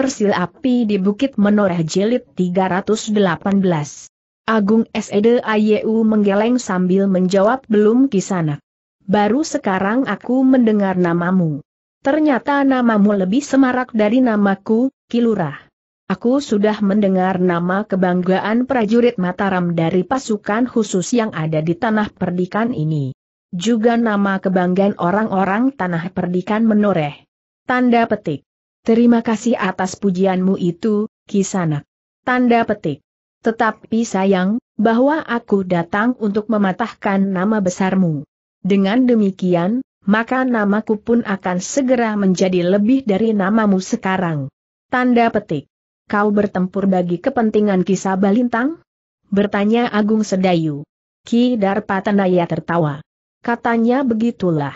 Sil Api di Bukit Menoreh Jelit 318. Agung SEDAYU menggeleng sambil menjawab belum kisana. Baru sekarang aku mendengar namamu. Ternyata namamu lebih semarak dari namaku, Kilurah. Aku sudah mendengar nama kebanggaan prajurit Mataram dari pasukan khusus yang ada di tanah perdikan ini. Juga nama kebanggaan orang-orang tanah perdikan menoreh. Tanda petik. Terima kasih atas pujianmu itu, Kisanak. Tanda petik. Tetapi sayang, bahwa aku datang untuk mematahkan nama besarmu. Dengan demikian, maka namaku pun akan segera menjadi lebih dari namamu sekarang. Tanda petik. Kau bertempur bagi kepentingan kisah Balintang? Bertanya Agung Sedayu. Ki Darpatanaya tertawa. Katanya begitulah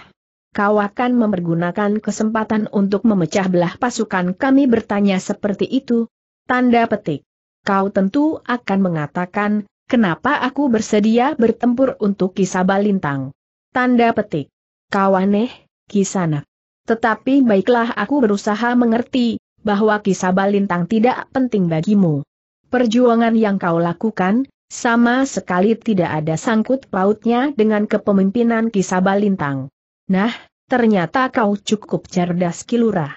kau akan mempergunakan kesempatan untuk memecah belah pasukan kami bertanya seperti itu. Tanda petik. Kau tentu akan mengatakan, kenapa aku bersedia bertempur untuk Kisabalintang. Tanda petik. Kau aneh, Kisanak. Tetapi baiklah aku berusaha mengerti, bahwa Kisabalintang tidak penting bagimu. Perjuangan yang kau lakukan, sama sekali tidak ada sangkut pautnya dengan kepemimpinan Kisabalintang. Nah, Ternyata kau cukup cerdas kilurah.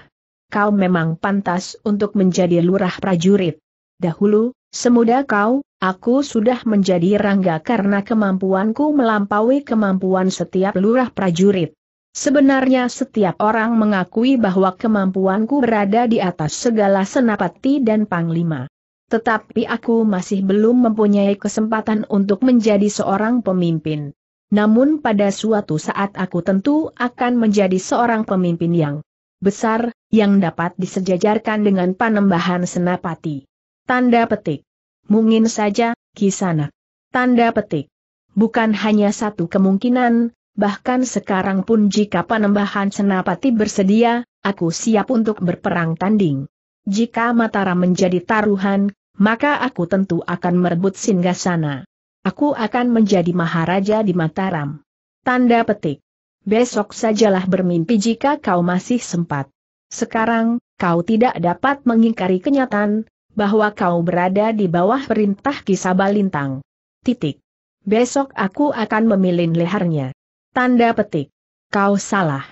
Kau memang pantas untuk menjadi lurah prajurit. Dahulu, semuda kau, aku sudah menjadi rangga karena kemampuanku melampaui kemampuan setiap lurah prajurit. Sebenarnya setiap orang mengakui bahwa kemampuanku berada di atas segala senapati dan panglima. Tetapi aku masih belum mempunyai kesempatan untuk menjadi seorang pemimpin. Namun pada suatu saat aku tentu akan menjadi seorang pemimpin yang besar, yang dapat disejajarkan dengan panembahan senapati. Tanda petik. Mungkin saja, kisana, Tanda petik. Bukan hanya satu kemungkinan, bahkan sekarang pun jika panembahan senapati bersedia, aku siap untuk berperang tanding. Jika Mataram menjadi taruhan, maka aku tentu akan merebut singgah sana. Aku akan menjadi maharaja di Mataram. Tanda petik. Besok sajalah bermimpi jika kau masih sempat. Sekarang, kau tidak dapat mengingkari kenyataan, bahwa kau berada di bawah perintah Kisabalintang. Titik. Besok aku akan memilin lehernya. Tanda petik. Kau salah.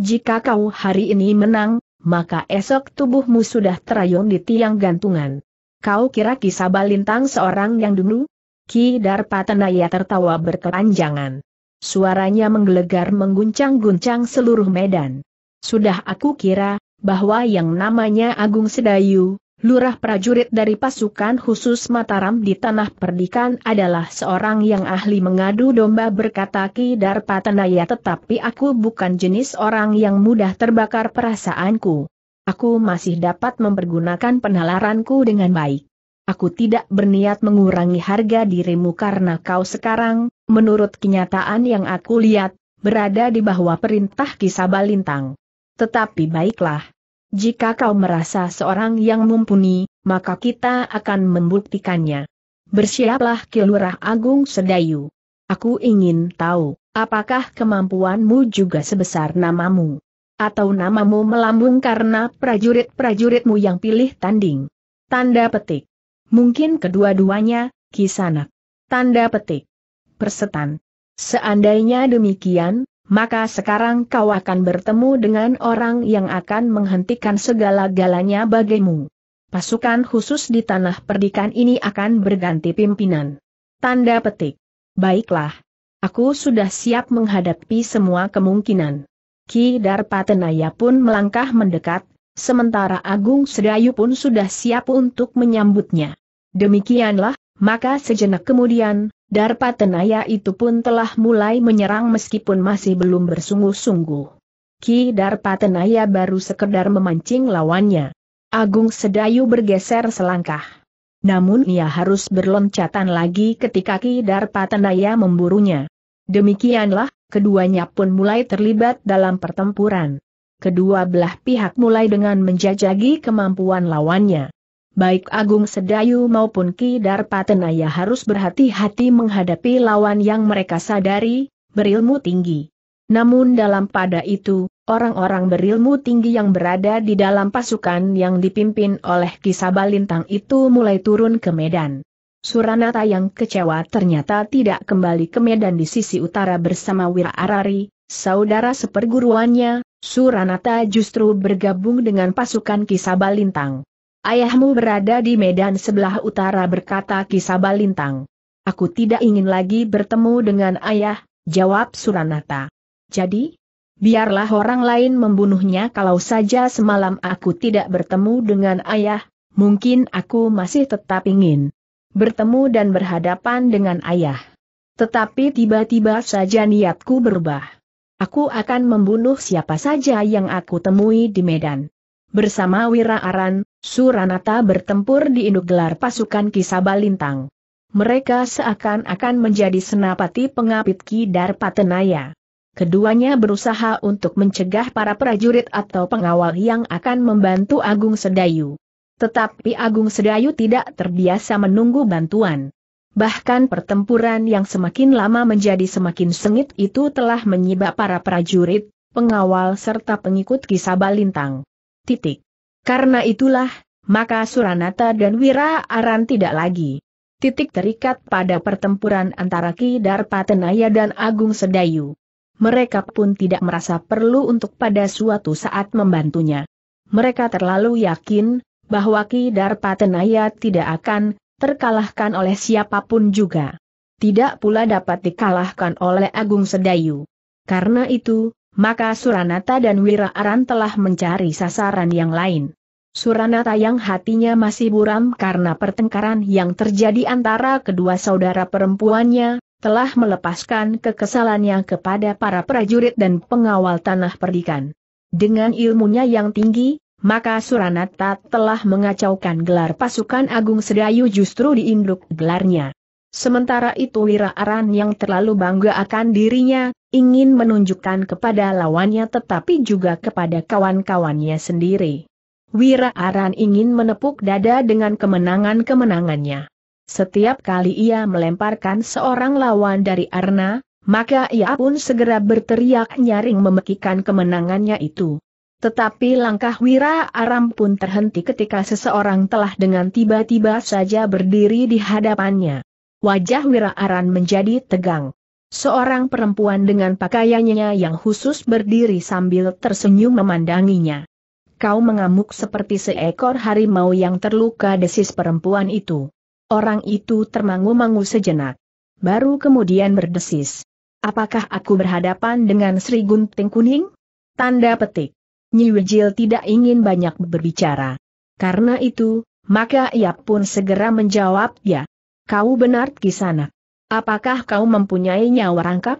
Jika kau hari ini menang, maka esok tubuhmu sudah terayun di tiang gantungan. Kau kira Kisabalintang seorang yang dulu? Ki Darpatenaya tertawa berkepanjangan. Suaranya menggelegar mengguncang-guncang seluruh medan. Sudah aku kira, bahwa yang namanya Agung Sedayu, lurah prajurit dari pasukan khusus Mataram di Tanah Perdikan adalah seorang yang ahli mengadu domba berkata Ki Darpatenaya tetapi aku bukan jenis orang yang mudah terbakar perasaanku. Aku masih dapat mempergunakan penalaranku dengan baik aku tidak berniat mengurangi harga dirimu karena kau sekarang, menurut kenyataan yang aku lihat, berada di bawah perintah kisah balintang. Tetapi baiklah. Jika kau merasa seorang yang mumpuni, maka kita akan membuktikannya. Bersiaplah Kilurah Agung Sedayu. Aku ingin tahu, apakah kemampuanmu juga sebesar namamu? Atau namamu melambung karena prajurit-prajuritmu yang pilih tanding? Tanda petik. Mungkin kedua-duanya, kisanak. Tanda petik. Persetan. Seandainya demikian, maka sekarang kau akan bertemu dengan orang yang akan menghentikan segala-galanya bagimu. Pasukan khusus di tanah perdikan ini akan berganti pimpinan. Tanda petik. Baiklah. Aku sudah siap menghadapi semua kemungkinan. Ki Darpatenaya pun melangkah mendekat, sementara Agung Sedayu pun sudah siap untuk menyambutnya. Demikianlah, maka sejenak kemudian, Darpa Tenaya itu pun telah mulai menyerang meskipun masih belum bersungguh-sungguh. Ki Darpa Tenaya baru sekedar memancing lawannya. Agung Sedayu bergeser selangkah. Namun ia harus berloncatan lagi ketika Ki Darpa Tenaya memburunya. Demikianlah, keduanya pun mulai terlibat dalam pertempuran. Kedua belah pihak mulai dengan menjajagi kemampuan lawannya baik Agung Sedayu maupun Ki Darpatenaya harus berhati-hati menghadapi lawan yang mereka sadari, berilmu tinggi. Namun dalam pada itu, orang-orang berilmu tinggi yang berada di dalam pasukan yang dipimpin oleh Kisabalintang itu mulai turun ke Medan. Suranata yang kecewa ternyata tidak kembali ke Medan di sisi utara bersama Wira Arari, saudara seperguruannya, Suranata justru bergabung dengan pasukan Kisabalintang. Ayahmu berada di medan sebelah utara berkata Kisabalintang. Aku tidak ingin lagi bertemu dengan ayah, jawab Suranata. Jadi, biarlah orang lain membunuhnya kalau saja semalam aku tidak bertemu dengan ayah, mungkin aku masih tetap ingin bertemu dan berhadapan dengan ayah. Tetapi tiba-tiba saja niatku berubah. Aku akan membunuh siapa saja yang aku temui di Medan. Bersama Wira Aran, Suranata bertempur di induk gelar pasukan Kisabalintang. Mereka seakan-akan menjadi senapati pengapit Kidar Patenaya. Keduanya berusaha untuk mencegah para prajurit atau pengawal yang akan membantu Agung Sedayu. Tetapi Agung Sedayu tidak terbiasa menunggu bantuan. Bahkan pertempuran yang semakin lama menjadi semakin sengit itu telah menyibak para prajurit, pengawal serta pengikut Kisabalintang. Titik. Karena itulah, maka Suranata dan Wira Aran tidak lagi titik terikat pada pertempuran antara Ki Darpatenaya dan Agung Sedayu. Mereka pun tidak merasa perlu untuk pada suatu saat membantunya. Mereka terlalu yakin bahwa Ki Darpatenaya tidak akan terkalahkan oleh siapapun juga. Tidak pula dapat dikalahkan oleh Agung Sedayu. Karena itu, maka Suranata dan Wira Aran telah mencari sasaran yang lain. Suranata yang hatinya masih buram karena pertengkaran yang terjadi antara kedua saudara perempuannya, telah melepaskan kekesalannya kepada para prajurit dan pengawal tanah perdikan. Dengan ilmunya yang tinggi, maka Suranata telah mengacaukan gelar pasukan Agung Sedayu justru diinduk gelarnya. Sementara itu Wira Aran yang terlalu bangga akan dirinya, ingin menunjukkan kepada lawannya tetapi juga kepada kawan-kawannya sendiri. Wira Aran ingin menepuk dada dengan kemenangan-kemenangannya. Setiap kali ia melemparkan seorang lawan dari Arna, maka ia pun segera berteriak nyaring memekikan kemenangannya itu. Tetapi langkah Wira Aram pun terhenti ketika seseorang telah dengan tiba-tiba saja berdiri di hadapannya wajah Wira Aran menjadi tegang. Seorang perempuan dengan pakaiannya yang khusus berdiri sambil tersenyum memandanginya. Kau mengamuk seperti seekor harimau yang terluka desis perempuan itu. Orang itu termangu-mangu sejenak. Baru kemudian berdesis. Apakah aku berhadapan dengan Sri Gunting Kuning? Tanda petik. Nyiwijil tidak ingin banyak berbicara. Karena itu, maka ia pun segera menjawab ya. Kau benar kisana. Apakah kau mempunyai nyawa rangkap?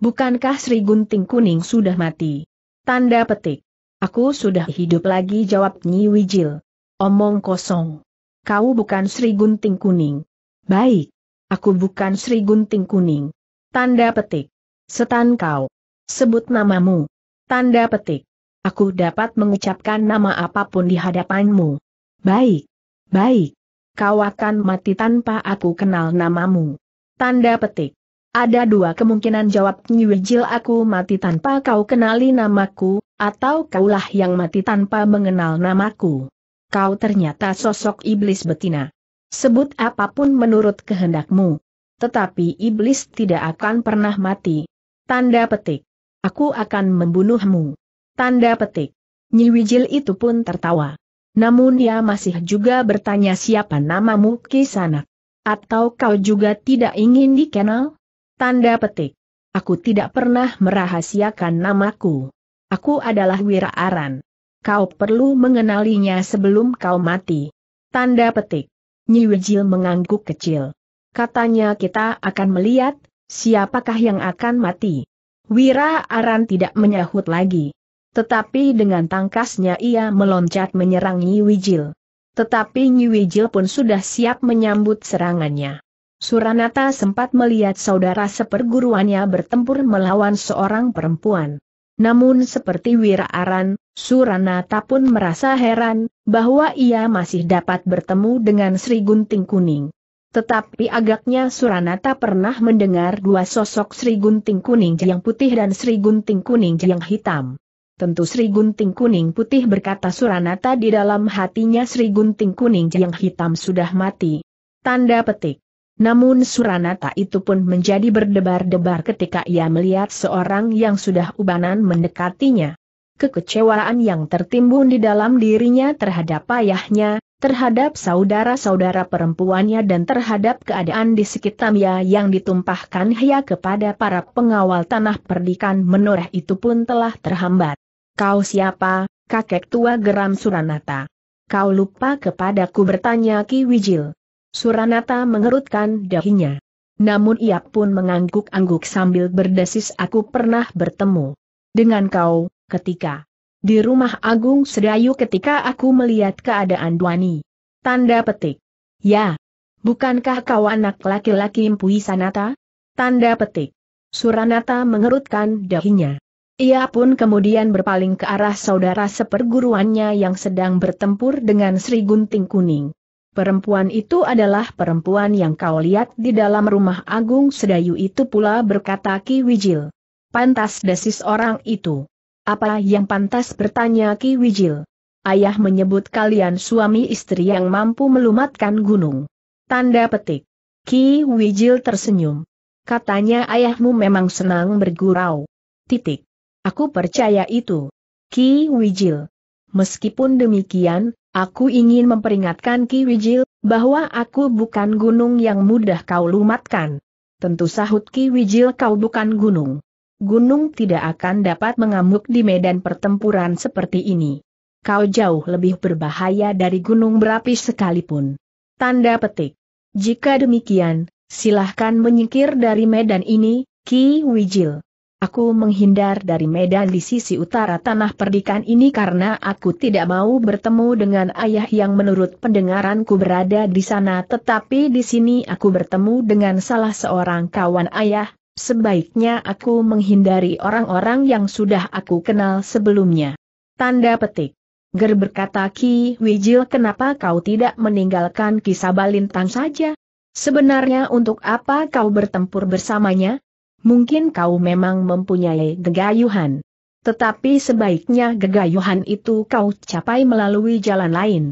Bukankah Sri Gunting Kuning sudah mati? Tanda petik. Aku sudah hidup lagi jawab Nyi Wijil. Omong kosong. Kau bukan Sri Gunting Kuning. Baik. Aku bukan Sri Gunting Kuning. Tanda petik. Setan kau. Sebut namamu. Tanda petik. Aku dapat mengucapkan nama apapun di hadapanmu. Baik. Baik kau akan mati tanpa aku kenal namamu. Tanda petik. Ada dua kemungkinan jawab Nyiwijil aku mati tanpa kau kenali namaku, atau kaulah yang mati tanpa mengenal namaku. Kau ternyata sosok iblis betina. Sebut apapun menurut kehendakmu. Tetapi iblis tidak akan pernah mati. Tanda petik. Aku akan membunuhmu. Tanda petik. Nyiwijil itu pun tertawa. Namun ia masih juga bertanya siapa namamu Kisanak. Atau kau juga tidak ingin dikenal? Tanda petik. Aku tidak pernah merahasiakan namaku. Aku adalah Wira Aran. Kau perlu mengenalinya sebelum kau mati. Tanda petik. Nyiwijil mengangguk kecil. Katanya kita akan melihat, siapakah yang akan mati. Wira Aran tidak menyahut lagi. Tetapi dengan tangkasnya ia meloncat menyerang Wijil. Tetapi Wijil pun sudah siap menyambut serangannya. Suranata sempat melihat saudara seperguruannya bertempur melawan seorang perempuan. Namun seperti Aran, Suranata pun merasa heran, bahwa ia masih dapat bertemu dengan Sri Gunting Kuning. Tetapi agaknya Suranata pernah mendengar dua sosok Sri Gunting Kuning yang putih dan Sri Gunting Kuning yang hitam. Tentu Sri Gunting Kuning Putih berkata Suranata di dalam hatinya Sri Gunting Kuning yang hitam sudah mati. Tanda petik. Namun Suranata itu pun menjadi berdebar-debar ketika ia melihat seorang yang sudah ubanan mendekatinya. Kekecewaan yang tertimbun di dalam dirinya terhadap ayahnya, terhadap saudara-saudara perempuannya dan terhadap keadaan di sekitarnya yang ditumpahkan ia kepada para pengawal tanah perdikan menoreh itu pun telah terhambat. Kau siapa, kakek tua geram Suranata? Kau lupa kepadaku bertanya Ki Wijil. Suranata mengerutkan dahinya. Namun ia pun mengangguk-angguk sambil berdesis aku pernah bertemu. Dengan kau, ketika di rumah Agung Sedayu ketika aku melihat keadaan Duani. Tanda petik. Ya. Bukankah kau anak laki-laki Mpui Sanata? Tanda petik. Suranata mengerutkan dahinya. Ia pun kemudian berpaling ke arah saudara seperguruannya yang sedang bertempur dengan Sri Gunting Kuning. Perempuan itu adalah perempuan yang kau lihat di dalam rumah Agung Sedayu itu pula berkata Ki Wijil. Pantas desis orang itu. Apa yang pantas bertanya Ki Wijil? Ayah menyebut kalian suami istri yang mampu melumatkan gunung. Tanda petik. Ki Wijil tersenyum. Katanya ayahmu memang senang bergurau. Titik. Aku percaya itu. Ki Wijil. Meskipun demikian, aku ingin memperingatkan Ki Wijil, bahwa aku bukan gunung yang mudah kau lumatkan. Tentu sahut Ki Wijil kau bukan gunung. Gunung tidak akan dapat mengamuk di medan pertempuran seperti ini. Kau jauh lebih berbahaya dari gunung berapi sekalipun. Tanda petik. Jika demikian, silahkan menyingkir dari medan ini, Ki Wijil. Aku menghindar dari medan di sisi utara tanah perdikan ini karena aku tidak mau bertemu dengan ayah yang menurut pendengaranku berada di sana tetapi di sini aku bertemu dengan salah seorang kawan ayah, sebaiknya aku menghindari orang-orang yang sudah aku kenal sebelumnya. Tanda petik. Ger berkata Ki Wijil kenapa kau tidak meninggalkan kisah balintang saja? Sebenarnya untuk apa kau bertempur bersamanya? mungkin kau memang mempunyai gegayuhan. Tetapi sebaiknya gegayuhan itu kau capai melalui jalan lain.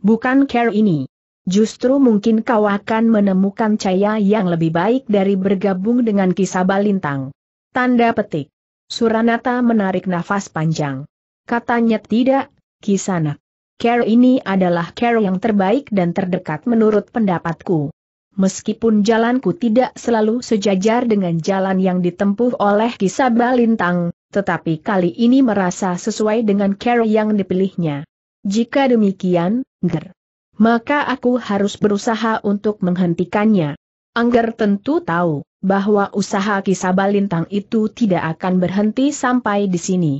Bukan care ini. Justru mungkin kau akan menemukan cahaya yang lebih baik dari bergabung dengan kisah Balintang. Tanda petik. Suranata menarik nafas panjang. Katanya tidak, Kisanak. Care ini adalah care yang terbaik dan terdekat menurut pendapatku. Meskipun jalanku tidak selalu sejajar dengan jalan yang ditempuh oleh Kisaba Lintang, tetapi kali ini merasa sesuai dengan cara yang dipilihnya. Jika demikian, Ger, maka aku harus berusaha untuk menghentikannya. Angger tentu tahu bahwa usaha Kisaba Lintang itu tidak akan berhenti sampai di sini.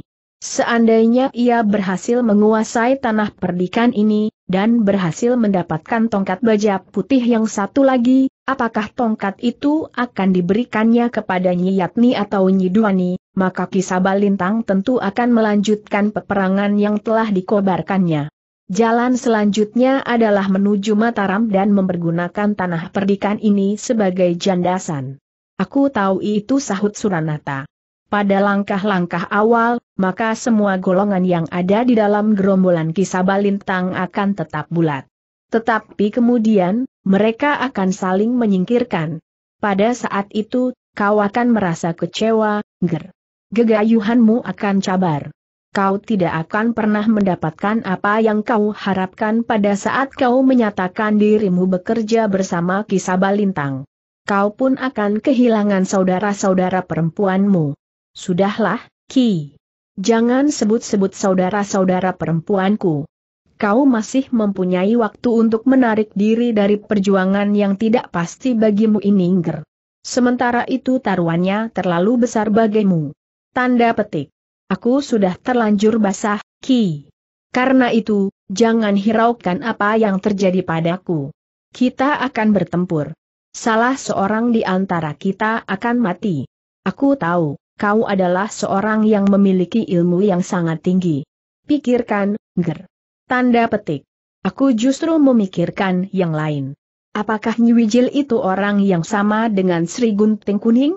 Seandainya ia berhasil menguasai tanah perdikan ini, dan berhasil mendapatkan tongkat baja putih yang satu lagi, apakah tongkat itu akan diberikannya kepada Yatni atau Nyiduani, maka kisah Balintang tentu akan melanjutkan peperangan yang telah dikobarkannya. Jalan selanjutnya adalah menuju Mataram dan mempergunakan tanah perdikan ini sebagai jandasan. Aku tahu itu sahut Suranata. Pada langkah-langkah awal, maka semua golongan yang ada di dalam gerombolan kisabalintang akan tetap bulat. Tetapi kemudian, mereka akan saling menyingkirkan. Pada saat itu, kau akan merasa kecewa, ger. Gegayuhanmu akan cabar. Kau tidak akan pernah mendapatkan apa yang kau harapkan pada saat kau menyatakan dirimu bekerja bersama kisabalintang. Kau pun akan kehilangan saudara-saudara perempuanmu. Sudahlah, Ki. Jangan sebut-sebut saudara-saudara perempuanku. Kau masih mempunyai waktu untuk menarik diri dari perjuangan yang tidak pasti bagimu ini Inger. Sementara itu taruhannya terlalu besar bagimu. Tanda petik. Aku sudah terlanjur basah, Ki. Karena itu, jangan hiraukan apa yang terjadi padaku. Kita akan bertempur. Salah seorang di antara kita akan mati. Aku tahu kau adalah seorang yang memiliki ilmu yang sangat tinggi. Pikirkan, ger. Tanda petik. Aku justru memikirkan yang lain. Apakah Nyi Wijil itu orang yang sama dengan Sri Gunting Kuning?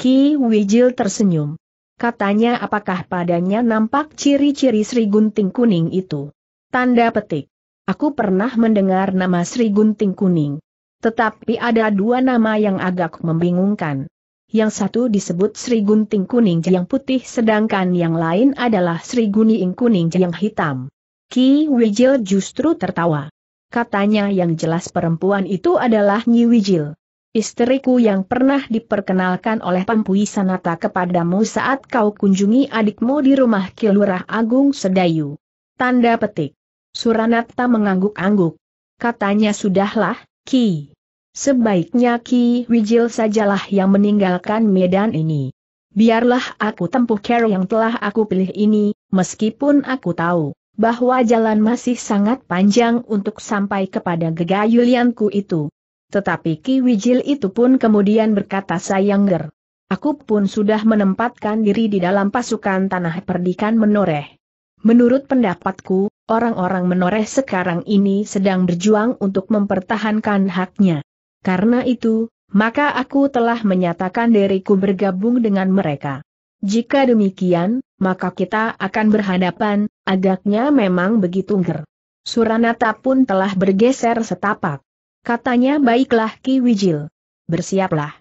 Ki Wijil tersenyum. Katanya apakah padanya nampak ciri-ciri Sri Gunting Kuning itu? Tanda petik. Aku pernah mendengar nama Sri Gunting Kuning. Tetapi ada dua nama yang agak membingungkan yang satu disebut Sri Gunting Kuning yang putih sedangkan yang lain adalah Sri Guniing Kuning yang hitam. Ki Wijil justru tertawa. Katanya yang jelas perempuan itu adalah Nyi Wijil. Istriku yang pernah diperkenalkan oleh Pampui Sanata kepadamu saat kau kunjungi adikmu di rumah Kilurah Agung Sedayu. Tanda petik. Suranata mengangguk-angguk. Katanya sudahlah, Ki. Sebaiknya Ki Wijil sajalah yang meninggalkan medan ini. Biarlah aku tempuh cara yang telah aku pilih ini, meskipun aku tahu bahwa jalan masih sangat panjang untuk sampai kepada gegayulianku itu. Tetapi Ki Wijil itu pun kemudian berkata sayangger. Aku pun sudah menempatkan diri di dalam pasukan tanah perdikan menoreh. Menurut pendapatku, orang-orang menoreh sekarang ini sedang berjuang untuk mempertahankan haknya. Karena itu, maka aku telah menyatakan diriku bergabung dengan mereka. Jika demikian, maka kita akan berhadapan, agaknya memang begitu nger. Suranata pun telah bergeser setapak. Katanya baiklah Ki Wijil. Bersiaplah.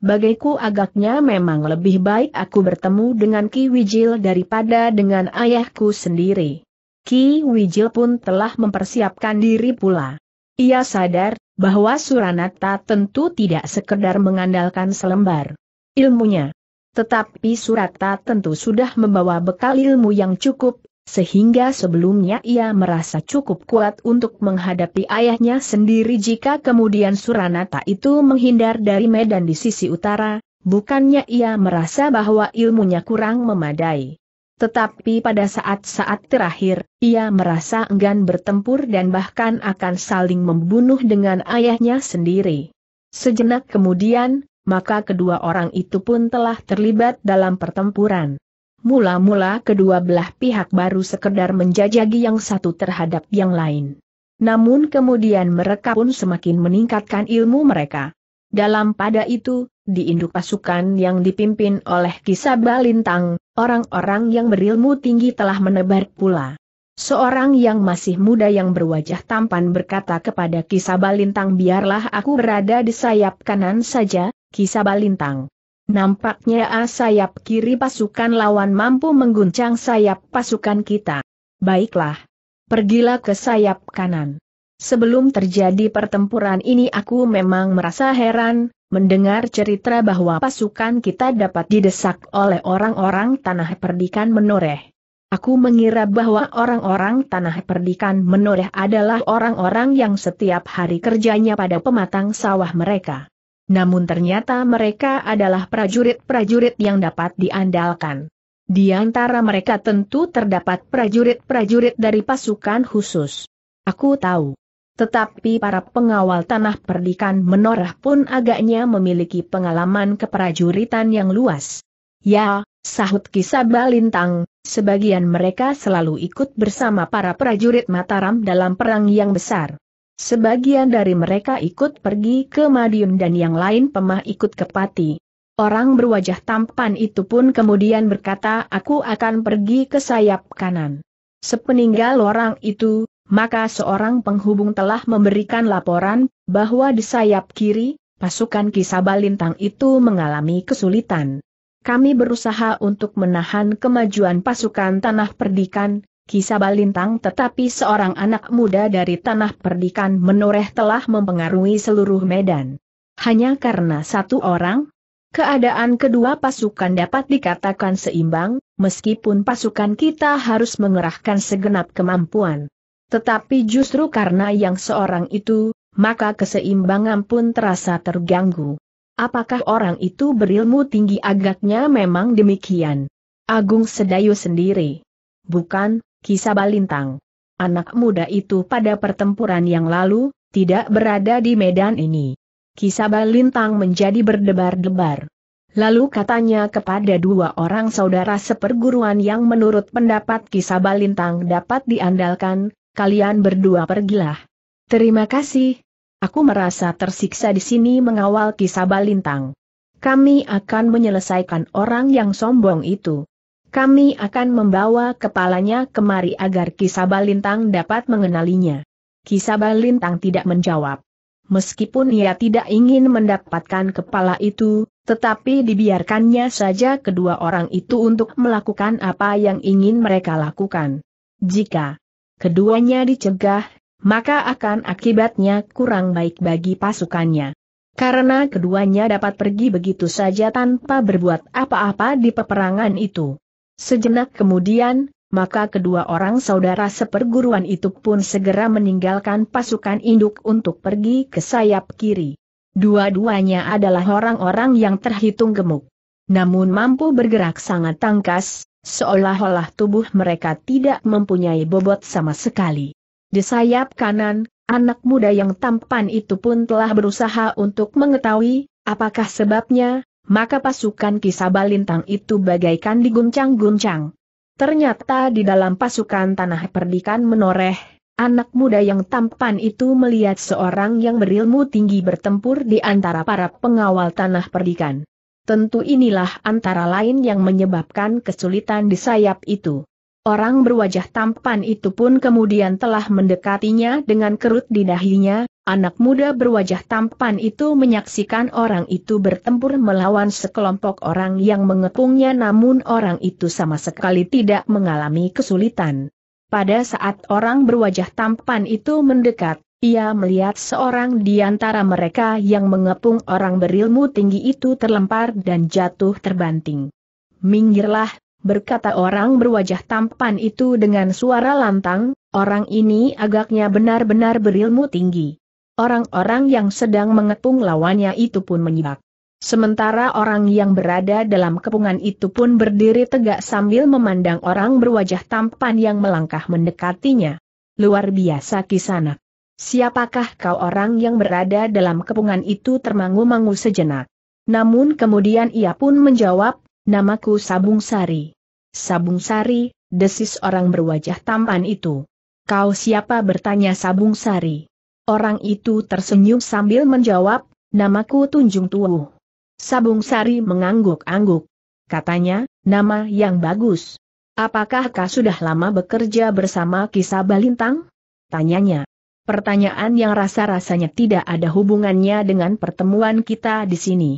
Bagiku agaknya memang lebih baik aku bertemu dengan Ki Wijil daripada dengan ayahku sendiri. Ki Wijil pun telah mempersiapkan diri pula. Ia sadar bahwa Suranata tentu tidak sekedar mengandalkan selembar ilmunya. Tetapi Surata tentu sudah membawa bekal ilmu yang cukup, sehingga sebelumnya ia merasa cukup kuat untuk menghadapi ayahnya sendiri jika kemudian Suranata itu menghindar dari medan di sisi utara, bukannya ia merasa bahwa ilmunya kurang memadai. Tetapi pada saat-saat terakhir, ia merasa enggan bertempur dan bahkan akan saling membunuh dengan ayahnya sendiri. Sejenak kemudian, maka kedua orang itu pun telah terlibat dalam pertempuran. Mula-mula kedua belah pihak baru sekedar menjajagi yang satu terhadap yang lain. Namun kemudian mereka pun semakin meningkatkan ilmu mereka. Dalam pada itu, di induk pasukan yang dipimpin oleh Kisaba Lintang, orang-orang yang berilmu tinggi telah menebar pula. Seorang yang masih muda yang berwajah tampan berkata kepada Kisaba Lintang biarlah aku berada di sayap kanan saja, Kisaba Lintang. Nampaknya sayap kiri pasukan lawan mampu mengguncang sayap pasukan kita. Baiklah. Pergilah ke sayap kanan. Sebelum terjadi pertempuran ini aku memang merasa heran, Mendengar cerita bahwa pasukan kita dapat didesak oleh orang-orang tanah perdikan menoreh. Aku mengira bahwa orang-orang tanah perdikan menoreh adalah orang-orang yang setiap hari kerjanya pada pematang sawah mereka. Namun ternyata mereka adalah prajurit-prajurit yang dapat diandalkan. Di antara mereka tentu terdapat prajurit-prajurit dari pasukan khusus. Aku tahu. Tetapi para pengawal tanah perdikan menorah pun agaknya memiliki pengalaman keprajuritan yang luas. Ya, sahut kisah Balintang, sebagian mereka selalu ikut bersama para prajurit Mataram dalam perang yang besar. Sebagian dari mereka ikut pergi ke Madiun dan yang lain pemah ikut ke Pati. Orang berwajah tampan itu pun kemudian berkata aku akan pergi ke sayap kanan. Sepeninggal orang itu, maka seorang penghubung telah memberikan laporan, bahwa di sayap kiri, pasukan kisabalintang itu mengalami kesulitan. Kami berusaha untuk menahan kemajuan pasukan Tanah Perdikan, kisabalintang, tetapi seorang anak muda dari Tanah Perdikan menoreh telah mempengaruhi seluruh medan. Hanya karena satu orang, Keadaan kedua pasukan dapat dikatakan seimbang, meskipun pasukan kita harus mengerahkan segenap kemampuan. Tetapi justru karena yang seorang itu, maka keseimbangan pun terasa terganggu. Apakah orang itu berilmu tinggi agaknya memang demikian? Agung Sedayu sendiri. Bukan, kisah balintang. Anak muda itu pada pertempuran yang lalu, tidak berada di medan ini. Kisah balintang menjadi berdebar-debar. Lalu katanya kepada dua orang saudara seperguruan yang menurut pendapat kisah Balintang dapat diandalkan, kalian berdua pergilah. Terima kasih. Aku merasa tersiksa di sini mengawal kisah Balintang. Kami akan menyelesaikan orang yang sombong itu. Kami akan membawa kepalanya kemari agar kisah Balintang dapat mengenalinya. Kisah Balintang tidak menjawab. Meskipun ia tidak ingin mendapatkan kepala itu, tetapi dibiarkannya saja kedua orang itu untuk melakukan apa yang ingin mereka lakukan. Jika keduanya dicegah, maka akan akibatnya kurang baik bagi pasukannya. Karena keduanya dapat pergi begitu saja tanpa berbuat apa-apa di peperangan itu. Sejenak kemudian, maka kedua orang saudara seperguruan itu pun segera meninggalkan pasukan induk untuk pergi ke sayap kiri. Dua-duanya adalah orang-orang yang terhitung gemuk. Namun mampu bergerak sangat tangkas, Seolah-olah tubuh mereka tidak mempunyai bobot sama sekali. Di sayap kanan, anak muda yang tampan itu pun telah berusaha untuk mengetahui, apakah sebabnya, maka pasukan Kisaba Lintang itu bagaikan diguncang-guncang. Ternyata di dalam pasukan Tanah Perdikan menoreh, anak muda yang tampan itu melihat seorang yang berilmu tinggi bertempur di antara para pengawal Tanah Perdikan. Tentu inilah antara lain yang menyebabkan kesulitan di sayap itu. Orang berwajah tampan itu pun kemudian telah mendekatinya dengan kerut di dahinya, anak muda berwajah tampan itu menyaksikan orang itu bertempur melawan sekelompok orang yang mengepungnya namun orang itu sama sekali tidak mengalami kesulitan. Pada saat orang berwajah tampan itu mendekat, ia melihat seorang di antara mereka yang mengepung orang berilmu tinggi itu terlempar dan jatuh terbanting. Minggirlah, berkata orang berwajah tampan itu dengan suara lantang, orang ini agaknya benar-benar berilmu tinggi. Orang-orang yang sedang mengepung lawannya itu pun menyibak. Sementara orang yang berada dalam kepungan itu pun berdiri tegak sambil memandang orang berwajah tampan yang melangkah mendekatinya. Luar biasa kisanak. Siapakah kau orang yang berada dalam kepungan itu termangu-mangu sejenak. Namun kemudian ia pun menjawab, namaku Sabung Sari. Sabung Sari, desis orang berwajah tampan itu. Kau siapa bertanya Sabung Sari? Orang itu tersenyum sambil menjawab, namaku Tunjung Tuwu. Sabung Sari mengangguk-angguk. Katanya, nama yang bagus. Apakah kau sudah lama bekerja bersama Kisah Balintang? Tanyanya pertanyaan yang rasa-rasanya tidak ada hubungannya dengan pertemuan kita di sini.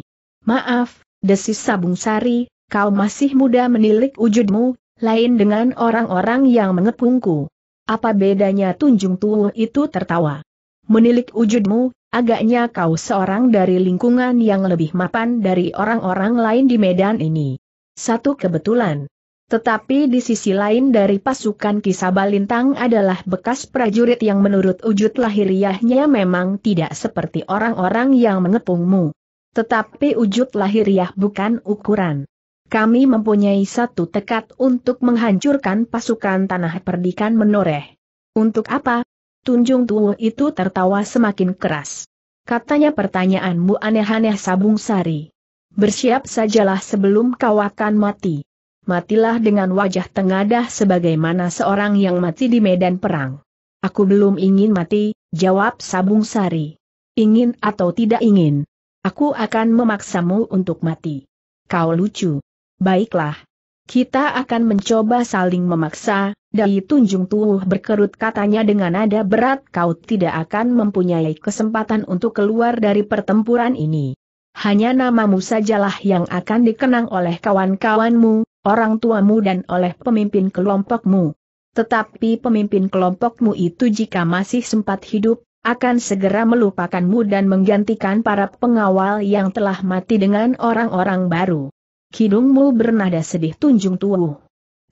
Maaf, desis Sabung Sari, kau masih muda menilik wujudmu, lain dengan orang-orang yang mengepungku. Apa bedanya Tunjung Tuo itu tertawa? Menilik wujudmu, agaknya kau seorang dari lingkungan yang lebih mapan dari orang-orang lain di medan ini. Satu kebetulan. Tetapi di sisi lain dari pasukan Kisabalintang adalah bekas prajurit yang menurut wujud lahiriahnya memang tidak seperti orang-orang yang mengepungmu. Tetapi wujud lahiriah bukan ukuran. Kami mempunyai satu tekad untuk menghancurkan pasukan tanah perdikan menoreh. Untuk apa? Tunjung Tuwu itu tertawa semakin keras. Katanya pertanyaanmu aneh-aneh Sabung Sari. Bersiap sajalah sebelum kau akan mati matilah dengan wajah tengadah sebagaimana seorang yang mati di medan perang. Aku belum ingin mati, jawab Sabung Sari. Ingin atau tidak ingin, aku akan memaksamu untuk mati. Kau lucu. Baiklah. Kita akan mencoba saling memaksa, Dai Tunjung Tuh berkerut katanya dengan nada berat kau tidak akan mempunyai kesempatan untuk keluar dari pertempuran ini. Hanya namamu sajalah yang akan dikenang oleh kawan-kawanmu, orang tuamu dan oleh pemimpin kelompokmu. Tetapi pemimpin kelompokmu itu jika masih sempat hidup, akan segera melupakanmu dan menggantikan para pengawal yang telah mati dengan orang-orang baru. Kidungmu bernada sedih tunjung tubuh.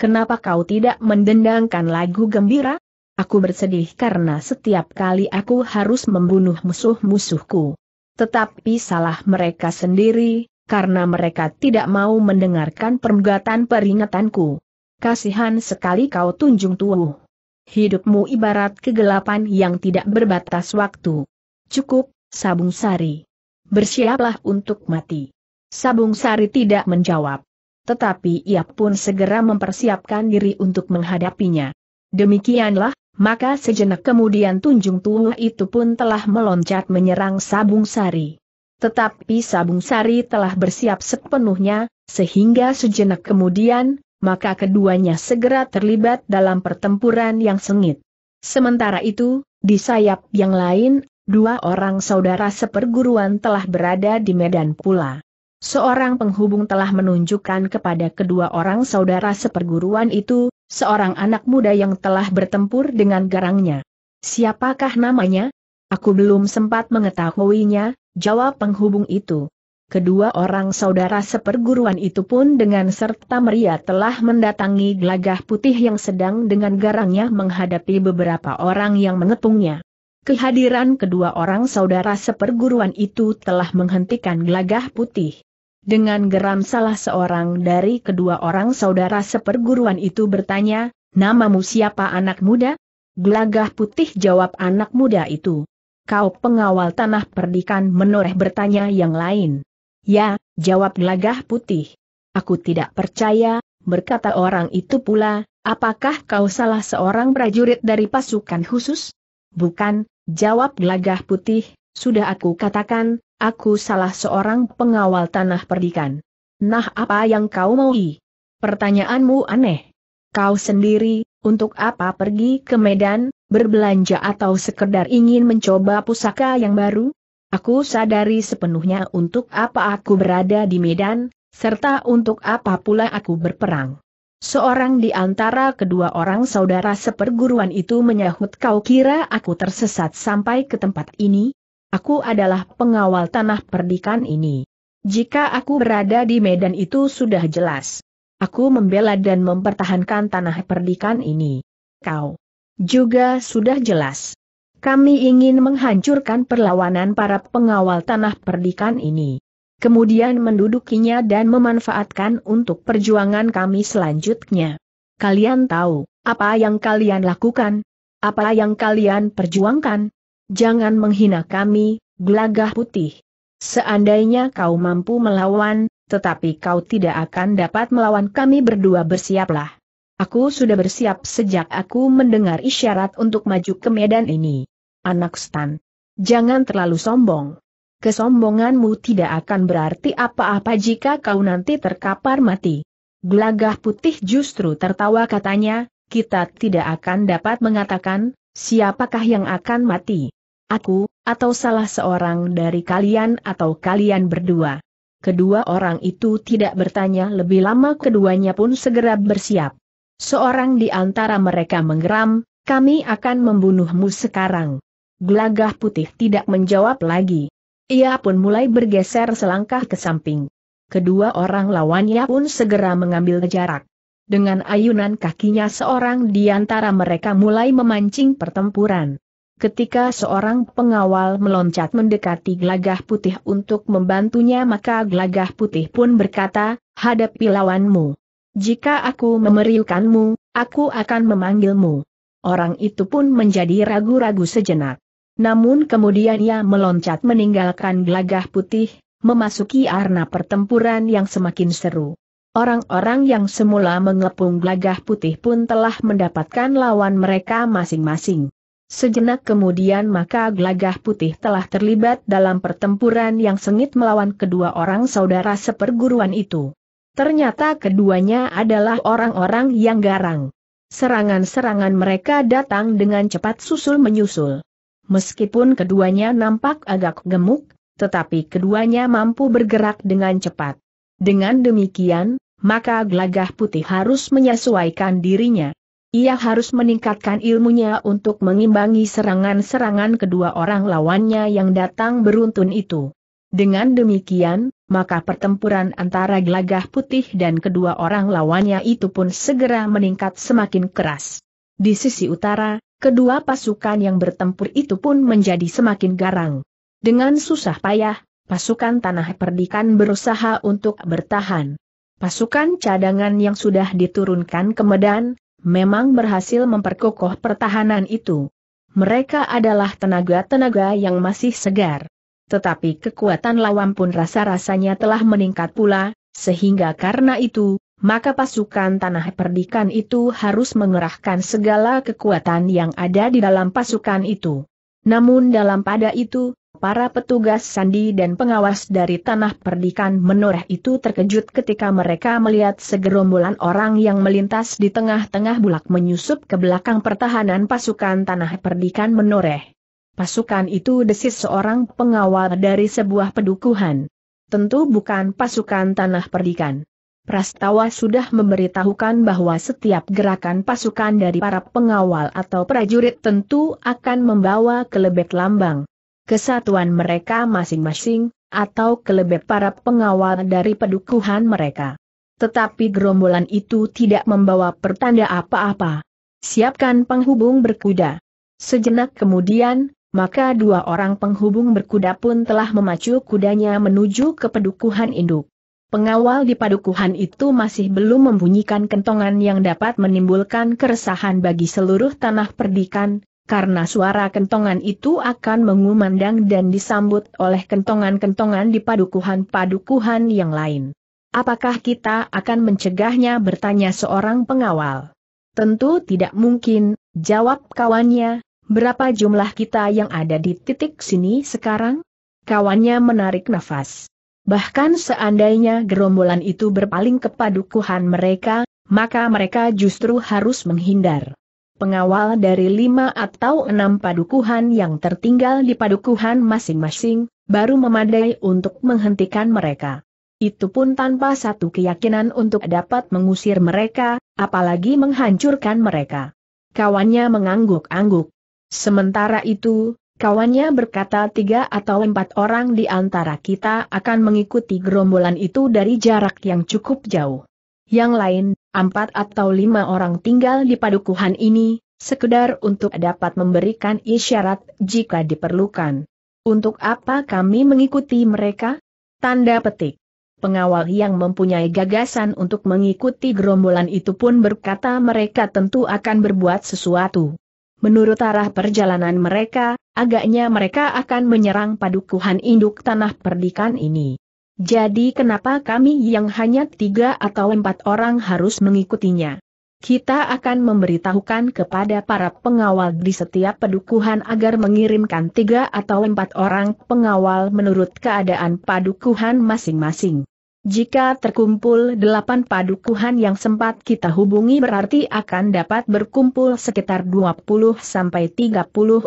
Kenapa kau tidak mendendangkan lagu gembira? Aku bersedih karena setiap kali aku harus membunuh musuh-musuhku. Tetapi salah mereka sendiri, karena mereka tidak mau mendengarkan pergatan peringatanku. Kasihan sekali kau tunjung tuh. Hidupmu ibarat kegelapan yang tidak berbatas waktu. Cukup, Sabung Sari. Bersiaplah untuk mati. Sabung Sari tidak menjawab. Tetapi ia pun segera mempersiapkan diri untuk menghadapinya. Demikianlah, maka sejenak kemudian Tunjung Tua itu pun telah meloncat menyerang Sabung Sari. Tetapi Sabung Sari telah bersiap sepenuhnya, sehingga sejenak kemudian, maka keduanya segera terlibat dalam pertempuran yang sengit. Sementara itu, di sayap yang lain, dua orang saudara seperguruan telah berada di medan pula. Seorang penghubung telah menunjukkan kepada kedua orang saudara seperguruan itu, Seorang anak muda yang telah bertempur dengan garangnya. Siapakah namanya? Aku belum sempat mengetahuinya, jawab penghubung itu. Kedua orang saudara seperguruan itu pun dengan serta meriah telah mendatangi gelagah putih yang sedang dengan garangnya menghadapi beberapa orang yang mengepungnya. Kehadiran kedua orang saudara seperguruan itu telah menghentikan gelagah putih. Dengan geram salah seorang dari kedua orang saudara seperguruan itu bertanya, namamu siapa anak muda? Gelagah putih jawab anak muda itu. Kau pengawal tanah perdikan menoreh bertanya yang lain. Ya, jawab gelagah putih. Aku tidak percaya, berkata orang itu pula, apakah kau salah seorang prajurit dari pasukan khusus? Bukan, jawab gelagah putih, sudah aku katakan, Aku salah seorang pengawal tanah perdikan. Nah apa yang kau maui? Pertanyaanmu aneh. Kau sendiri, untuk apa pergi ke Medan, berbelanja atau sekedar ingin mencoba pusaka yang baru? Aku sadari sepenuhnya untuk apa aku berada di Medan, serta untuk apa pula aku berperang. Seorang di antara kedua orang saudara seperguruan itu menyahut kau kira aku tersesat sampai ke tempat ini? Aku adalah pengawal tanah perdikan ini. Jika aku berada di medan itu sudah jelas. Aku membela dan mempertahankan tanah perdikan ini. Kau juga sudah jelas. Kami ingin menghancurkan perlawanan para pengawal tanah perdikan ini. Kemudian mendudukinya dan memanfaatkan untuk perjuangan kami selanjutnya. Kalian tahu, apa yang kalian lakukan? Apa yang kalian perjuangkan? jangan menghina kami, gelagah putih. Seandainya kau mampu melawan, tetapi kau tidak akan dapat melawan kami berdua bersiaplah. Aku sudah bersiap sejak aku mendengar isyarat untuk maju ke medan ini. Anak Stan. Jangan terlalu sombong. Kesombonganmu tidak akan berarti apa-apa jika kau nanti terkapar mati. Gelagah putih justru tertawa katanya, kita tidak akan dapat mengatakan, siapakah yang akan mati aku, atau salah seorang dari kalian atau kalian berdua. Kedua orang itu tidak bertanya lebih lama keduanya pun segera bersiap. Seorang di antara mereka menggeram, kami akan membunuhmu sekarang. Gelagah putih tidak menjawab lagi. Ia pun mulai bergeser selangkah ke samping. Kedua orang lawannya pun segera mengambil jarak. Dengan ayunan kakinya seorang di antara mereka mulai memancing pertempuran. Ketika seorang pengawal meloncat mendekati gelagah putih untuk membantunya maka gelagah putih pun berkata, hadapi lawanmu. Jika aku memeriukanmu, aku akan memanggilmu. Orang itu pun menjadi ragu-ragu sejenak. Namun kemudian ia meloncat meninggalkan gelagah putih, memasuki arena pertempuran yang semakin seru. Orang-orang yang semula mengepung gelagah putih pun telah mendapatkan lawan mereka masing-masing. Sejenak kemudian maka gelagah putih telah terlibat dalam pertempuran yang sengit melawan kedua orang saudara seperguruan itu. Ternyata keduanya adalah orang-orang yang garang. Serangan-serangan mereka datang dengan cepat susul-menyusul. Meskipun keduanya nampak agak gemuk, tetapi keduanya mampu bergerak dengan cepat. Dengan demikian, maka gelagah putih harus menyesuaikan dirinya. Ia harus meningkatkan ilmunya untuk mengimbangi serangan-serangan kedua orang lawannya yang datang beruntun itu. Dengan demikian, maka pertempuran antara gelagah putih dan kedua orang lawannya itu pun segera meningkat semakin keras. Di sisi utara, kedua pasukan yang bertempur itu pun menjadi semakin garang. Dengan susah payah, pasukan tanah perdikan berusaha untuk bertahan. Pasukan cadangan yang sudah diturunkan ke Medan, memang berhasil memperkokoh pertahanan itu. Mereka adalah tenaga-tenaga yang masih segar. Tetapi kekuatan lawan pun rasa-rasanya telah meningkat pula, sehingga karena itu, maka pasukan tanah perdikan itu harus mengerahkan segala kekuatan yang ada di dalam pasukan itu. Namun dalam pada itu, Para petugas sandi dan pengawas dari tanah perdikan menoreh itu terkejut ketika mereka melihat segerombolan orang yang melintas di tengah-tengah bulak menyusup ke belakang pertahanan pasukan tanah perdikan menoreh. Pasukan itu desis seorang pengawal dari sebuah pedukuhan. Tentu bukan pasukan tanah perdikan. Prastawa sudah memberitahukan bahwa setiap gerakan pasukan dari para pengawal atau prajurit tentu akan membawa kelebet lambang kesatuan mereka masing-masing, atau kelebih para pengawal dari pedukuhan mereka. Tetapi gerombolan itu tidak membawa pertanda apa-apa. Siapkan penghubung berkuda. Sejenak kemudian, maka dua orang penghubung berkuda pun telah memacu kudanya menuju ke pedukuhan induk. Pengawal di padukuhan itu masih belum membunyikan kentongan yang dapat menimbulkan keresahan bagi seluruh tanah perdikan, karena suara kentongan itu akan mengumandang dan disambut oleh kentongan-kentongan di padukuhan-padukuhan yang lain. Apakah kita akan mencegahnya bertanya seorang pengawal? Tentu tidak mungkin, jawab kawannya, berapa jumlah kita yang ada di titik sini sekarang? Kawannya menarik nafas. Bahkan seandainya gerombolan itu berpaling ke padukuhan mereka, maka mereka justru harus menghindar pengawal dari lima atau enam padukuhan yang tertinggal di padukuhan masing-masing, baru memadai untuk menghentikan mereka. Itu pun tanpa satu keyakinan untuk dapat mengusir mereka, apalagi menghancurkan mereka. Kawannya mengangguk-angguk. Sementara itu, kawannya berkata tiga atau empat orang di antara kita akan mengikuti gerombolan itu dari jarak yang cukup jauh. Yang lain, empat atau lima orang tinggal di padukuhan ini, sekedar untuk dapat memberikan isyarat jika diperlukan. Untuk apa kami mengikuti mereka? Tanda petik. Pengawal yang mempunyai gagasan untuk mengikuti gerombolan itu pun berkata mereka tentu akan berbuat sesuatu. Menurut arah perjalanan mereka, agaknya mereka akan menyerang padukuhan induk tanah perdikan ini. Jadi kenapa kami yang hanya tiga atau empat orang harus mengikutinya? Kita akan memberitahukan kepada para pengawal di setiap pedukuhan agar mengirimkan tiga atau empat orang pengawal menurut keadaan padukuhan masing-masing. Jika terkumpul delapan padukuhan yang sempat kita hubungi berarti akan dapat berkumpul sekitar 20-30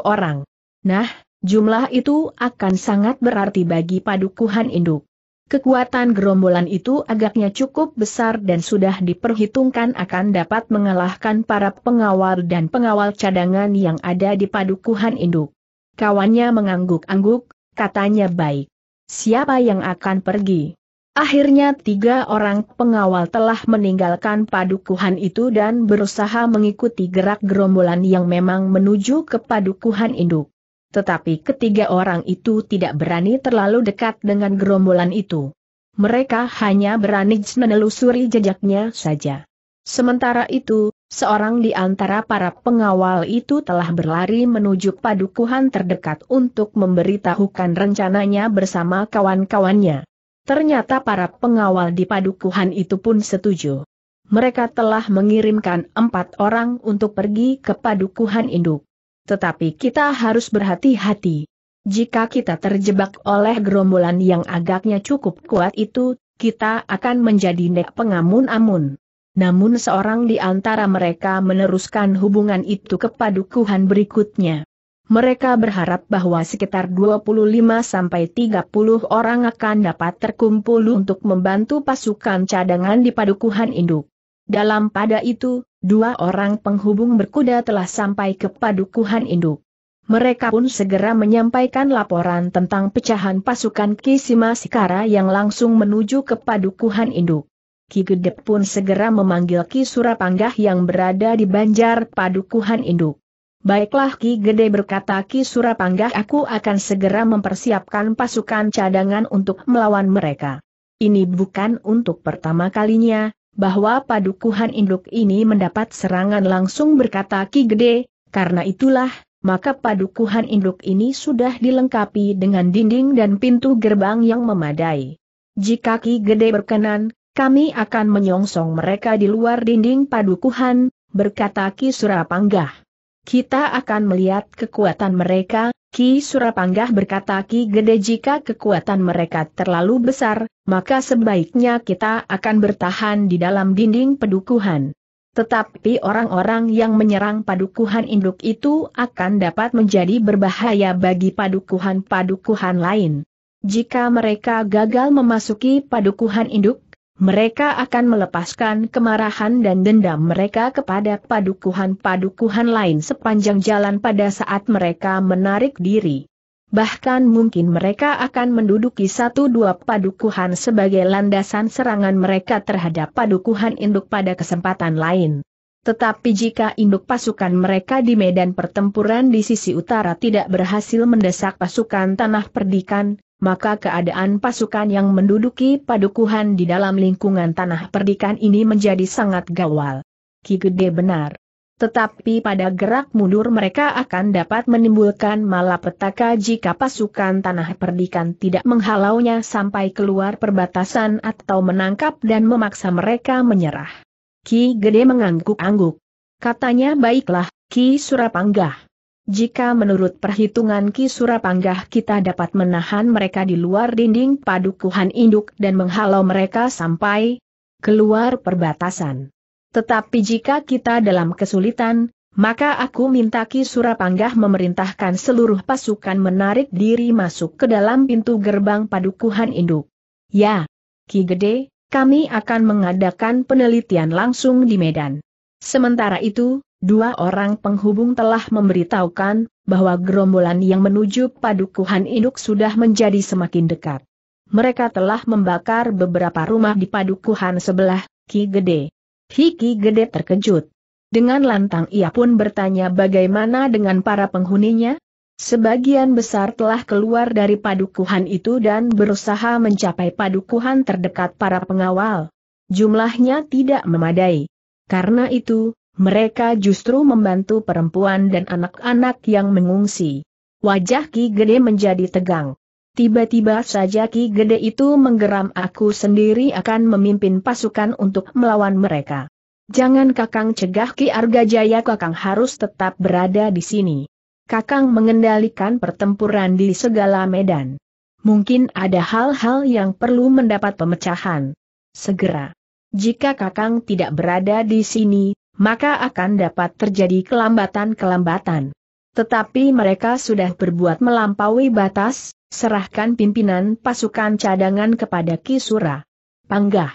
orang. Nah, jumlah itu akan sangat berarti bagi padukuhan induk. Kekuatan gerombolan itu agaknya cukup besar dan sudah diperhitungkan akan dapat mengalahkan para pengawal dan pengawal cadangan yang ada di padukuhan induk. Kawannya mengangguk-angguk, katanya baik. Siapa yang akan pergi? Akhirnya tiga orang pengawal telah meninggalkan padukuhan itu dan berusaha mengikuti gerak gerombolan yang memang menuju ke padukuhan induk. Tetapi ketiga orang itu tidak berani terlalu dekat dengan gerombolan itu. Mereka hanya berani menelusuri jejaknya saja. Sementara itu, seorang di antara para pengawal itu telah berlari menuju padukuhan terdekat untuk memberitahukan rencananya bersama kawan-kawannya. Ternyata para pengawal di padukuhan itu pun setuju. Mereka telah mengirimkan empat orang untuk pergi ke padukuhan induk. Tetapi kita harus berhati-hati. Jika kita terjebak oleh gerombolan yang agaknya cukup kuat itu, kita akan menjadi nek pengamun-amun. Namun seorang di antara mereka meneruskan hubungan itu ke padukuhan berikutnya. Mereka berharap bahwa sekitar 25-30 orang akan dapat terkumpul untuk membantu pasukan cadangan di padukuhan induk. Dalam pada itu, dua orang penghubung berkuda telah sampai ke padukuhan induk. Mereka pun segera menyampaikan laporan tentang pecahan pasukan Kisima Sikara yang langsung menuju ke padukuhan induk. Ki Gede pun segera memanggil Ki Surapanggah yang berada di banjar padukuhan induk. Baiklah Ki Gede berkata Ki Surapanggah aku akan segera mempersiapkan pasukan cadangan untuk melawan mereka. Ini bukan untuk pertama kalinya, bahwa padukuhan induk ini mendapat serangan langsung berkata Ki Gede, karena itulah, maka padukuhan induk ini sudah dilengkapi dengan dinding dan pintu gerbang yang memadai. Jika Ki Gede berkenan, kami akan menyongsong mereka di luar dinding padukuhan, berkata Ki Surapanggah. Kita akan melihat kekuatan mereka, Ki Surapanggah berkata Ki Gede jika kekuatan mereka terlalu besar, maka sebaiknya kita akan bertahan di dalam dinding pedukuhan. Tetapi orang-orang yang menyerang padukuhan induk itu akan dapat menjadi berbahaya bagi padukuhan-padukuhan lain. Jika mereka gagal memasuki padukuhan induk, mereka akan melepaskan kemarahan dan dendam mereka kepada padukuhan-padukuhan lain sepanjang jalan pada saat mereka menarik diri. Bahkan mungkin mereka akan menduduki satu dua padukuhan sebagai landasan serangan mereka terhadap padukuhan induk pada kesempatan lain. Tetapi jika induk pasukan mereka di medan pertempuran di sisi utara tidak berhasil mendesak pasukan tanah perdikan, maka keadaan pasukan yang menduduki padukuhan di dalam lingkungan tanah perdikan ini menjadi sangat gawal. Ki Gede benar. Tetapi pada gerak mundur mereka akan dapat menimbulkan malapetaka jika pasukan tanah perdikan tidak menghalaunya sampai keluar perbatasan atau menangkap dan memaksa mereka menyerah. Ki Gede mengangguk-angguk. Katanya baiklah, Ki Surapanggah. Jika menurut perhitungan Ki Surapanggah kita dapat menahan mereka di luar dinding padukuhan induk dan menghalau mereka sampai keluar perbatasan. Tetapi jika kita dalam kesulitan, maka aku minta Ki Surapanggah memerintahkan seluruh pasukan menarik diri masuk ke dalam pintu gerbang padukuhan induk. Ya, Ki Gede, kami akan mengadakan penelitian langsung di Medan. Sementara itu, dua orang penghubung telah memberitahukan bahwa gerombolan yang menuju padukuhan induk sudah menjadi semakin dekat. Mereka telah membakar beberapa rumah di padukuhan sebelah, Ki Gede. Ki Gede terkejut. Dengan lantang ia pun bertanya bagaimana dengan para penghuninya, Sebagian besar telah keluar dari padukuhan itu dan berusaha mencapai padukuhan terdekat para pengawal. Jumlahnya tidak memadai. Karena itu, mereka justru membantu perempuan dan anak-anak yang mengungsi. Wajah Ki Gede menjadi tegang. Tiba-tiba saja Ki Gede itu menggeram aku sendiri akan memimpin pasukan untuk melawan mereka. Jangan kakang cegah Ki Argajaya kakang harus tetap berada di sini. Kakang mengendalikan pertempuran di segala medan. Mungkin ada hal-hal yang perlu mendapat pemecahan. Segera. Jika Kakang tidak berada di sini, maka akan dapat terjadi kelambatan-kelambatan. Tetapi mereka sudah berbuat melampaui batas, serahkan pimpinan pasukan cadangan kepada Kisura. Panggah.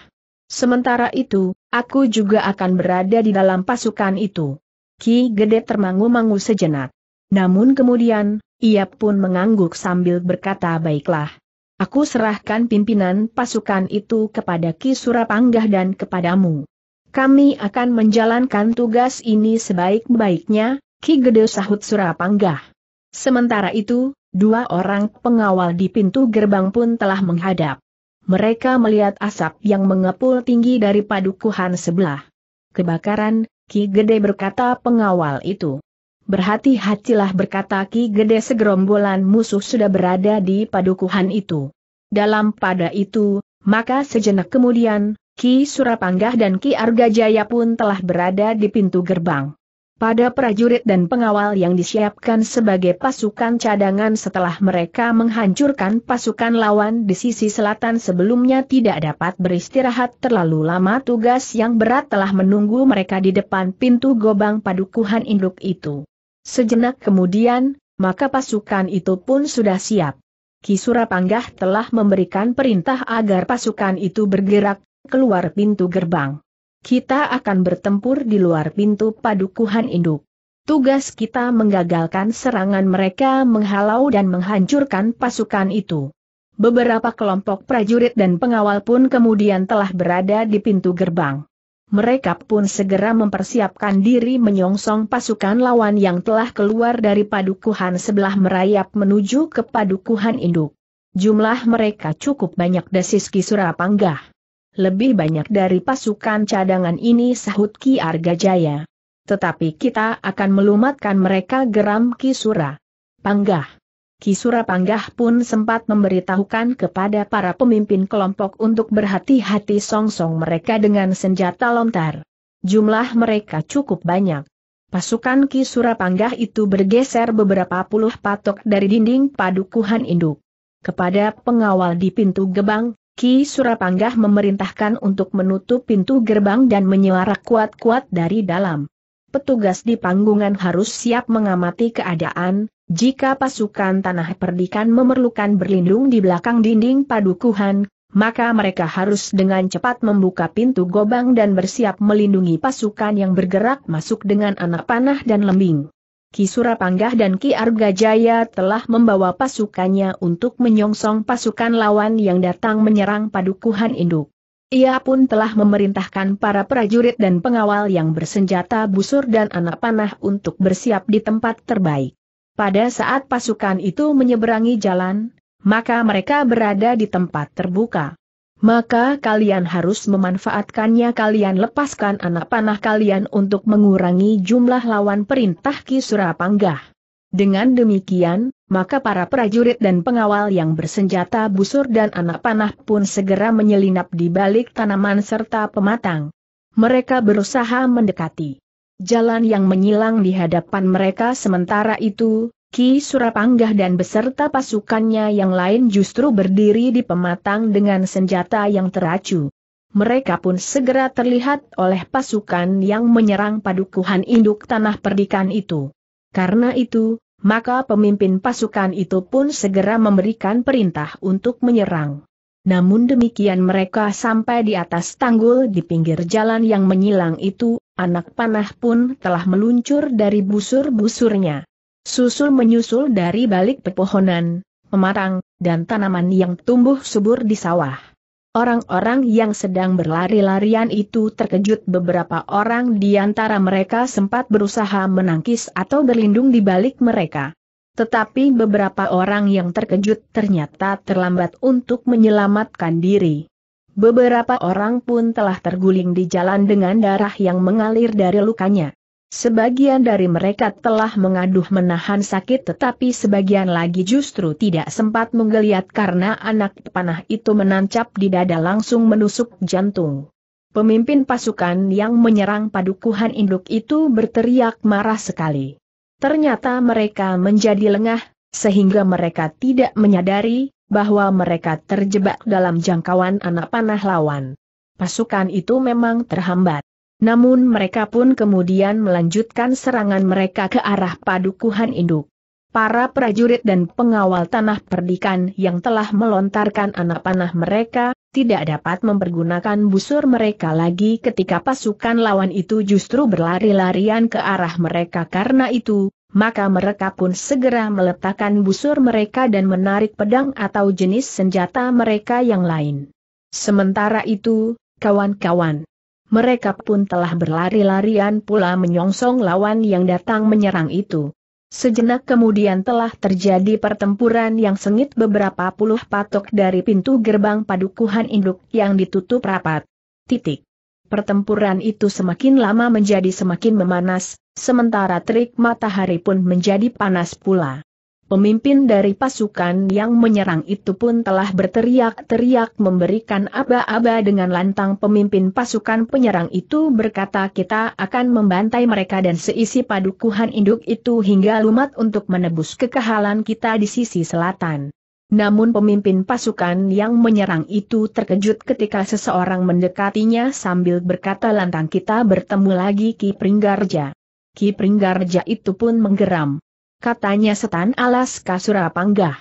Sementara itu, aku juga akan berada di dalam pasukan itu. Ki Gede termangu-mangu sejenak. Namun kemudian, ia pun mengangguk sambil berkata baiklah. Aku serahkan pimpinan pasukan itu kepada Ki Surapanggah dan kepadamu. Kami akan menjalankan tugas ini sebaik-baiknya, Ki Gede sahut Surapanggah. Sementara itu, dua orang pengawal di pintu gerbang pun telah menghadap. Mereka melihat asap yang mengepul tinggi dari padukuhan sebelah. Kebakaran, Ki Gede berkata pengawal itu. Berhati-hatilah berkata Ki Gede segerombolan musuh sudah berada di padukuhan itu. Dalam pada itu, maka sejenak kemudian, Ki Surapanggah dan Ki Arga Jaya pun telah berada di pintu gerbang. Pada prajurit dan pengawal yang disiapkan sebagai pasukan cadangan setelah mereka menghancurkan pasukan lawan di sisi selatan sebelumnya tidak dapat beristirahat terlalu lama tugas yang berat telah menunggu mereka di depan pintu gobang padukuhan induk itu. Sejenak kemudian, maka pasukan itu pun sudah siap. Kisura Panggah telah memberikan perintah agar pasukan itu bergerak, keluar pintu gerbang. Kita akan bertempur di luar pintu padukuhan induk. Tugas kita menggagalkan serangan mereka menghalau dan menghancurkan pasukan itu. Beberapa kelompok prajurit dan pengawal pun kemudian telah berada di pintu gerbang mereka pun segera mempersiapkan diri menyongsong pasukan lawan yang telah keluar dari padukuhan sebelah merayap menuju ke padukuhan induk. Jumlah mereka cukup banyak desis Kisura Panggah. Lebih banyak dari pasukan cadangan ini sahut Ki Jaya. Tetapi kita akan melumatkan mereka geram Kisura. Panggah. Kisura Panggah pun sempat memberitahukan kepada para pemimpin kelompok untuk berhati-hati songsong mereka dengan senjata lontar. Jumlah mereka cukup banyak. Pasukan Kisura Panggah itu bergeser beberapa puluh patok dari dinding padukuhan induk. Kepada pengawal di pintu gebang, Ki Surapanggah memerintahkan untuk menutup pintu gerbang dan menyuara kuat-kuat dari dalam petugas di panggungan harus siap mengamati keadaan, jika pasukan tanah perdikan memerlukan berlindung di belakang dinding padukuhan, maka mereka harus dengan cepat membuka pintu gobang dan bersiap melindungi pasukan yang bergerak masuk dengan anak panah dan lembing. Ki Surapanggah dan Ki Argajaya telah membawa pasukannya untuk menyongsong pasukan lawan yang datang menyerang padukuhan induk. Ia pun telah memerintahkan para prajurit dan pengawal yang bersenjata busur dan anak panah untuk bersiap di tempat terbaik. Pada saat pasukan itu menyeberangi jalan, maka mereka berada di tempat terbuka. Maka kalian harus memanfaatkannya kalian lepaskan anak panah kalian untuk mengurangi jumlah lawan perintah Ki Surapanggah. Dengan demikian, maka para prajurit dan pengawal yang bersenjata busur dan anak panah pun segera menyelinap di balik tanaman serta pematang. Mereka berusaha mendekati jalan yang menyilang di hadapan mereka sementara itu, Ki Surapanggah dan beserta pasukannya yang lain justru berdiri di pematang dengan senjata yang teracu. Mereka pun segera terlihat oleh pasukan yang menyerang padukuhan induk tanah perdikan itu. Karena itu, maka pemimpin pasukan itu pun segera memberikan perintah untuk menyerang. Namun demikian mereka sampai di atas tanggul di pinggir jalan yang menyilang itu, anak panah pun telah meluncur dari busur-busurnya. Susul menyusul dari balik pepohonan, pematang, dan tanaman yang tumbuh subur di sawah. Orang-orang yang sedang berlari-larian itu terkejut beberapa orang di antara mereka sempat berusaha menangkis atau berlindung di balik mereka. Tetapi beberapa orang yang terkejut ternyata terlambat untuk menyelamatkan diri. Beberapa orang pun telah terguling di jalan dengan darah yang mengalir dari lukanya. Sebagian dari mereka telah mengaduh menahan sakit tetapi sebagian lagi justru tidak sempat menggeliat karena anak panah itu menancap di dada langsung menusuk jantung. Pemimpin pasukan yang menyerang padukuhan induk itu berteriak marah sekali. Ternyata mereka menjadi lengah, sehingga mereka tidak menyadari bahwa mereka terjebak dalam jangkauan anak panah lawan. Pasukan itu memang terhambat. Namun mereka pun kemudian melanjutkan serangan mereka ke arah padukuhan induk. Para prajurit dan pengawal tanah perdikan yang telah melontarkan anak panah mereka, tidak dapat mempergunakan busur mereka lagi ketika pasukan lawan itu justru berlari-larian ke arah mereka karena itu, maka mereka pun segera meletakkan busur mereka dan menarik pedang atau jenis senjata mereka yang lain. Sementara itu, kawan-kawan, mereka pun telah berlari-larian pula menyongsong lawan yang datang menyerang itu. Sejenak kemudian telah terjadi pertempuran yang sengit beberapa puluh patok dari pintu gerbang padukuhan induk yang ditutup rapat. Titik. Pertempuran itu semakin lama menjadi semakin memanas, sementara terik matahari pun menjadi panas pula. Pemimpin dari pasukan yang menyerang itu pun telah berteriak-teriak memberikan aba-aba dengan lantang pemimpin pasukan penyerang itu berkata kita akan membantai mereka dan seisi padukuhan induk itu hingga lumat untuk menebus kekehalan kita di sisi selatan. Namun pemimpin pasukan yang menyerang itu terkejut ketika seseorang mendekatinya sambil berkata lantang kita bertemu lagi Ki Pringgarja. Ki Pringgarja itu pun menggeram katanya setan alas kasur panggah.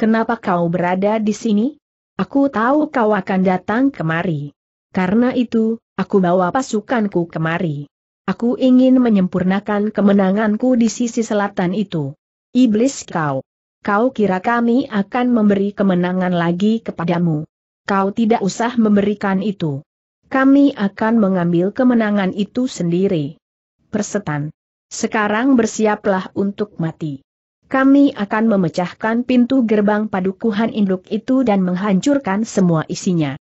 Kenapa kau berada di sini? Aku tahu kau akan datang kemari. Karena itu, aku bawa pasukanku kemari. Aku ingin menyempurnakan kemenanganku di sisi selatan itu. Iblis kau. Kau kira kami akan memberi kemenangan lagi kepadamu. Kau tidak usah memberikan itu. Kami akan mengambil kemenangan itu sendiri. Persetan. Sekarang bersiaplah untuk mati. Kami akan memecahkan pintu gerbang padukuhan induk itu dan menghancurkan semua isinya.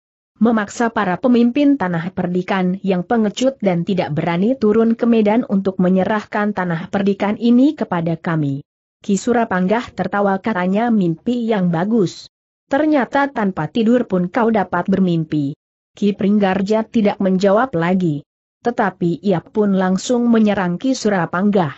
Memaksa para pemimpin tanah perdikan yang pengecut dan tidak berani turun ke medan untuk menyerahkan tanah perdikan ini kepada kami. Kisura Panggah tertawa katanya mimpi yang bagus. Ternyata tanpa tidur pun kau dapat bermimpi. Ki Pringgarja tidak menjawab lagi. Tetapi ia pun langsung menyerang Ki Surapanggah.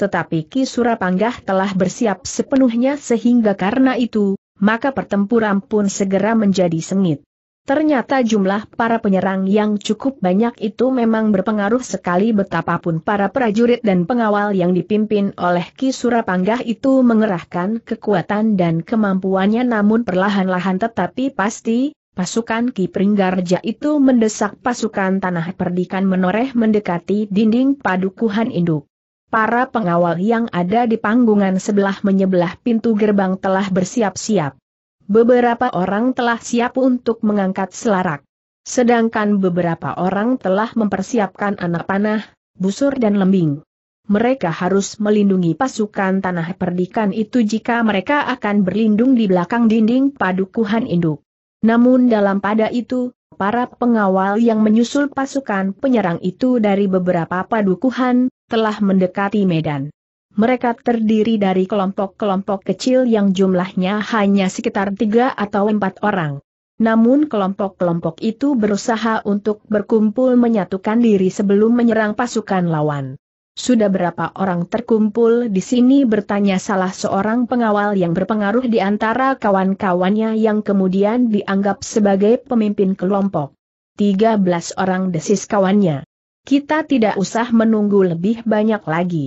Tetapi Ki Surapanggah telah bersiap sepenuhnya sehingga karena itu, maka pertempuran pun segera menjadi sengit. Ternyata jumlah para penyerang yang cukup banyak itu memang berpengaruh sekali betapapun para prajurit dan pengawal yang dipimpin oleh Ki Surapanggah itu mengerahkan kekuatan dan kemampuannya namun perlahan-lahan tetapi pasti, Pasukan Ki Pringgarja itu mendesak pasukan tanah perdikan menoreh mendekati dinding padukuhan induk. Para pengawal yang ada di panggungan sebelah menyebelah pintu gerbang telah bersiap-siap. Beberapa orang telah siap untuk mengangkat selarak. Sedangkan beberapa orang telah mempersiapkan anak panah, busur dan lembing. Mereka harus melindungi pasukan tanah perdikan itu jika mereka akan berlindung di belakang dinding padukuhan induk. Namun dalam pada itu, para pengawal yang menyusul pasukan penyerang itu dari beberapa padukuhan, telah mendekati medan. Mereka terdiri dari kelompok-kelompok kecil yang jumlahnya hanya sekitar tiga atau empat orang. Namun kelompok-kelompok itu berusaha untuk berkumpul menyatukan diri sebelum menyerang pasukan lawan sudah berapa orang terkumpul di sini bertanya salah seorang pengawal yang berpengaruh di antara kawan-kawannya yang kemudian dianggap sebagai pemimpin kelompok. 13 orang desis kawannya. Kita tidak usah menunggu lebih banyak lagi.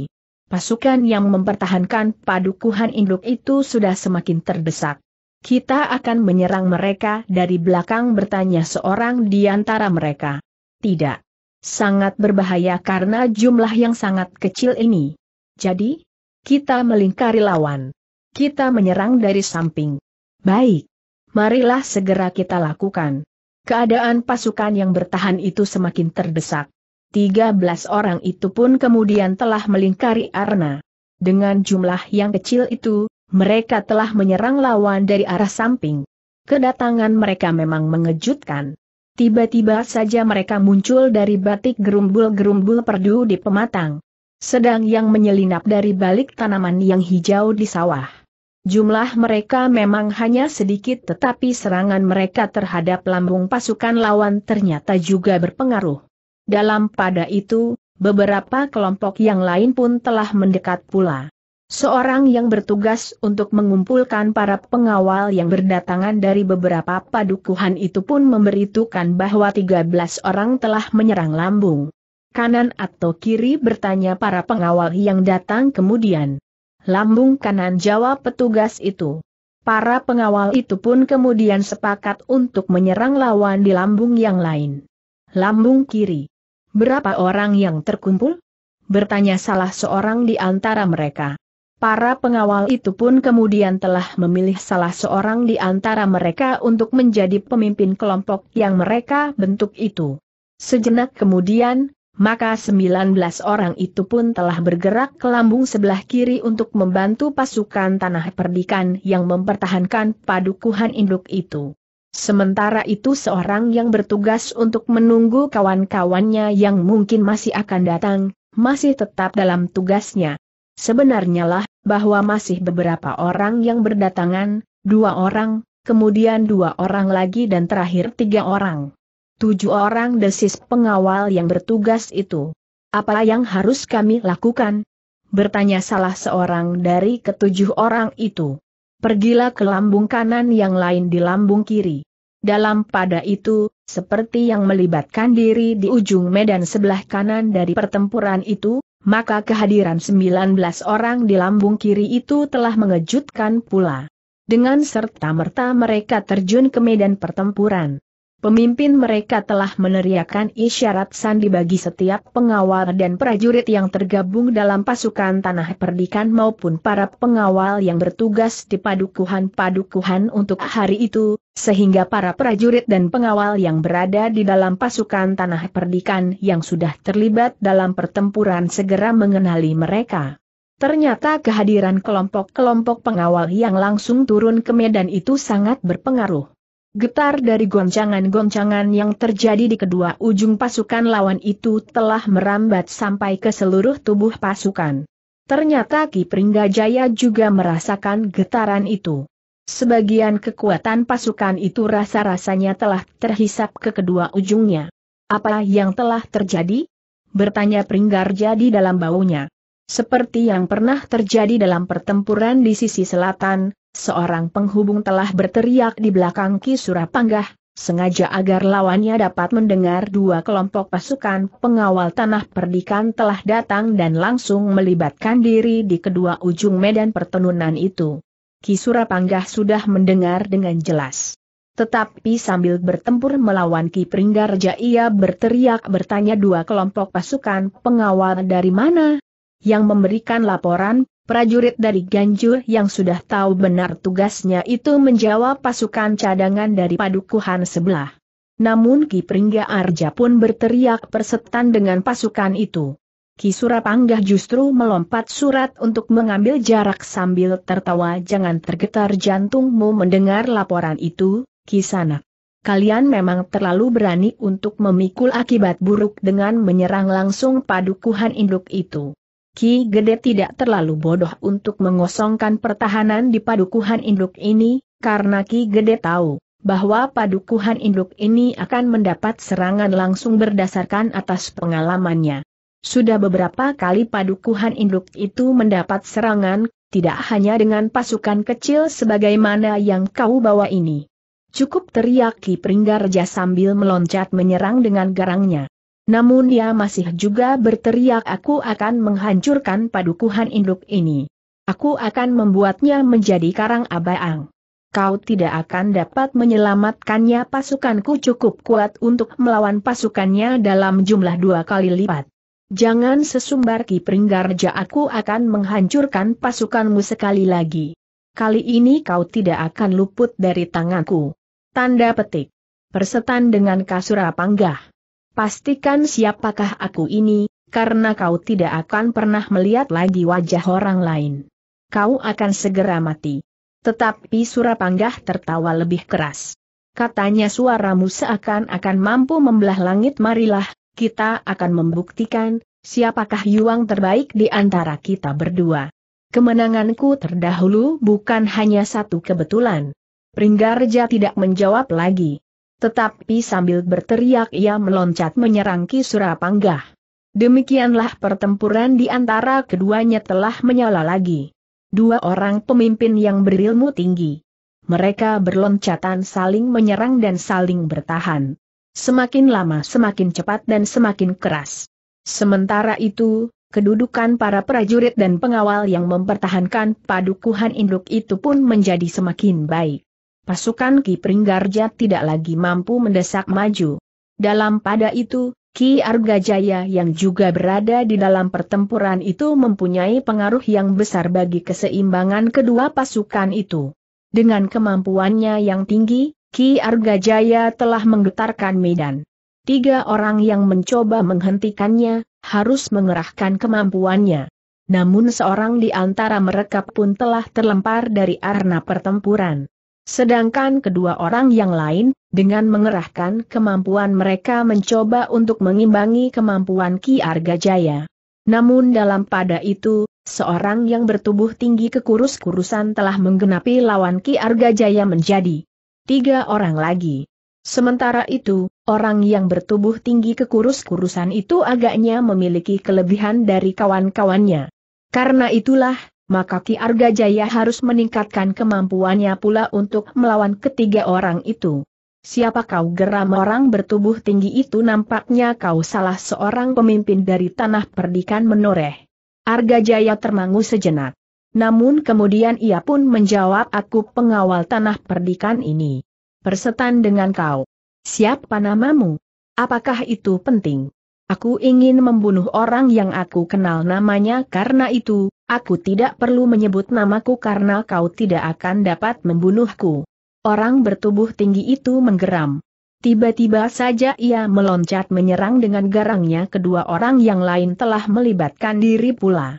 Pasukan yang mempertahankan padukuhan induk itu sudah semakin terdesak. Kita akan menyerang mereka dari belakang bertanya seorang di antara mereka. Tidak. Sangat berbahaya karena jumlah yang sangat kecil ini. Jadi, kita melingkari lawan. Kita menyerang dari samping. Baik. Marilah segera kita lakukan. Keadaan pasukan yang bertahan itu semakin terdesak. 13 orang itu pun kemudian telah melingkari Arna. Dengan jumlah yang kecil itu, mereka telah menyerang lawan dari arah samping. Kedatangan mereka memang mengejutkan. Tiba-tiba saja mereka muncul dari batik gerumbul-gerumbul perdu di pematang. Sedang yang menyelinap dari balik tanaman yang hijau di sawah. Jumlah mereka memang hanya sedikit tetapi serangan mereka terhadap lambung pasukan lawan ternyata juga berpengaruh. Dalam pada itu, beberapa kelompok yang lain pun telah mendekat pula. Seorang yang bertugas untuk mengumpulkan para pengawal yang berdatangan dari beberapa padukuhan itu pun memberitukan bahwa 13 orang telah menyerang lambung. Kanan atau kiri bertanya para pengawal yang datang kemudian. Lambung kanan jawab petugas itu. Para pengawal itu pun kemudian sepakat untuk menyerang lawan di lambung yang lain. Lambung kiri. Berapa orang yang terkumpul? Bertanya salah seorang di antara mereka. Para pengawal itu pun kemudian telah memilih salah seorang di antara mereka untuk menjadi pemimpin kelompok yang mereka bentuk itu. Sejenak kemudian, maka 19 orang itu pun telah bergerak ke lambung sebelah kiri untuk membantu pasukan tanah perdikan yang mempertahankan padukuhan induk itu. Sementara itu seorang yang bertugas untuk menunggu kawan-kawannya yang mungkin masih akan datang, masih tetap dalam tugasnya. Sebenarnya lah, bahwa masih beberapa orang yang berdatangan, dua orang, kemudian dua orang lagi dan terakhir tiga orang. Tujuh orang desis pengawal yang bertugas itu. Apa yang harus kami lakukan? Bertanya salah seorang dari ketujuh orang itu. Pergilah ke lambung kanan yang lain di lambung kiri. Dalam pada itu, seperti yang melibatkan diri di ujung medan sebelah kanan dari pertempuran itu, maka kehadiran 19 orang di lambung kiri itu telah mengejutkan pula. Dengan serta-merta mereka terjun ke medan pertempuran. Pemimpin mereka telah meneriakan isyarat sandi bagi setiap pengawal dan prajurit yang tergabung dalam pasukan tanah perdikan maupun para pengawal yang bertugas di padukuhan-padukuhan untuk hari itu, sehingga para prajurit dan pengawal yang berada di dalam pasukan tanah perdikan yang sudah terlibat dalam pertempuran segera mengenali mereka. Ternyata kehadiran kelompok-kelompok pengawal yang langsung turun ke medan itu sangat berpengaruh. Getar dari goncangan-goncangan yang terjadi di kedua ujung pasukan lawan itu telah merambat sampai ke seluruh tubuh pasukan. Ternyata Ki Pringgajaya juga merasakan getaran itu. Sebagian kekuatan pasukan itu rasa-rasanya telah terhisap ke kedua ujungnya. Apa yang telah terjadi? Bertanya Pringgarja di dalam baunya. Seperti yang pernah terjadi dalam pertempuran di sisi selatan, seorang penghubung telah berteriak di belakang Ki Surapanggah, sengaja agar lawannya dapat mendengar dua kelompok pasukan pengawal tanah perdikan telah datang dan langsung melibatkan diri di kedua ujung medan pertenunan itu. Kisura Panggah sudah mendengar dengan jelas. Tetapi sambil bertempur melawan Ki Pringgarja ia berteriak bertanya dua kelompok pasukan pengawal dari mana? Yang memberikan laporan, prajurit dari Ganjur yang sudah tahu benar tugasnya itu menjawab pasukan cadangan dari padukuhan sebelah. Namun Ki Pringga Arja pun berteriak persetan dengan pasukan itu. Kisura Panggah justru melompat surat untuk mengambil jarak sambil tertawa jangan tergetar jantungmu mendengar laporan itu, Sanak. Kalian memang terlalu berani untuk memikul akibat buruk dengan menyerang langsung padukuhan induk itu. Ki Gede tidak terlalu bodoh untuk mengosongkan pertahanan di padukuhan induk ini, karena Ki Gede tahu bahwa padukuhan induk ini akan mendapat serangan langsung berdasarkan atas pengalamannya. Sudah beberapa kali padukuhan induk itu mendapat serangan, tidak hanya dengan pasukan kecil sebagaimana yang kau bawa ini. Cukup teriak Ki Pringgarja sambil meloncat menyerang dengan garangnya. Namun dia masih juga berteriak aku akan menghancurkan padukuhan induk ini. Aku akan membuatnya menjadi karang abaang. Kau tidak akan dapat menyelamatkannya pasukanku cukup kuat untuk melawan pasukannya dalam jumlah dua kali lipat. Jangan sesumbar Ki Pringgarja aku akan menghancurkan pasukanmu sekali lagi. Kali ini kau tidak akan luput dari tanganku. Tanda petik. Persetan dengan kasura panggah. Pastikan siapakah aku ini, karena kau tidak akan pernah melihat lagi wajah orang lain. Kau akan segera mati. Tetapi Surapanggah tertawa lebih keras. Katanya suaramu seakan-akan mampu membelah langit marilah, kita akan membuktikan, siapakah Yuang terbaik di antara kita berdua. Kemenanganku terdahulu bukan hanya satu kebetulan. Pringgarja tidak menjawab lagi. Tetapi sambil berteriak ia meloncat menyerang Ki Surapanggah. Demikianlah pertempuran di antara keduanya telah menyala lagi. Dua orang pemimpin yang berilmu tinggi. Mereka berloncatan saling menyerang dan saling bertahan. Semakin lama semakin cepat dan semakin keras. Sementara itu, kedudukan para prajurit dan pengawal yang mempertahankan padukuhan induk itu pun menjadi semakin baik. Pasukan Ki Pringgarja tidak lagi mampu mendesak maju. Dalam pada itu, Ki Argajaya yang juga berada di dalam pertempuran itu mempunyai pengaruh yang besar bagi keseimbangan kedua pasukan itu. Dengan kemampuannya yang tinggi, Ki Arga Jaya telah menggetarkan medan. Tiga orang yang mencoba menghentikannya, harus mengerahkan kemampuannya. Namun seorang di antara mereka pun telah terlempar dari arena pertempuran. Sedangkan kedua orang yang lain, dengan mengerahkan kemampuan mereka mencoba untuk mengimbangi kemampuan Ki Arga Jaya. Namun dalam pada itu, seorang yang bertubuh tinggi kekurus-kurusan telah menggenapi lawan Ki Arga Jaya menjadi tiga orang lagi. Sementara itu, orang yang bertubuh tinggi kekurus-kurusan itu agaknya memiliki kelebihan dari kawan-kawannya. Karena itulah, maka Ki Arga Jaya harus meningkatkan kemampuannya pula untuk melawan ketiga orang itu. Siapa kau geram orang bertubuh tinggi itu nampaknya kau salah seorang pemimpin dari tanah perdikan menoreh. Arga Jaya termangu sejenak. Namun kemudian ia pun menjawab aku pengawal tanah perdikan ini. Persetan dengan kau. Siapa namamu? Apakah itu penting? Aku ingin membunuh orang yang aku kenal namanya karena itu, aku tidak perlu menyebut namaku karena kau tidak akan dapat membunuhku. Orang bertubuh tinggi itu menggeram. Tiba-tiba saja ia meloncat menyerang dengan garangnya kedua orang yang lain telah melibatkan diri pula.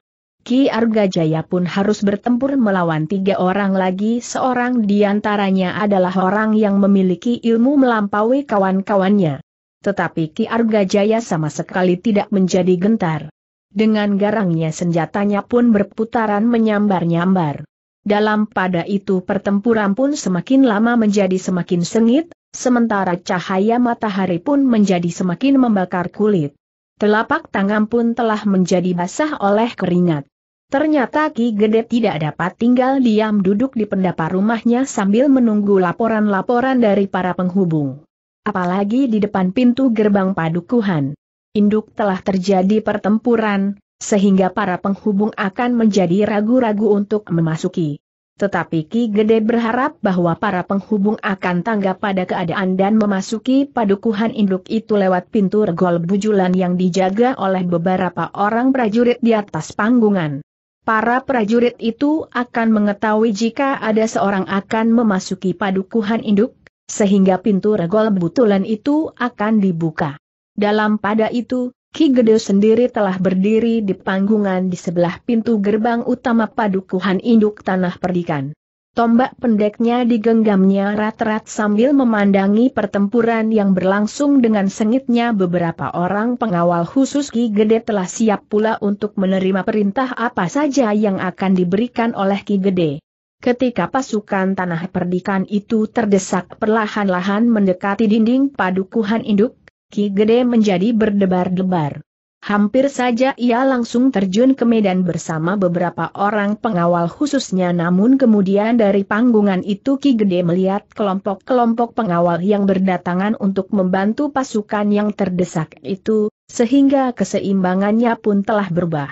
Ki Arga Jaya pun harus bertempur melawan tiga orang lagi seorang di antaranya adalah orang yang memiliki ilmu melampaui kawan-kawannya. Tetapi Ki Arga Jaya sama sekali tidak menjadi gentar. Dengan garangnya senjatanya pun berputaran menyambar-nyambar. Dalam pada itu pertempuran pun semakin lama menjadi semakin sengit, sementara cahaya matahari pun menjadi semakin membakar kulit. Telapak tangan pun telah menjadi basah oleh keringat. Ternyata Ki Gede tidak dapat tinggal diam duduk di pendapa rumahnya sambil menunggu laporan-laporan dari para penghubung. Apalagi di depan pintu gerbang padukuhan. Induk telah terjadi pertempuran, sehingga para penghubung akan menjadi ragu-ragu untuk memasuki. Tetapi Ki Gede berharap bahwa para penghubung akan tanggap pada keadaan dan memasuki padukuhan induk itu lewat pintu regol bujulan yang dijaga oleh beberapa orang prajurit di atas panggungan para prajurit itu akan mengetahui jika ada seorang akan memasuki padukuhan induk, sehingga pintu regol butulan itu akan dibuka. Dalam pada itu, Ki Gede sendiri telah berdiri di panggungan di sebelah pintu gerbang utama padukuhan induk tanah perdikan. Tombak pendeknya digenggamnya rat-rat sambil memandangi pertempuran yang berlangsung dengan sengitnya beberapa orang pengawal khusus Ki Gede telah siap pula untuk menerima perintah apa saja yang akan diberikan oleh Ki Gede. Ketika pasukan tanah perdikan itu terdesak perlahan-lahan mendekati dinding padukuhan induk, Ki Gede menjadi berdebar-debar. Hampir saja ia langsung terjun ke medan bersama beberapa orang pengawal khususnya namun kemudian dari panggungan itu Ki Gede melihat kelompok-kelompok pengawal yang berdatangan untuk membantu pasukan yang terdesak itu, sehingga keseimbangannya pun telah berubah.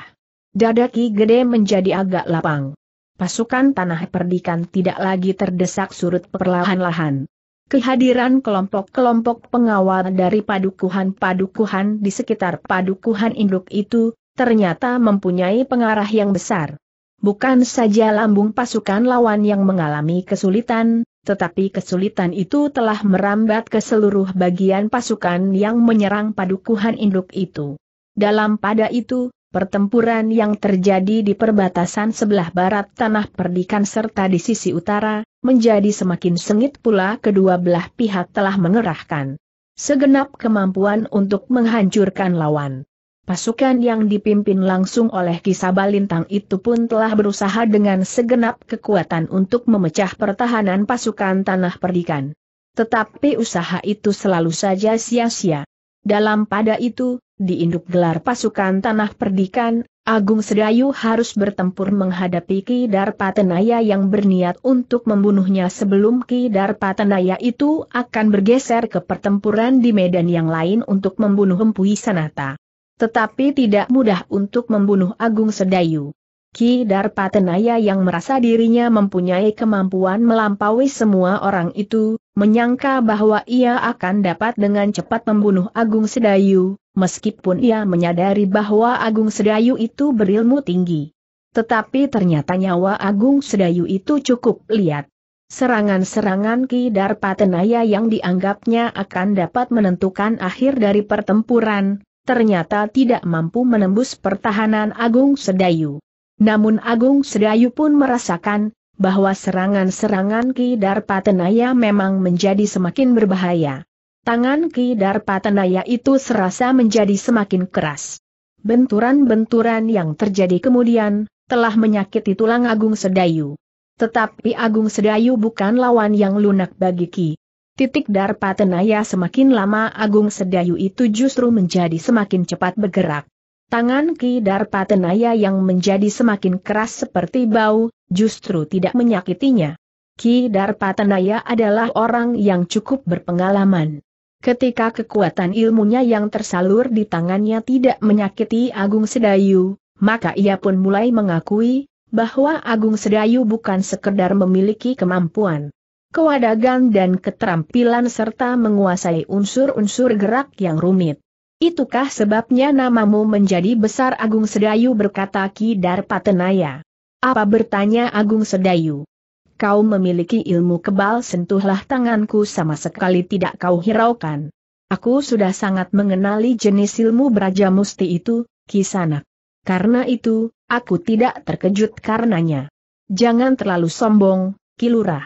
Dada Ki Gede menjadi agak lapang. Pasukan tanah perdikan tidak lagi terdesak surut perlahan-lahan. Kehadiran kelompok-kelompok pengawal dari padukuhan-padukuhan di sekitar padukuhan induk itu, ternyata mempunyai pengarah yang besar. Bukan saja lambung pasukan lawan yang mengalami kesulitan, tetapi kesulitan itu telah merambat ke seluruh bagian pasukan yang menyerang padukuhan induk itu. Dalam pada itu, pertempuran yang terjadi di perbatasan sebelah barat tanah perdikan serta di sisi utara, menjadi semakin sengit pula kedua belah pihak telah mengerahkan segenap kemampuan untuk menghancurkan lawan. Pasukan yang dipimpin langsung oleh Kisabalintang itu pun telah berusaha dengan segenap kekuatan untuk memecah pertahanan pasukan Tanah Perdikan. Tetapi usaha itu selalu saja sia-sia. Dalam pada itu, di induk gelar pasukan tanah perdikan, Agung Sedayu harus bertempur menghadapi Ki Darpatenaya yang berniat untuk membunuhnya sebelum Ki Darpatenaya itu akan bergeser ke pertempuran di medan yang lain untuk membunuh Empu Sanata. Tetapi tidak mudah untuk membunuh Agung Sedayu. Ki Darpatenaya yang merasa dirinya mempunyai kemampuan melampaui semua orang itu, menyangka bahwa ia akan dapat dengan cepat membunuh Agung Sedayu, meskipun ia menyadari bahwa Agung Sedayu itu berilmu tinggi. Tetapi ternyata nyawa Agung Sedayu itu cukup lihat. Serangan-serangan Ki Darpatenaya yang dianggapnya akan dapat menentukan akhir dari pertempuran, ternyata tidak mampu menembus pertahanan Agung Sedayu. Namun Agung Sedayu pun merasakan, bahwa serangan-serangan Ki Darpatenaya memang menjadi semakin berbahaya. Tangan Ki Darpatenaya itu serasa menjadi semakin keras. Benturan-benturan yang terjadi kemudian, telah menyakiti tulang Agung Sedayu. Tetapi Agung Sedayu bukan lawan yang lunak bagi Ki. Titik Darpatenaya semakin lama Agung Sedayu itu justru menjadi semakin cepat bergerak. Tangan Ki Darpatenaya yang menjadi semakin keras seperti bau, justru tidak menyakitinya. Ki Darpatenaya adalah orang yang cukup berpengalaman. Ketika kekuatan ilmunya yang tersalur di tangannya tidak menyakiti Agung Sedayu, maka ia pun mulai mengakui bahwa Agung Sedayu bukan sekedar memiliki kemampuan, kewadagan dan keterampilan serta menguasai unsur-unsur gerak yang rumit. Itukah sebabnya namamu menjadi besar Agung Sedayu berkata Ki Darpatenaya. Apa bertanya Agung Sedayu? kau memiliki ilmu kebal sentuhlah tanganku sama sekali tidak kau hiraukan. Aku sudah sangat mengenali jenis ilmu beraja musti itu, kisanak. Karena itu, aku tidak terkejut karenanya. Jangan terlalu sombong, kilurah.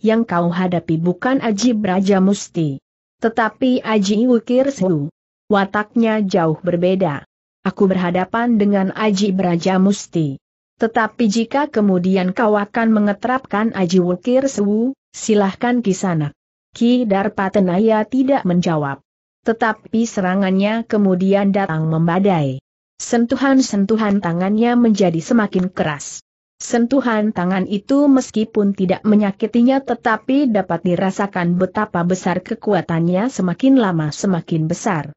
Yang kau hadapi bukan Aji Braja Musti. Tetapi Aji Wukir Su. Wataknya jauh berbeda. Aku berhadapan dengan Aji Braja Musti. Tetapi jika kemudian kau akan mengeterapkan Aji Wukir Sewu, silahkan kisanak. Ki Darpatenaya tidak menjawab. Tetapi serangannya kemudian datang membadai. Sentuhan-sentuhan tangannya menjadi semakin keras. Sentuhan tangan itu meskipun tidak menyakitinya tetapi dapat dirasakan betapa besar kekuatannya semakin lama semakin besar.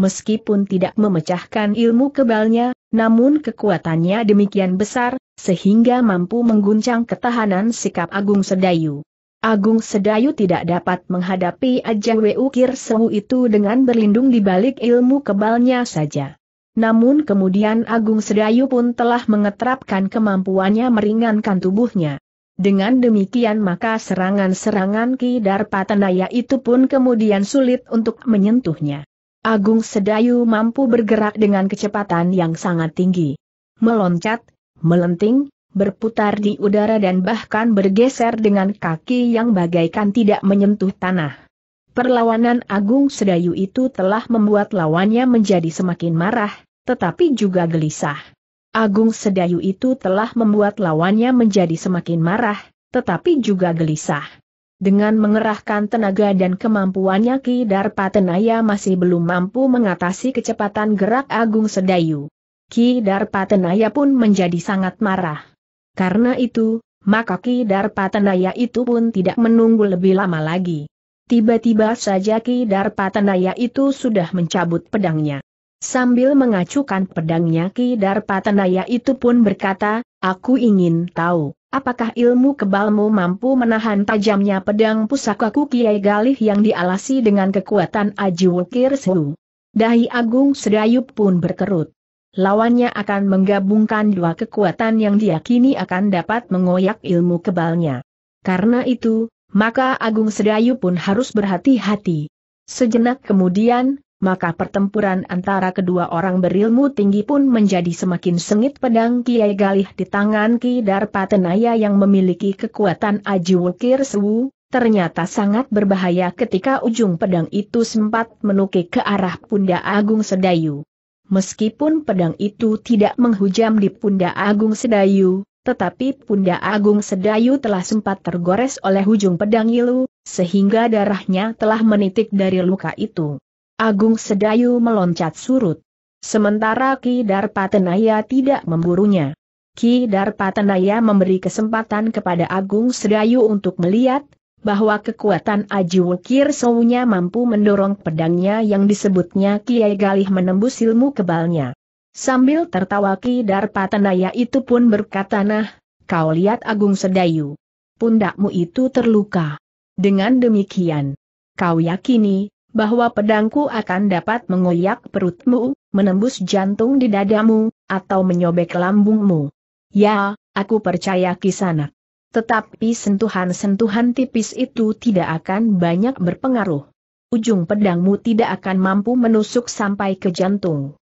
Meskipun tidak memecahkan ilmu kebalnya, namun kekuatannya demikian besar, sehingga mampu mengguncang ketahanan sikap Agung Sedayu. Agung Sedayu tidak dapat menghadapi ajang Weukir Sewu itu dengan berlindung di balik ilmu kebalnya saja. Namun kemudian Agung Sedayu pun telah mengetrapkan kemampuannya meringankan tubuhnya. Dengan demikian maka serangan-serangan Ki Darpatenaya itu pun kemudian sulit untuk menyentuhnya. Agung Sedayu mampu bergerak dengan kecepatan yang sangat tinggi. Meloncat, melenting, berputar di udara dan bahkan bergeser dengan kaki yang bagaikan tidak menyentuh tanah. Perlawanan Agung Sedayu itu telah membuat lawannya menjadi semakin marah, tetapi juga gelisah. Agung Sedayu itu telah membuat lawannya menjadi semakin marah, tetapi juga gelisah. Dengan mengerahkan tenaga dan kemampuannya Ki Darpatenaya masih belum mampu mengatasi kecepatan gerak Agung Sedayu. Ki Darpatenaya pun menjadi sangat marah. Karena itu, maka Ki Darpatenaya itu pun tidak menunggu lebih lama lagi. Tiba-tiba saja Ki Darpatenaya itu sudah mencabut pedangnya. Sambil mengacukan pedangnya Ki Darpatenaya itu pun berkata, aku ingin tahu. Apakah ilmu kebalmu mampu menahan tajamnya pedang pusakaku Kiai Galih yang dialasi dengan kekuatan Aji Wukir Su? Dahi Agung Sedayup pun berkerut. Lawannya akan menggabungkan dua kekuatan yang diyakini akan dapat mengoyak ilmu kebalnya. Karena itu, maka Agung Sedayup pun harus berhati-hati. Sejenak kemudian, maka pertempuran antara kedua orang berilmu tinggi pun menjadi semakin sengit pedang Kiai Galih di tangan Ki Darpatenaya yang memiliki kekuatan Aji Wukir Sewu, ternyata sangat berbahaya ketika ujung pedang itu sempat menukik ke arah Punda Agung Sedayu. Meskipun pedang itu tidak menghujam di Punda Agung Sedayu, tetapi Punda Agung Sedayu telah sempat tergores oleh ujung pedang Ilu, sehingga darahnya telah menitik dari luka itu. Agung Sedayu meloncat surut. Sementara Ki Darpatenaya tidak memburunya. Ki Darpatenaya memberi kesempatan kepada Agung Sedayu untuk melihat bahwa kekuatan Aju Kirsounya mampu mendorong pedangnya yang disebutnya Kiai Galih menembus ilmu kebalnya. Sambil tertawa Ki Darpatenaya itu pun berkata nah, kau lihat Agung Sedayu. Pundakmu itu terluka. Dengan demikian, kau yakini bahwa pedangku akan dapat mengoyak perutmu, menembus jantung di dadamu, atau menyobek lambungmu. Ya, aku percaya kisana. Tetapi sentuhan-sentuhan tipis itu tidak akan banyak berpengaruh. Ujung pedangmu tidak akan mampu menusuk sampai ke jantung.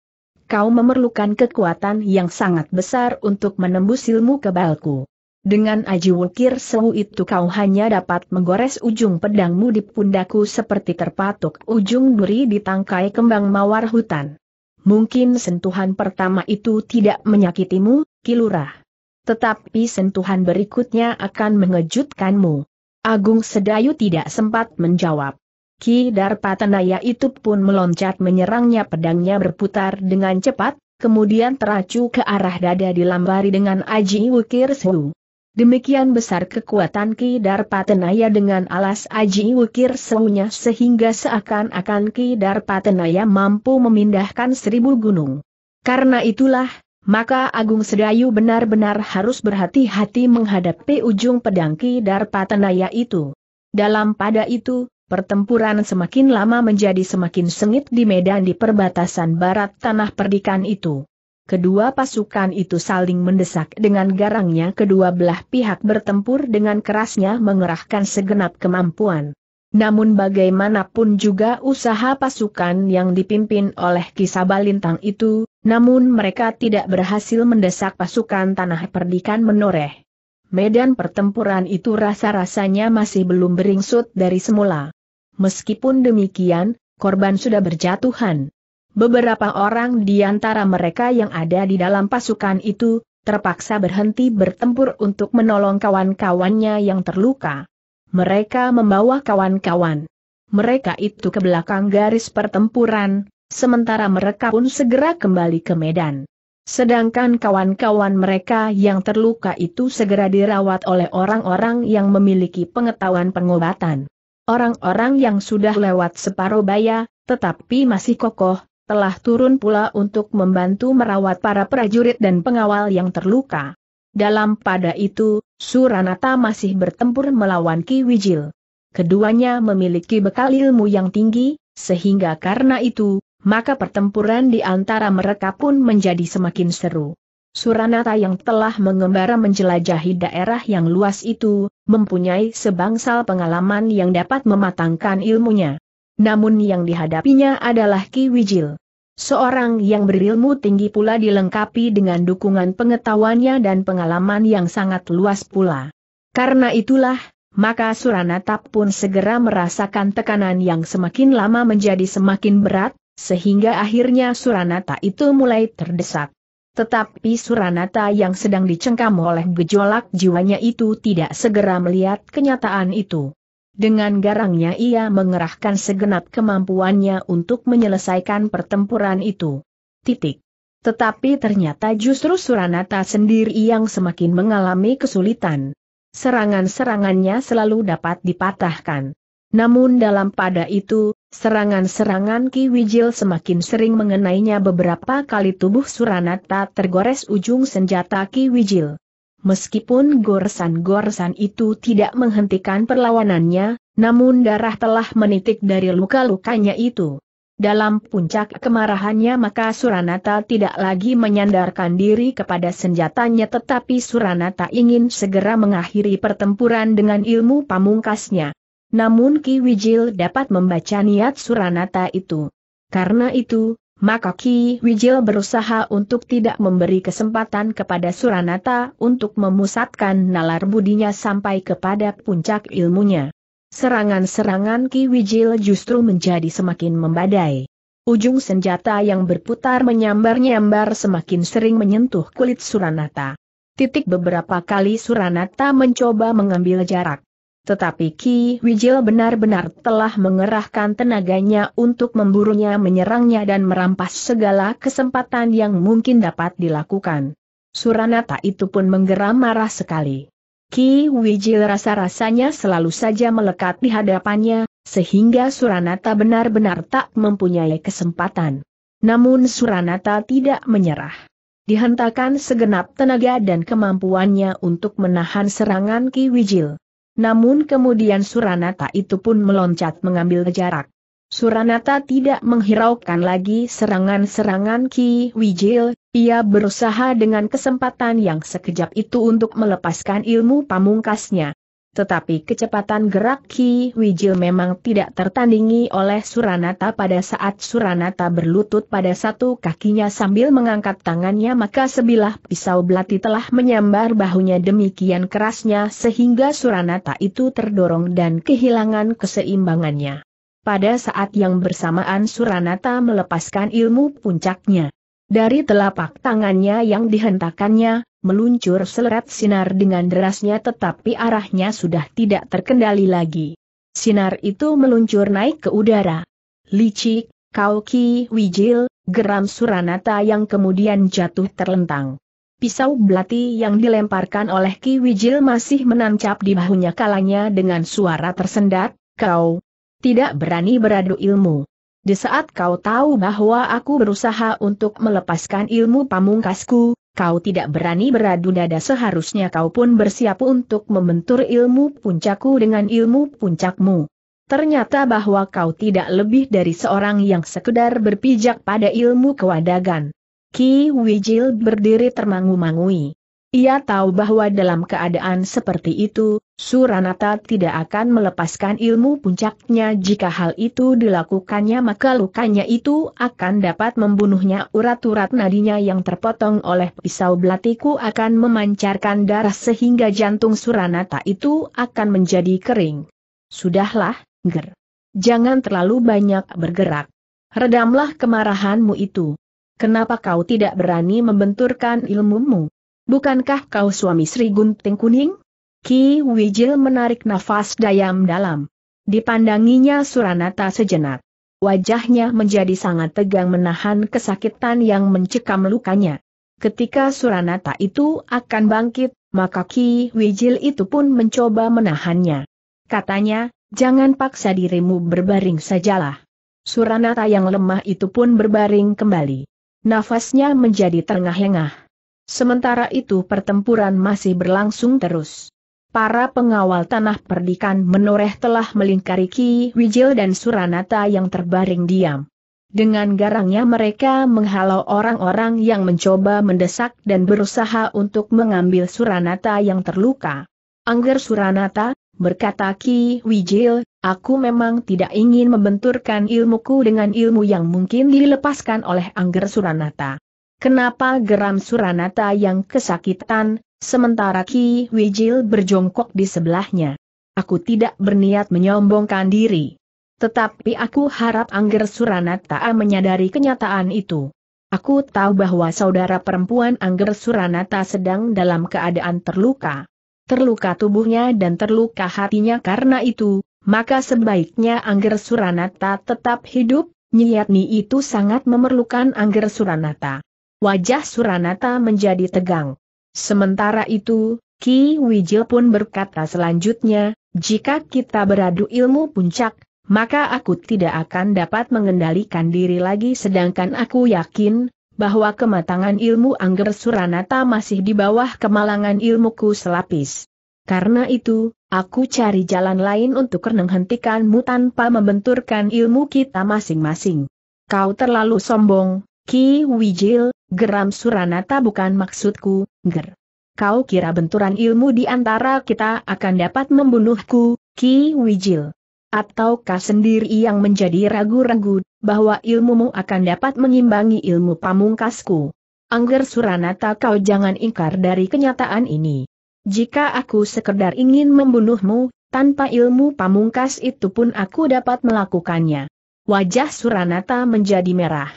Kau memerlukan kekuatan yang sangat besar untuk menembus ilmu kebalku. Dengan aji wukir sewu itu kau hanya dapat menggores ujung pedangmu di pundaku seperti terpatuk ujung duri di tangkai kembang mawar hutan. Mungkin sentuhan pertama itu tidak menyakitimu, Kilurah. Tetapi sentuhan berikutnya akan mengejutkanmu. Agung Sedayu tidak sempat menjawab. Ki Darpatenaya itu pun meloncat menyerangnya pedangnya berputar dengan cepat, kemudian teracu ke arah dada dilambari dengan aji wukir sewu. Demikian besar kekuatan Ki Darpatenaya dengan alas Aji Wukir seunya sehingga seakan-akan Ki Darpatenaya mampu memindahkan seribu gunung. Karena itulah, maka Agung Sedayu benar-benar harus berhati-hati menghadapi ujung pedang Ki Darpatenaya itu. Dalam pada itu, pertempuran semakin lama menjadi semakin sengit di medan di perbatasan barat tanah perdikan itu. Kedua pasukan itu saling mendesak dengan garangnya kedua belah pihak bertempur dengan kerasnya mengerahkan segenap kemampuan. Namun bagaimanapun juga usaha pasukan yang dipimpin oleh Kisabalintang itu, namun mereka tidak berhasil mendesak pasukan tanah perdikan menoreh. Medan pertempuran itu rasa-rasanya masih belum beringsut dari semula. Meskipun demikian, korban sudah berjatuhan. Beberapa orang di antara mereka yang ada di dalam pasukan itu, terpaksa berhenti bertempur untuk menolong kawan-kawannya yang terluka. Mereka membawa kawan-kawan. Mereka itu ke belakang garis pertempuran, sementara mereka pun segera kembali ke medan. Sedangkan kawan-kawan mereka yang terluka itu segera dirawat oleh orang-orang yang memiliki pengetahuan pengobatan. Orang-orang yang sudah lewat separuh baya, tetapi masih kokoh, telah turun pula untuk membantu merawat para prajurit dan pengawal yang terluka. Dalam pada itu, Suranata masih bertempur melawan Ki Wijil. Keduanya memiliki bekal ilmu yang tinggi, sehingga karena itu, maka pertempuran di antara mereka pun menjadi semakin seru. Suranata yang telah mengembara menjelajahi daerah yang luas itu, mempunyai sebangsal pengalaman yang dapat mematangkan ilmunya namun yang dihadapinya adalah Ki Wijil. Seorang yang berilmu tinggi pula dilengkapi dengan dukungan pengetahuannya dan pengalaman yang sangat luas pula. Karena itulah, maka Suranata pun segera merasakan tekanan yang semakin lama menjadi semakin berat, sehingga akhirnya Suranata itu mulai terdesak. Tetapi Suranata yang sedang dicengkam oleh gejolak jiwanya itu tidak segera melihat kenyataan itu. Dengan garangnya ia mengerahkan segenap kemampuannya untuk menyelesaikan pertempuran itu. Titik. Tetapi ternyata justru Suranata sendiri yang semakin mengalami kesulitan. Serangan-serangannya selalu dapat dipatahkan. Namun dalam pada itu, serangan-serangan Ki Wijil semakin sering mengenainya beberapa kali tubuh Suranata tergores ujung senjata Ki Wijil. Meskipun goresan-goresan itu tidak menghentikan perlawanannya, namun darah telah menitik dari luka-lukanya itu. Dalam puncak kemarahannya maka Suranata tidak lagi menyandarkan diri kepada senjatanya tetapi Suranata ingin segera mengakhiri pertempuran dengan ilmu pamungkasnya. Namun Ki Wijil dapat membaca niat Suranata itu. Karena itu, maka Ki Wijil berusaha untuk tidak memberi kesempatan kepada Suranata untuk memusatkan nalar budinya sampai kepada puncak ilmunya. Serangan-serangan Ki Wijil justru menjadi semakin membadai. Ujung senjata yang berputar menyambar-nyambar semakin sering menyentuh kulit Suranata. Titik beberapa kali Suranata mencoba mengambil jarak. Tetapi Ki Wijil benar-benar telah mengerahkan tenaganya untuk memburunya menyerangnya dan merampas segala kesempatan yang mungkin dapat dilakukan. Suranata itu pun menggeram marah sekali. Ki Wijil rasa-rasanya selalu saja melekat di hadapannya, sehingga Suranata benar-benar tak mempunyai kesempatan. Namun Suranata tidak menyerah. Dihentakkan segenap tenaga dan kemampuannya untuk menahan serangan Ki Wijil. Namun kemudian Suranata itu pun meloncat mengambil jarak. Suranata tidak menghiraukan lagi serangan-serangan Ki Wijil, ia berusaha dengan kesempatan yang sekejap itu untuk melepaskan ilmu pamungkasnya. Tetapi kecepatan gerak Ki Wijil memang tidak tertandingi oleh Suranata pada saat Suranata berlutut pada satu kakinya sambil mengangkat tangannya maka sebilah pisau belati telah menyambar bahunya demikian kerasnya sehingga Suranata itu terdorong dan kehilangan keseimbangannya. Pada saat yang bersamaan Suranata melepaskan ilmu puncaknya. Dari telapak tangannya yang dihentakannya, meluncur seleret sinar dengan derasnya tetapi arahnya sudah tidak terkendali lagi. Sinar itu meluncur naik ke udara. Licik, Kauki Wijil, geram Suranata yang kemudian jatuh terlentang. Pisau belati yang dilemparkan oleh Ki Wijil masih menancap di bahunya kalanya dengan suara tersendat, kau tidak berani beradu ilmu. Di saat kau tahu bahwa aku berusaha untuk melepaskan ilmu pamungkasku, kau tidak berani beradu dada seharusnya kau pun bersiap untuk membentur ilmu puncaku dengan ilmu puncakmu. Ternyata bahwa kau tidak lebih dari seorang yang sekedar berpijak pada ilmu kewadagan. Ki Wijil berdiri termangu-mangui. Ia tahu bahwa dalam keadaan seperti itu, Suranata tidak akan melepaskan ilmu puncaknya jika hal itu dilakukannya maka lukanya itu akan dapat membunuhnya urat-urat nadinya yang terpotong oleh pisau belatiku akan memancarkan darah sehingga jantung Suranata itu akan menjadi kering. Sudahlah, Ger. Jangan terlalu banyak bergerak. Redamlah kemarahanmu itu. Kenapa kau tidak berani membenturkan ilmumu? bukankah kau suami Sri Gunting Kuning? Ki Wijil menarik nafas dayam-dalam. Dipandanginya Suranata sejenak. Wajahnya menjadi sangat tegang menahan kesakitan yang mencekam lukanya. Ketika Suranata itu akan bangkit, maka Ki Wijil itu pun mencoba menahannya. Katanya, jangan paksa dirimu berbaring sajalah. Suranata yang lemah itu pun berbaring kembali. Nafasnya menjadi terengah-engah. Sementara itu pertempuran masih berlangsung terus. Para pengawal tanah perdikan menoreh telah melingkari Ki Wijil dan Suranata yang terbaring diam. Dengan garangnya mereka menghalau orang-orang yang mencoba mendesak dan berusaha untuk mengambil Suranata yang terluka. Angger Suranata, berkata Ki Wijil, aku memang tidak ingin membenturkan ilmuku dengan ilmu yang mungkin dilepaskan oleh Angger Suranata. Kenapa geram Suranata yang kesakitan, sementara Ki Wijil berjongkok di sebelahnya? Aku tidak berniat menyombongkan diri. Tetapi aku harap Angger Suranata menyadari kenyataan itu. Aku tahu bahwa saudara perempuan Angger Suranata sedang dalam keadaan terluka. Terluka tubuhnya dan terluka hatinya karena itu, maka sebaiknya Angger Suranata tetap hidup, Nyiatni itu sangat memerlukan Angger Suranata. Wajah Suranata menjadi tegang. Sementara itu, Ki Wijil pun berkata selanjutnya, jika kita beradu ilmu puncak, maka aku tidak akan dapat mengendalikan diri lagi sedangkan aku yakin, bahwa kematangan ilmu Angger Suranata masih di bawah kemalangan ilmuku selapis. Karena itu, aku cari jalan lain untuk menghentikanmu tanpa membenturkan ilmu kita masing-masing. Kau terlalu sombong, Ki Wijil, geram Suranata bukan maksudku, ger. Kau kira benturan ilmu di antara kita akan dapat membunuhku, Ki Wijil. Ataukah sendiri yang menjadi ragu-ragu, bahwa ilmumu akan dapat mengimbangi ilmu pamungkasku? Angger Suranata kau jangan ingkar dari kenyataan ini. Jika aku sekedar ingin membunuhmu, tanpa ilmu pamungkas itu pun aku dapat melakukannya. Wajah Suranata menjadi merah.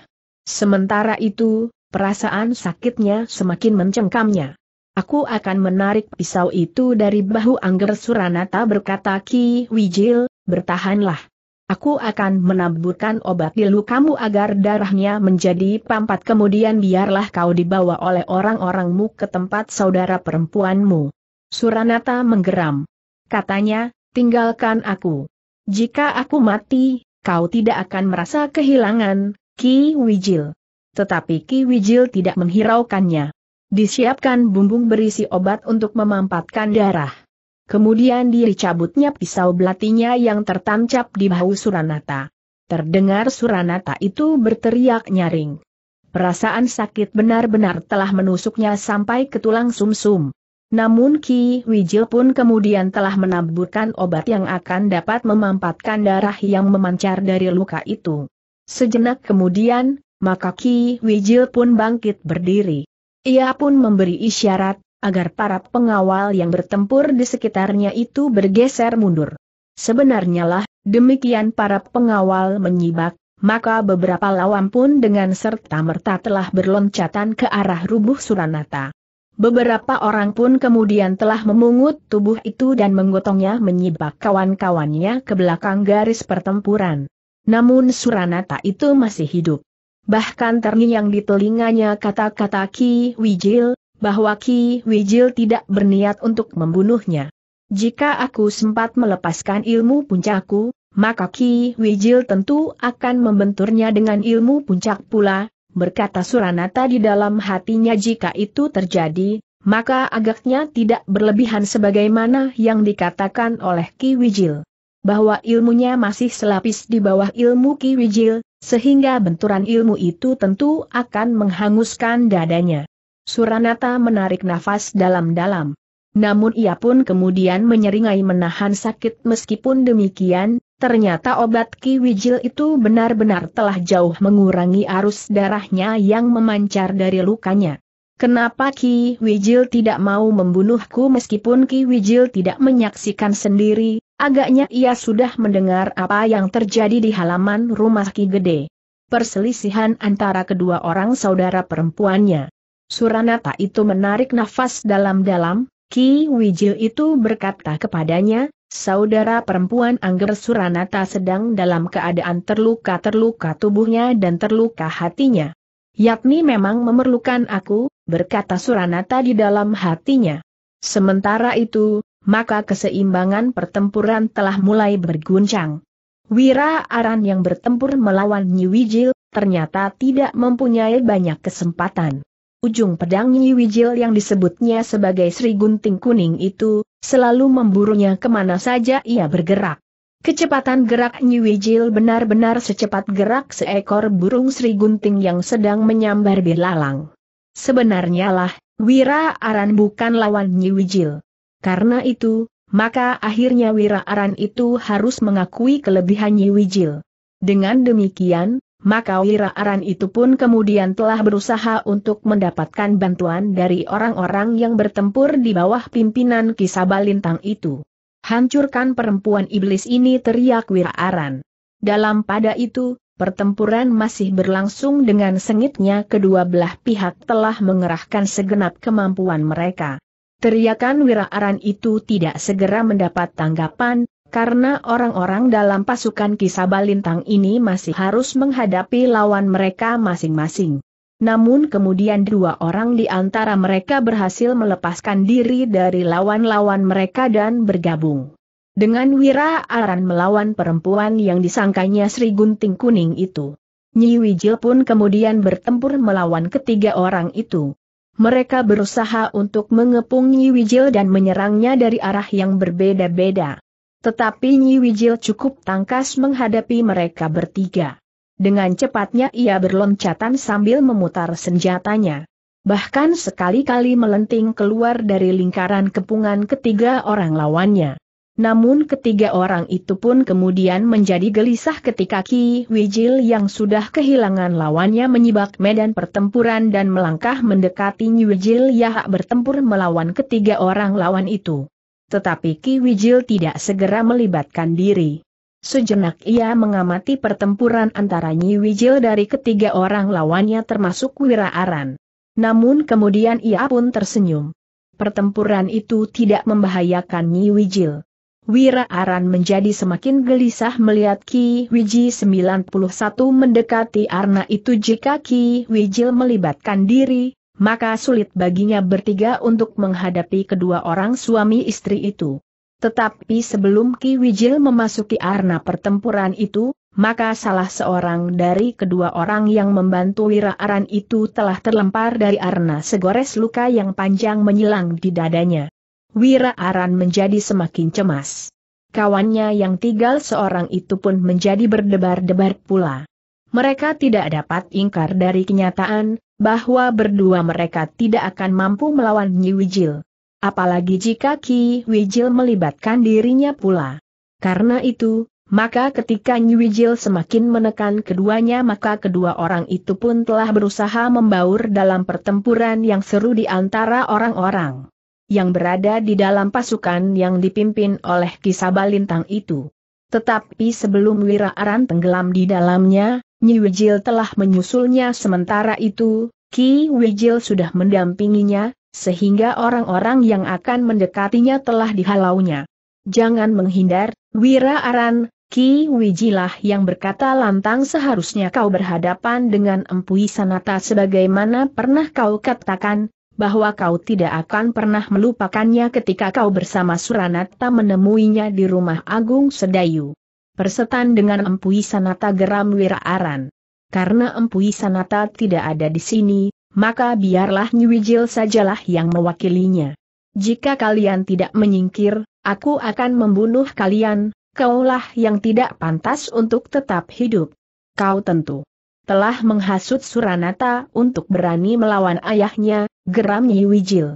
Sementara itu, perasaan sakitnya semakin mencengkamnya. Aku akan menarik pisau itu dari bahu Angger Suranata berkata Ki Wijil, bertahanlah. Aku akan menaburkan obat di lukamu agar darahnya menjadi pampat kemudian biarlah kau dibawa oleh orang-orangmu ke tempat saudara perempuanmu. Suranata menggeram. Katanya, tinggalkan aku. Jika aku mati, kau tidak akan merasa kehilangan, Ki Wijil. Tetapi Ki Wijil tidak menghiraukannya. Disiapkan bumbung berisi obat untuk memampatkan darah. Kemudian dicabutnya pisau belatinya yang tertancap di bahu Suranata. Terdengar Suranata itu berteriak nyaring. Perasaan sakit benar-benar telah menusuknya sampai ke tulang sumsum. -sum. Namun Ki Wijil pun kemudian telah menaburkan obat yang akan dapat memampatkan darah yang memancar dari luka itu. Sejenak kemudian, maka Ki Wijil pun bangkit berdiri. Ia pun memberi isyarat, agar para pengawal yang bertempur di sekitarnya itu bergeser mundur. Sebenarnya lah, demikian para pengawal menyibak, maka beberapa lawan pun dengan serta-merta telah berloncatan ke arah rubuh Suranata. Beberapa orang pun kemudian telah memungut tubuh itu dan menggotongnya menyibak kawan-kawannya ke belakang garis pertempuran. Namun Suranata itu masih hidup. Bahkan terngiang di telinganya kata-kata Ki Wijil, bahwa Ki Wijil tidak berniat untuk membunuhnya. Jika aku sempat melepaskan ilmu puncaku, maka Ki Wijil tentu akan membenturnya dengan ilmu puncak pula, berkata Suranata di dalam hatinya jika itu terjadi, maka agaknya tidak berlebihan sebagaimana yang dikatakan oleh Ki Wijil bahwa ilmunya masih selapis di bawah ilmu Ki Wijil, sehingga benturan ilmu itu tentu akan menghanguskan dadanya. Suranata menarik nafas dalam-dalam. Namun ia pun kemudian menyeringai menahan sakit meskipun demikian, ternyata obat Ki Wijil itu benar-benar telah jauh mengurangi arus darahnya yang memancar dari lukanya. Kenapa Ki Wijil tidak mau membunuhku meskipun Ki Wijil tidak menyaksikan sendiri, Agaknya ia sudah mendengar apa yang terjadi di halaman rumah Ki Gede. Perselisihan antara kedua orang saudara perempuannya. Suranata itu menarik nafas dalam-dalam, Ki Wijil itu berkata kepadanya, saudara perempuan Angger Suranata sedang dalam keadaan terluka-terluka tubuhnya dan terluka hatinya. Yakni memang memerlukan aku, berkata Suranata di dalam hatinya. Sementara itu, maka keseimbangan pertempuran telah mulai berguncang. Wira Aran yang bertempur melawan Nyiwijil, ternyata tidak mempunyai banyak kesempatan. Ujung pedang Nyiwijil yang disebutnya sebagai Sri Gunting Kuning itu, selalu memburunya kemana saja ia bergerak. Kecepatan gerak Nyiwijil benar-benar secepat gerak seekor burung Sri Gunting yang sedang menyambar belalang. Sebenarnya lah, Wira Aran bukan lawan Nyiwijil. Karena itu, maka akhirnya Wira Aran itu harus mengakui kelebihan Wijil. Dengan demikian, maka Wira Aran itu pun kemudian telah berusaha untuk mendapatkan bantuan dari orang-orang yang bertempur di bawah pimpinan Kisabalintang itu. Hancurkan perempuan iblis ini teriak Wira Aran. Dalam pada itu, pertempuran masih berlangsung dengan sengitnya kedua belah pihak telah mengerahkan segenap kemampuan mereka. Teriakan Wira Aran itu tidak segera mendapat tanggapan, karena orang-orang dalam pasukan Kisabalintang ini masih harus menghadapi lawan mereka masing-masing. Namun kemudian dua orang di antara mereka berhasil melepaskan diri dari lawan-lawan mereka dan bergabung. Dengan Wira Aran melawan perempuan yang disangkanya Sri Gunting Kuning itu. Nyi Wijil pun kemudian bertempur melawan ketiga orang itu mereka berusaha untuk mengepungi Wijil dan menyerangnya dari arah yang berbeda-beda. Tetapi Nyi Wijil cukup tangkas menghadapi mereka bertiga. Dengan cepatnya ia berloncatan sambil memutar senjatanya. Bahkan sekali-kali melenting keluar dari lingkaran kepungan ketiga orang lawannya. Namun ketiga orang itu pun kemudian menjadi gelisah ketika Ki Wijil yang sudah kehilangan lawannya menyibak medan pertempuran dan melangkah mendekati Nyi Wijil Yahak bertempur melawan ketiga orang lawan itu. Tetapi Ki Wijil tidak segera melibatkan diri. Sejenak ia mengamati pertempuran antara Nyi Wijil dari ketiga orang lawannya termasuk Wira Aran. Namun kemudian ia pun tersenyum. Pertempuran itu tidak membahayakan Nyi Wijil. Wira Aran menjadi semakin gelisah melihat Ki Wiji 91 mendekati Arna itu jika Ki Wijil melibatkan diri, maka sulit baginya bertiga untuk menghadapi kedua orang suami istri itu. Tetapi sebelum Ki Wijil memasuki arna pertempuran itu, maka salah seorang dari kedua orang yang membantu Wira Aran itu telah terlempar dari arna segores luka yang panjang menyilang di dadanya. Wira Aran menjadi semakin cemas. Kawannya yang tinggal seorang itu pun menjadi berdebar-debar pula. Mereka tidak dapat ingkar dari kenyataan, bahwa berdua mereka tidak akan mampu melawan Nyi Wijil. Apalagi jika Ki Wijil melibatkan dirinya pula. Karena itu, maka ketika Nyi Wijil semakin menekan keduanya maka kedua orang itu pun telah berusaha membaur dalam pertempuran yang seru di antara orang-orang yang berada di dalam pasukan yang dipimpin oleh Kisabalintang itu. Tetapi sebelum Wira Aran tenggelam di dalamnya, Nyi Wijil telah menyusulnya sementara itu, Ki Wijil sudah mendampinginya, sehingga orang-orang yang akan mendekatinya telah dihalaunya. Jangan menghindar, Wira Aran, Ki Wijilah yang berkata lantang seharusnya kau berhadapan dengan Empu Sanata sebagaimana pernah kau katakan, bahwa kau tidak akan pernah melupakannya ketika kau bersama Suranata menemuinya di rumah Agung Sedayu. Persetan dengan Empu Sanata geram Wiraaran. Karena Empu Sanata tidak ada di sini, maka biarlah Nyiwijil sajalah yang mewakilinya. Jika kalian tidak menyingkir, aku akan membunuh kalian, kaulah yang tidak pantas untuk tetap hidup. Kau tentu telah menghasut Suranata untuk berani melawan ayahnya, geram Nyi Wijil.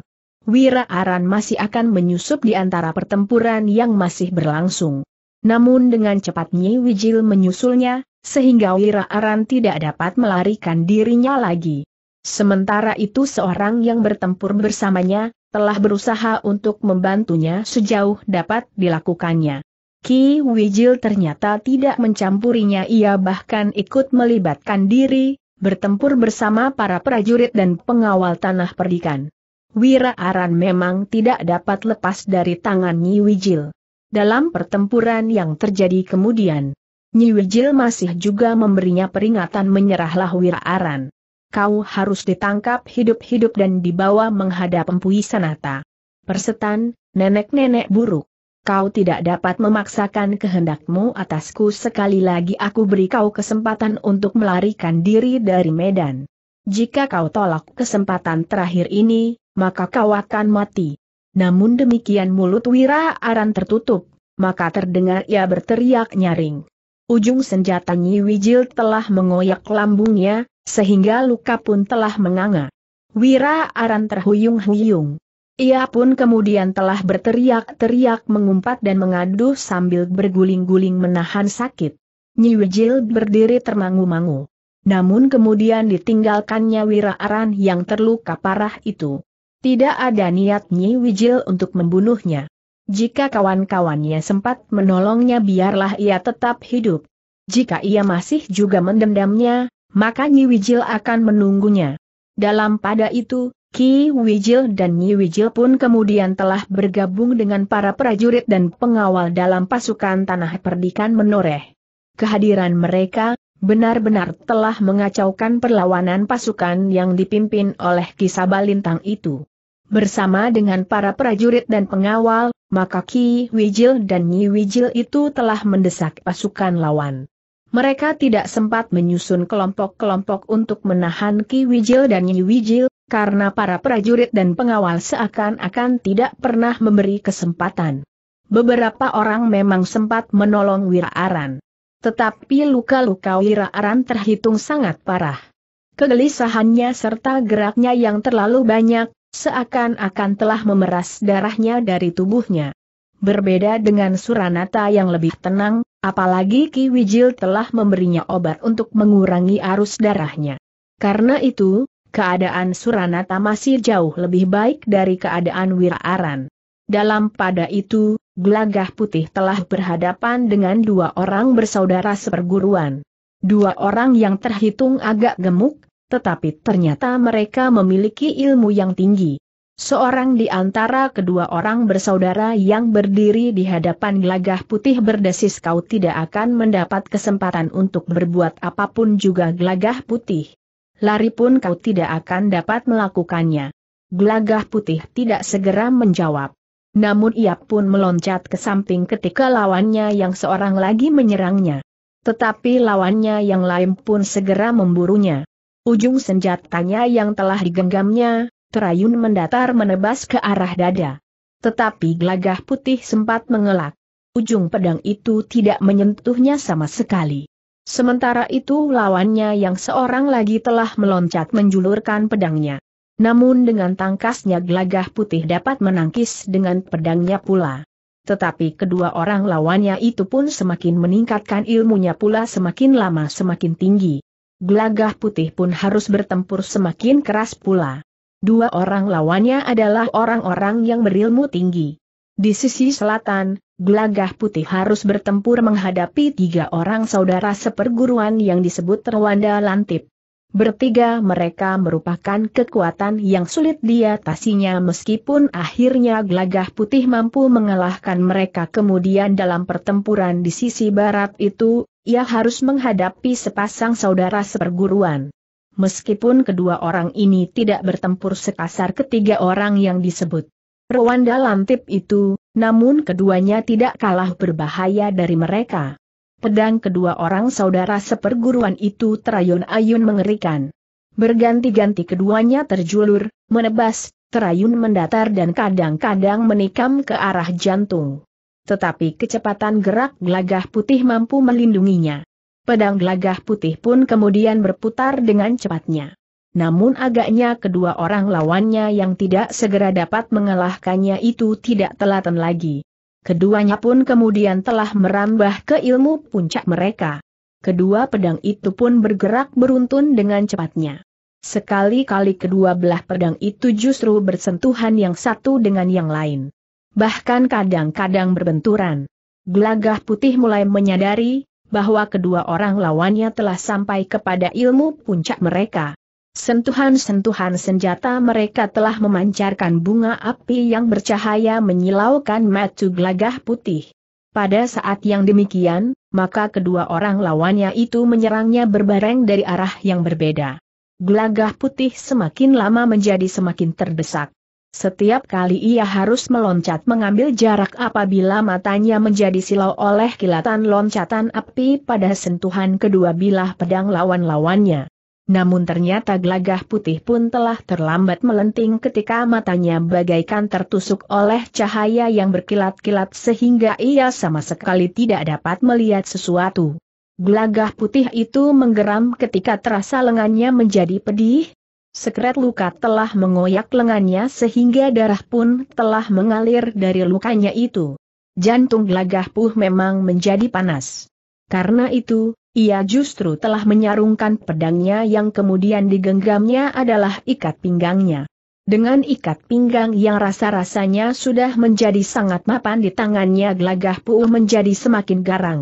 Wira Aran masih akan menyusup di antara pertempuran yang masih berlangsung. Namun dengan cepat Nyi Wijil menyusulnya, sehingga Wira Aran tidak dapat melarikan dirinya lagi. Sementara itu seorang yang bertempur bersamanya, telah berusaha untuk membantunya sejauh dapat dilakukannya. Ki Wijil ternyata tidak mencampurinya ia bahkan ikut melibatkan diri, bertempur bersama para prajurit dan pengawal tanah perdikan. Wira Aran memang tidak dapat lepas dari tangan Nyi Wijil. Dalam pertempuran yang terjadi kemudian, Nyi Wijil masih juga memberinya peringatan menyerahlah Wira Aran. Kau harus ditangkap hidup-hidup dan dibawa menghadap Empui Sanata. Persetan, nenek-nenek buruk kau tidak dapat memaksakan kehendakmu atasku sekali lagi aku beri kau kesempatan untuk melarikan diri dari Medan. Jika kau tolak kesempatan terakhir ini, maka kau akan mati. Namun demikian mulut Wira Aran tertutup, maka terdengar ia berteriak nyaring. Ujung senjata Nyi Wijil telah mengoyak lambungnya, sehingga luka pun telah menganga. Wira Aran terhuyung-huyung. Ia pun kemudian telah berteriak-teriak mengumpat dan mengadu sambil berguling-guling menahan sakit. Nyi Wijil berdiri termangu-mangu. Namun kemudian ditinggalkannya Wira Aran yang terluka parah itu. Tidak ada niat Nyi Wijil untuk membunuhnya. Jika kawan-kawannya sempat menolongnya biarlah ia tetap hidup. Jika ia masih juga mendendamnya, maka Nyi Wijil akan menunggunya. Dalam pada itu, Ki Wijil dan Nyi Wijil pun kemudian telah bergabung dengan para prajurit dan pengawal dalam pasukan Tanah Perdikan Menoreh. Kehadiran mereka, benar-benar telah mengacaukan perlawanan pasukan yang dipimpin oleh Ki Lintang itu. Bersama dengan para prajurit dan pengawal, maka Ki Wijil dan Nyi Wijil itu telah mendesak pasukan lawan. Mereka tidak sempat menyusun kelompok-kelompok untuk menahan Ki Wijil dan Nyi Wijil, karena para prajurit dan pengawal seakan-akan tidak pernah memberi kesempatan. Beberapa orang memang sempat menolong Wiraaran. Tetapi luka-luka Wiraaran terhitung sangat parah. Kegelisahannya serta geraknya yang terlalu banyak, seakan-akan telah memeras darahnya dari tubuhnya. Berbeda dengan Suranata yang lebih tenang, apalagi Ki Wijil telah memberinya obat untuk mengurangi arus darahnya. Karena itu, keadaan Suranata masih jauh lebih baik dari keadaan Wiraaran. Dalam pada itu, Glagah Putih telah berhadapan dengan dua orang bersaudara seperguruan. Dua orang yang terhitung agak gemuk, tetapi ternyata mereka memiliki ilmu yang tinggi. Seorang di antara kedua orang bersaudara yang berdiri di hadapan Glagah putih berdesis kau tidak akan mendapat kesempatan untuk berbuat apapun juga Glagah putih lari pun kau tidak akan dapat melakukannya. Gelagah putih tidak segera menjawab. Namun ia pun meloncat ke samping ketika lawannya yang seorang lagi menyerangnya. Tetapi lawannya yang lain pun segera memburunya. Ujung senjatanya yang telah digenggamnya, terayun mendatar menebas ke arah dada. Tetapi gelagah putih sempat mengelak. Ujung pedang itu tidak menyentuhnya sama sekali. Sementara itu lawannya yang seorang lagi telah meloncat menjulurkan pedangnya. Namun dengan tangkasnya Glagah putih dapat menangkis dengan pedangnya pula. Tetapi kedua orang lawannya itu pun semakin meningkatkan ilmunya pula semakin lama semakin tinggi. Glagah putih pun harus bertempur semakin keras pula. Dua orang lawannya adalah orang-orang yang berilmu tinggi. Di sisi selatan, Glagah Putih harus bertempur menghadapi tiga orang saudara seperguruan yang disebut Terwanda Lantip. Bertiga mereka merupakan kekuatan yang sulit diatasinya meskipun akhirnya Glagah Putih mampu mengalahkan mereka kemudian dalam pertempuran di sisi barat itu, ia harus menghadapi sepasang saudara seperguruan. Meskipun kedua orang ini tidak bertempur sekasar ketiga orang yang disebut Rowan dalam tip itu, namun keduanya tidak kalah berbahaya dari mereka. Pedang kedua orang saudara seperguruan itu terayun-ayun mengerikan. Berganti-ganti keduanya terjulur, menebas, terayun mendatar dan kadang-kadang menikam ke arah jantung. Tetapi kecepatan gerak gelagah putih mampu melindunginya. Pedang gelagah putih pun kemudian berputar dengan cepatnya namun agaknya kedua orang lawannya yang tidak segera dapat mengalahkannya itu tidak telaten lagi. Keduanya pun kemudian telah merambah ke ilmu puncak mereka. Kedua pedang itu pun bergerak beruntun dengan cepatnya. Sekali-kali kedua belah pedang itu justru bersentuhan yang satu dengan yang lain. Bahkan kadang-kadang berbenturan. Gelagah putih mulai menyadari bahwa kedua orang lawannya telah sampai kepada ilmu puncak mereka. Sentuhan-sentuhan senjata mereka telah memancarkan bunga api yang bercahaya menyilaukan matu gelagah putih. Pada saat yang demikian, maka kedua orang lawannya itu menyerangnya berbareng dari arah yang berbeda. Gelagah putih semakin lama menjadi semakin terdesak. Setiap kali ia harus meloncat mengambil jarak apabila matanya menjadi silau oleh kilatan loncatan api pada sentuhan kedua bilah pedang lawan-lawannya. Namun ternyata gelagah putih pun telah terlambat melenting ketika matanya bagaikan tertusuk oleh cahaya yang berkilat-kilat sehingga ia sama sekali tidak dapat melihat sesuatu. Gelagah putih itu menggeram ketika terasa lengannya menjadi pedih. Sekret luka telah mengoyak lengannya sehingga darah pun telah mengalir dari lukanya itu. Jantung gelagah puh memang menjadi panas. Karena itu, ia justru telah menyarungkan pedangnya yang kemudian digenggamnya adalah ikat pinggangnya. Dengan ikat pinggang yang rasa-rasanya sudah menjadi sangat mapan di tangannya glagah puuh menjadi semakin garang.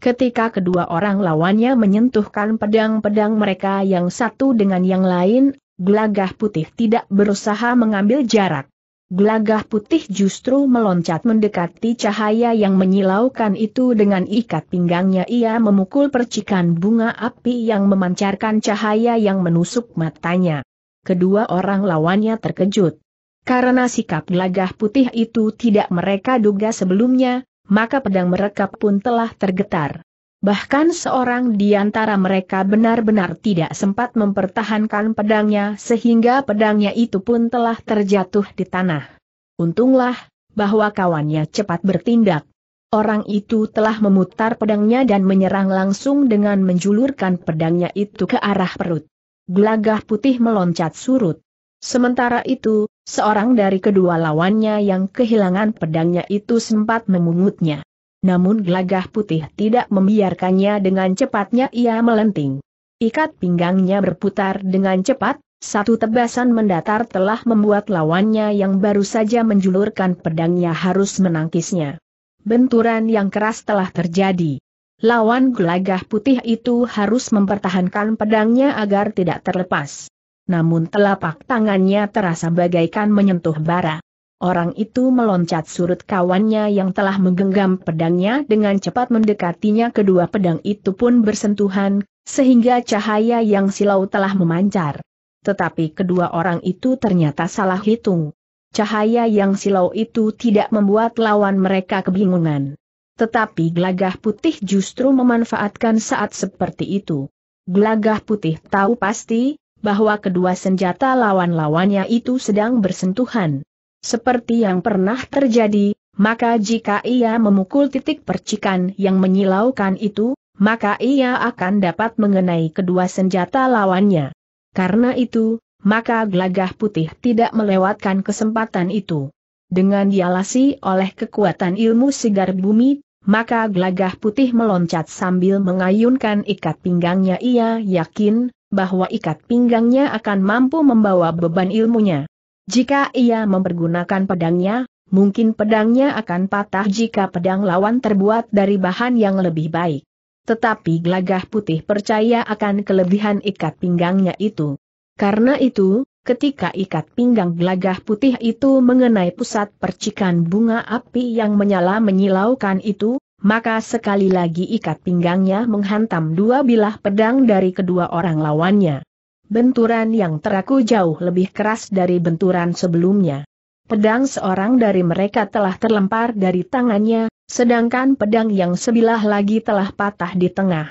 Ketika kedua orang lawannya menyentuhkan pedang-pedang mereka yang satu dengan yang lain, glagah putih tidak berusaha mengambil jarak. Gelagah putih justru meloncat mendekati cahaya yang menyilaukan itu dengan ikat pinggangnya ia memukul percikan bunga api yang memancarkan cahaya yang menusuk matanya. Kedua orang lawannya terkejut. Karena sikap gelagah putih itu tidak mereka duga sebelumnya, maka pedang mereka pun telah tergetar. Bahkan seorang di antara mereka benar-benar tidak sempat mempertahankan pedangnya sehingga pedangnya itu pun telah terjatuh di tanah. Untunglah, bahwa kawannya cepat bertindak. Orang itu telah memutar pedangnya dan menyerang langsung dengan menjulurkan pedangnya itu ke arah perut. Gelagah putih meloncat surut. Sementara itu, seorang dari kedua lawannya yang kehilangan pedangnya itu sempat memungutnya namun gelagah putih tidak membiarkannya dengan cepatnya ia melenting. Ikat pinggangnya berputar dengan cepat, satu tebasan mendatar telah membuat lawannya yang baru saja menjulurkan pedangnya harus menangkisnya. Benturan yang keras telah terjadi. Lawan gelagah putih itu harus mempertahankan pedangnya agar tidak terlepas. Namun telapak tangannya terasa bagaikan menyentuh bara. Orang itu meloncat surut kawannya yang telah menggenggam pedangnya dengan cepat mendekatinya kedua pedang itu pun bersentuhan, sehingga cahaya yang silau telah memancar. Tetapi kedua orang itu ternyata salah hitung. Cahaya yang silau itu tidak membuat lawan mereka kebingungan. Tetapi Glagah putih justru memanfaatkan saat seperti itu. Glagah putih tahu pasti, bahwa kedua senjata lawan-lawannya itu sedang bersentuhan seperti yang pernah terjadi, maka jika ia memukul titik percikan yang menyilaukan itu, maka ia akan dapat mengenai kedua senjata lawannya. Karena itu, maka gelagah putih tidak melewatkan kesempatan itu. Dengan dialasi oleh kekuatan ilmu sigar bumi, maka gelagah putih meloncat sambil mengayunkan ikat pinggangnya ia yakin, bahwa ikat pinggangnya akan mampu membawa beban ilmunya. Jika ia mempergunakan pedangnya, mungkin pedangnya akan patah jika pedang lawan terbuat dari bahan yang lebih baik. Tetapi gelagah putih percaya akan kelebihan ikat pinggangnya itu. Karena itu, ketika ikat pinggang gelagah putih itu mengenai pusat percikan bunga api yang menyala-menyilaukan itu, maka sekali lagi ikat pinggangnya menghantam dua bilah pedang dari kedua orang lawannya benturan yang teraku jauh lebih keras dari benturan sebelumnya. Pedang seorang dari mereka telah terlempar dari tangannya, sedangkan pedang yang sebilah lagi telah patah di tengah.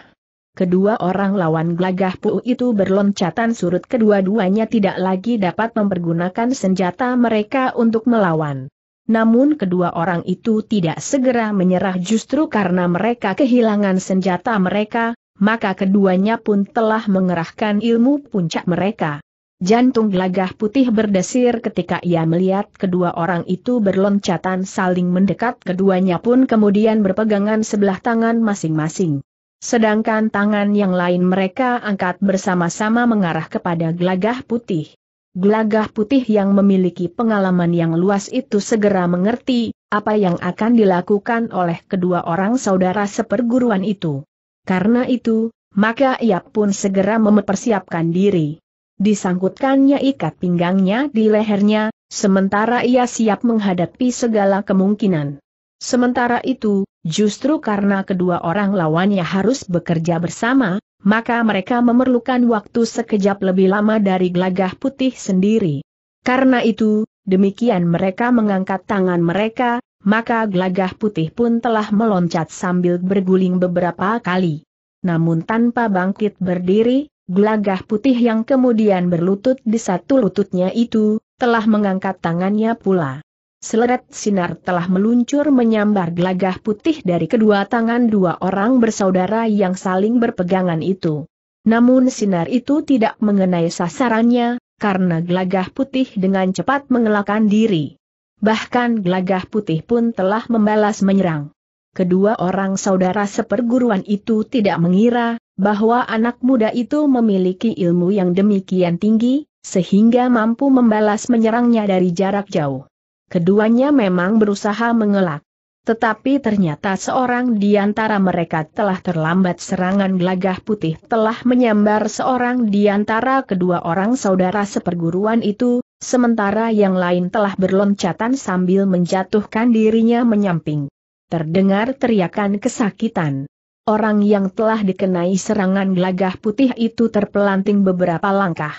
Kedua orang lawan gelagah pu itu berloncatan surut kedua-duanya tidak lagi dapat mempergunakan senjata mereka untuk melawan. Namun kedua orang itu tidak segera menyerah justru karena mereka kehilangan senjata mereka, maka keduanya pun telah mengerahkan ilmu puncak mereka. Jantung gelagah putih berdesir ketika ia melihat kedua orang itu berloncatan saling mendekat keduanya pun kemudian berpegangan sebelah tangan masing-masing. Sedangkan tangan yang lain mereka angkat bersama-sama mengarah kepada gelagah putih. Gelagah putih yang memiliki pengalaman yang luas itu segera mengerti, apa yang akan dilakukan oleh kedua orang saudara seperguruan itu. Karena itu, maka ia pun segera mempersiapkan diri. Disangkutkannya ikat pinggangnya di lehernya, sementara ia siap menghadapi segala kemungkinan. Sementara itu, justru karena kedua orang lawannya harus bekerja bersama, maka mereka memerlukan waktu sekejap lebih lama dari gelagah putih sendiri. Karena itu, demikian mereka mengangkat tangan mereka, maka gelagah putih pun telah meloncat sambil berguling beberapa kali. Namun tanpa bangkit berdiri, gelagah putih yang kemudian berlutut di satu lututnya itu, telah mengangkat tangannya pula. Seleret sinar telah meluncur menyambar gelagah putih dari kedua tangan dua orang bersaudara yang saling berpegangan itu. Namun sinar itu tidak mengenai sasarannya, karena gelagah putih dengan cepat mengelakkan diri. Bahkan gelagah putih pun telah membalas menyerang. Kedua orang saudara seperguruan itu tidak mengira bahwa anak muda itu memiliki ilmu yang demikian tinggi, sehingga mampu membalas menyerangnya dari jarak jauh. Keduanya memang berusaha mengelak. Tetapi ternyata seorang di antara mereka telah terlambat serangan gelagah putih telah menyambar seorang di antara kedua orang saudara seperguruan itu, sementara yang lain telah berloncatan sambil menjatuhkan dirinya menyamping. Terdengar teriakan kesakitan. Orang yang telah dikenai serangan gelagah putih itu terpelanting beberapa langkah.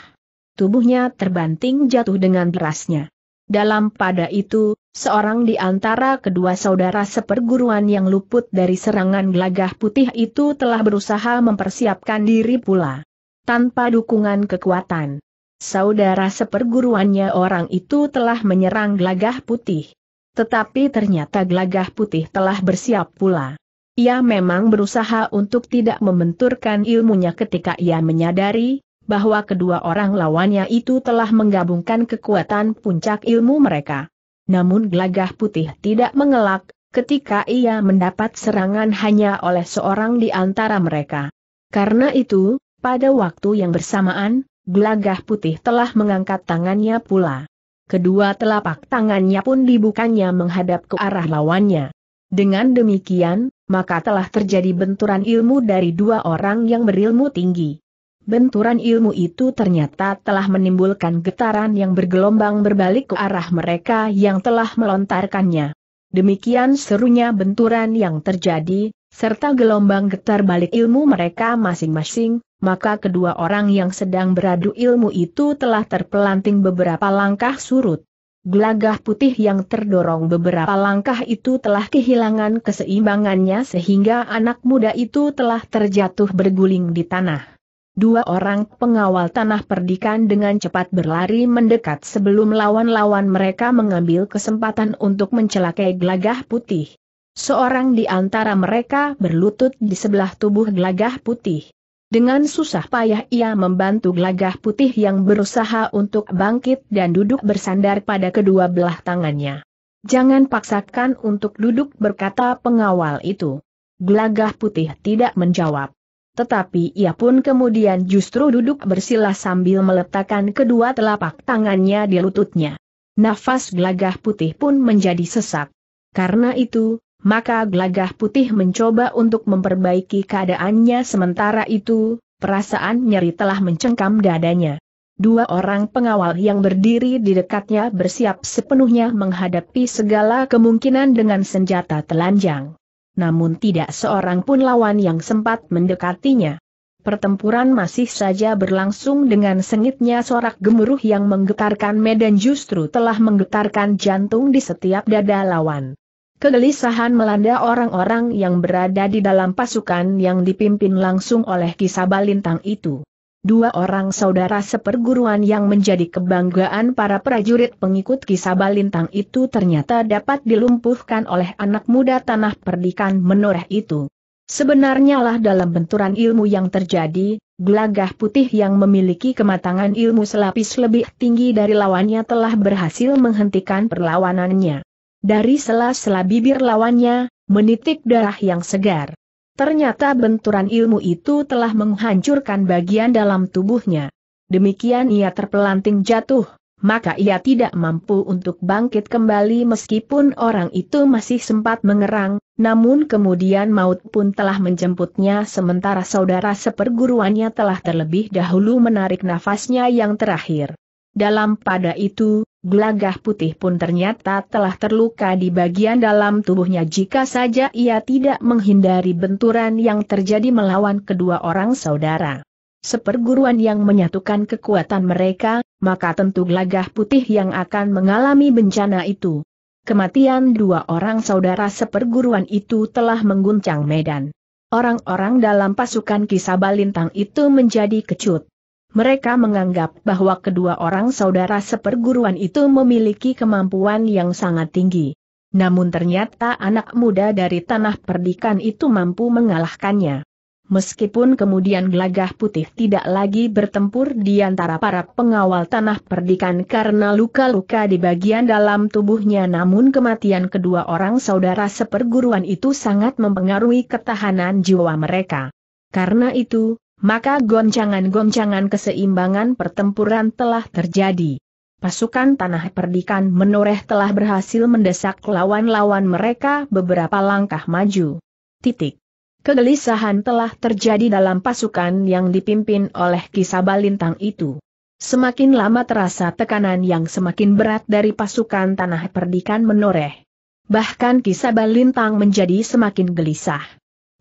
Tubuhnya terbanting jatuh dengan derasnya. Dalam pada itu, seorang di antara kedua saudara seperguruan yang luput dari serangan gelagah putih itu telah berusaha mempersiapkan diri pula. Tanpa dukungan kekuatan, saudara seperguruannya orang itu telah menyerang gelagah putih. Tetapi ternyata gelagah putih telah bersiap pula. Ia memang berusaha untuk tidak membenturkan ilmunya ketika ia menyadari bahwa kedua orang lawannya itu telah menggabungkan kekuatan puncak ilmu mereka. Namun gelagah putih tidak mengelak ketika ia mendapat serangan hanya oleh seorang di antara mereka. Karena itu, pada waktu yang bersamaan, gelagah putih telah mengangkat tangannya pula. Kedua telapak tangannya pun dibukanya menghadap ke arah lawannya. Dengan demikian, maka telah terjadi benturan ilmu dari dua orang yang berilmu tinggi. Benturan ilmu itu ternyata telah menimbulkan getaran yang bergelombang berbalik ke arah mereka yang telah melontarkannya. Demikian serunya benturan yang terjadi, serta gelombang getar balik ilmu mereka masing-masing, maka kedua orang yang sedang beradu ilmu itu telah terpelanting beberapa langkah surut. Gelagah putih yang terdorong beberapa langkah itu telah kehilangan keseimbangannya sehingga anak muda itu telah terjatuh berguling di tanah. Dua orang pengawal tanah perdikan dengan cepat berlari mendekat sebelum lawan-lawan mereka mengambil kesempatan untuk mencelakai gelagah putih. Seorang di antara mereka berlutut di sebelah tubuh gelagah putih. Dengan susah payah ia membantu gelagah putih yang berusaha untuk bangkit dan duduk bersandar pada kedua belah tangannya. Jangan paksakan untuk duduk berkata pengawal itu. Gelagah putih tidak menjawab. Tetapi ia pun kemudian justru duduk bersila sambil meletakkan kedua telapak tangannya di lututnya. Nafas gelagah putih pun menjadi sesak. Karena itu, maka gelagah putih mencoba untuk memperbaiki keadaannya sementara itu, perasaan nyeri telah mencengkam dadanya. Dua orang pengawal yang berdiri di dekatnya bersiap sepenuhnya menghadapi segala kemungkinan dengan senjata telanjang. Namun tidak seorang pun lawan yang sempat mendekatinya. Pertempuran masih saja berlangsung dengan sengitnya sorak gemuruh yang menggetarkan medan justru telah menggetarkan jantung di setiap dada lawan. Kegelisahan melanda orang-orang yang berada di dalam pasukan yang dipimpin langsung oleh Kisaba Lintang itu. Dua orang saudara seperguruan yang menjadi kebanggaan para prajurit pengikut Kisaba Lintang itu ternyata dapat dilumpuhkan oleh anak muda tanah perdikan menoreh itu. Sebenarnya lah dalam benturan ilmu yang terjadi, gelagah putih yang memiliki kematangan ilmu selapis lebih tinggi dari lawannya telah berhasil menghentikan perlawanannya. Dari sela-sela bibir lawannya, menitik darah yang segar. Ternyata benturan ilmu itu telah menghancurkan bagian dalam tubuhnya. Demikian ia terpelanting jatuh, maka ia tidak mampu untuk bangkit kembali meskipun orang itu masih sempat mengerang, namun kemudian maut pun telah menjemputnya sementara saudara seperguruannya telah terlebih dahulu menarik nafasnya yang terakhir. Dalam pada itu, Gelagah putih pun ternyata telah terluka di bagian dalam tubuhnya jika saja ia tidak menghindari benturan yang terjadi melawan kedua orang saudara. Seperguruan yang menyatukan kekuatan mereka, maka tentu gelagah putih yang akan mengalami bencana itu. Kematian dua orang saudara seperguruan itu telah mengguncang Medan. Orang-orang dalam pasukan kisah balintang itu menjadi kecut. Mereka menganggap bahwa kedua orang saudara seperguruan itu memiliki kemampuan yang sangat tinggi. Namun ternyata anak muda dari tanah perdikan itu mampu mengalahkannya. Meskipun kemudian gelagah putih tidak lagi bertempur di antara para pengawal tanah perdikan karena luka-luka di bagian dalam tubuhnya namun kematian kedua orang saudara seperguruan itu sangat mempengaruhi ketahanan jiwa mereka. Karena itu, maka goncangan-goncangan keseimbangan pertempuran telah terjadi. Pasukan tanah perdikan menoreh telah berhasil mendesak lawan-lawan mereka beberapa langkah maju. Titik. Kegelisahan telah terjadi dalam pasukan yang dipimpin oleh Balintang itu. Semakin lama terasa tekanan yang semakin berat dari pasukan tanah perdikan menoreh. Bahkan Balintang menjadi semakin gelisah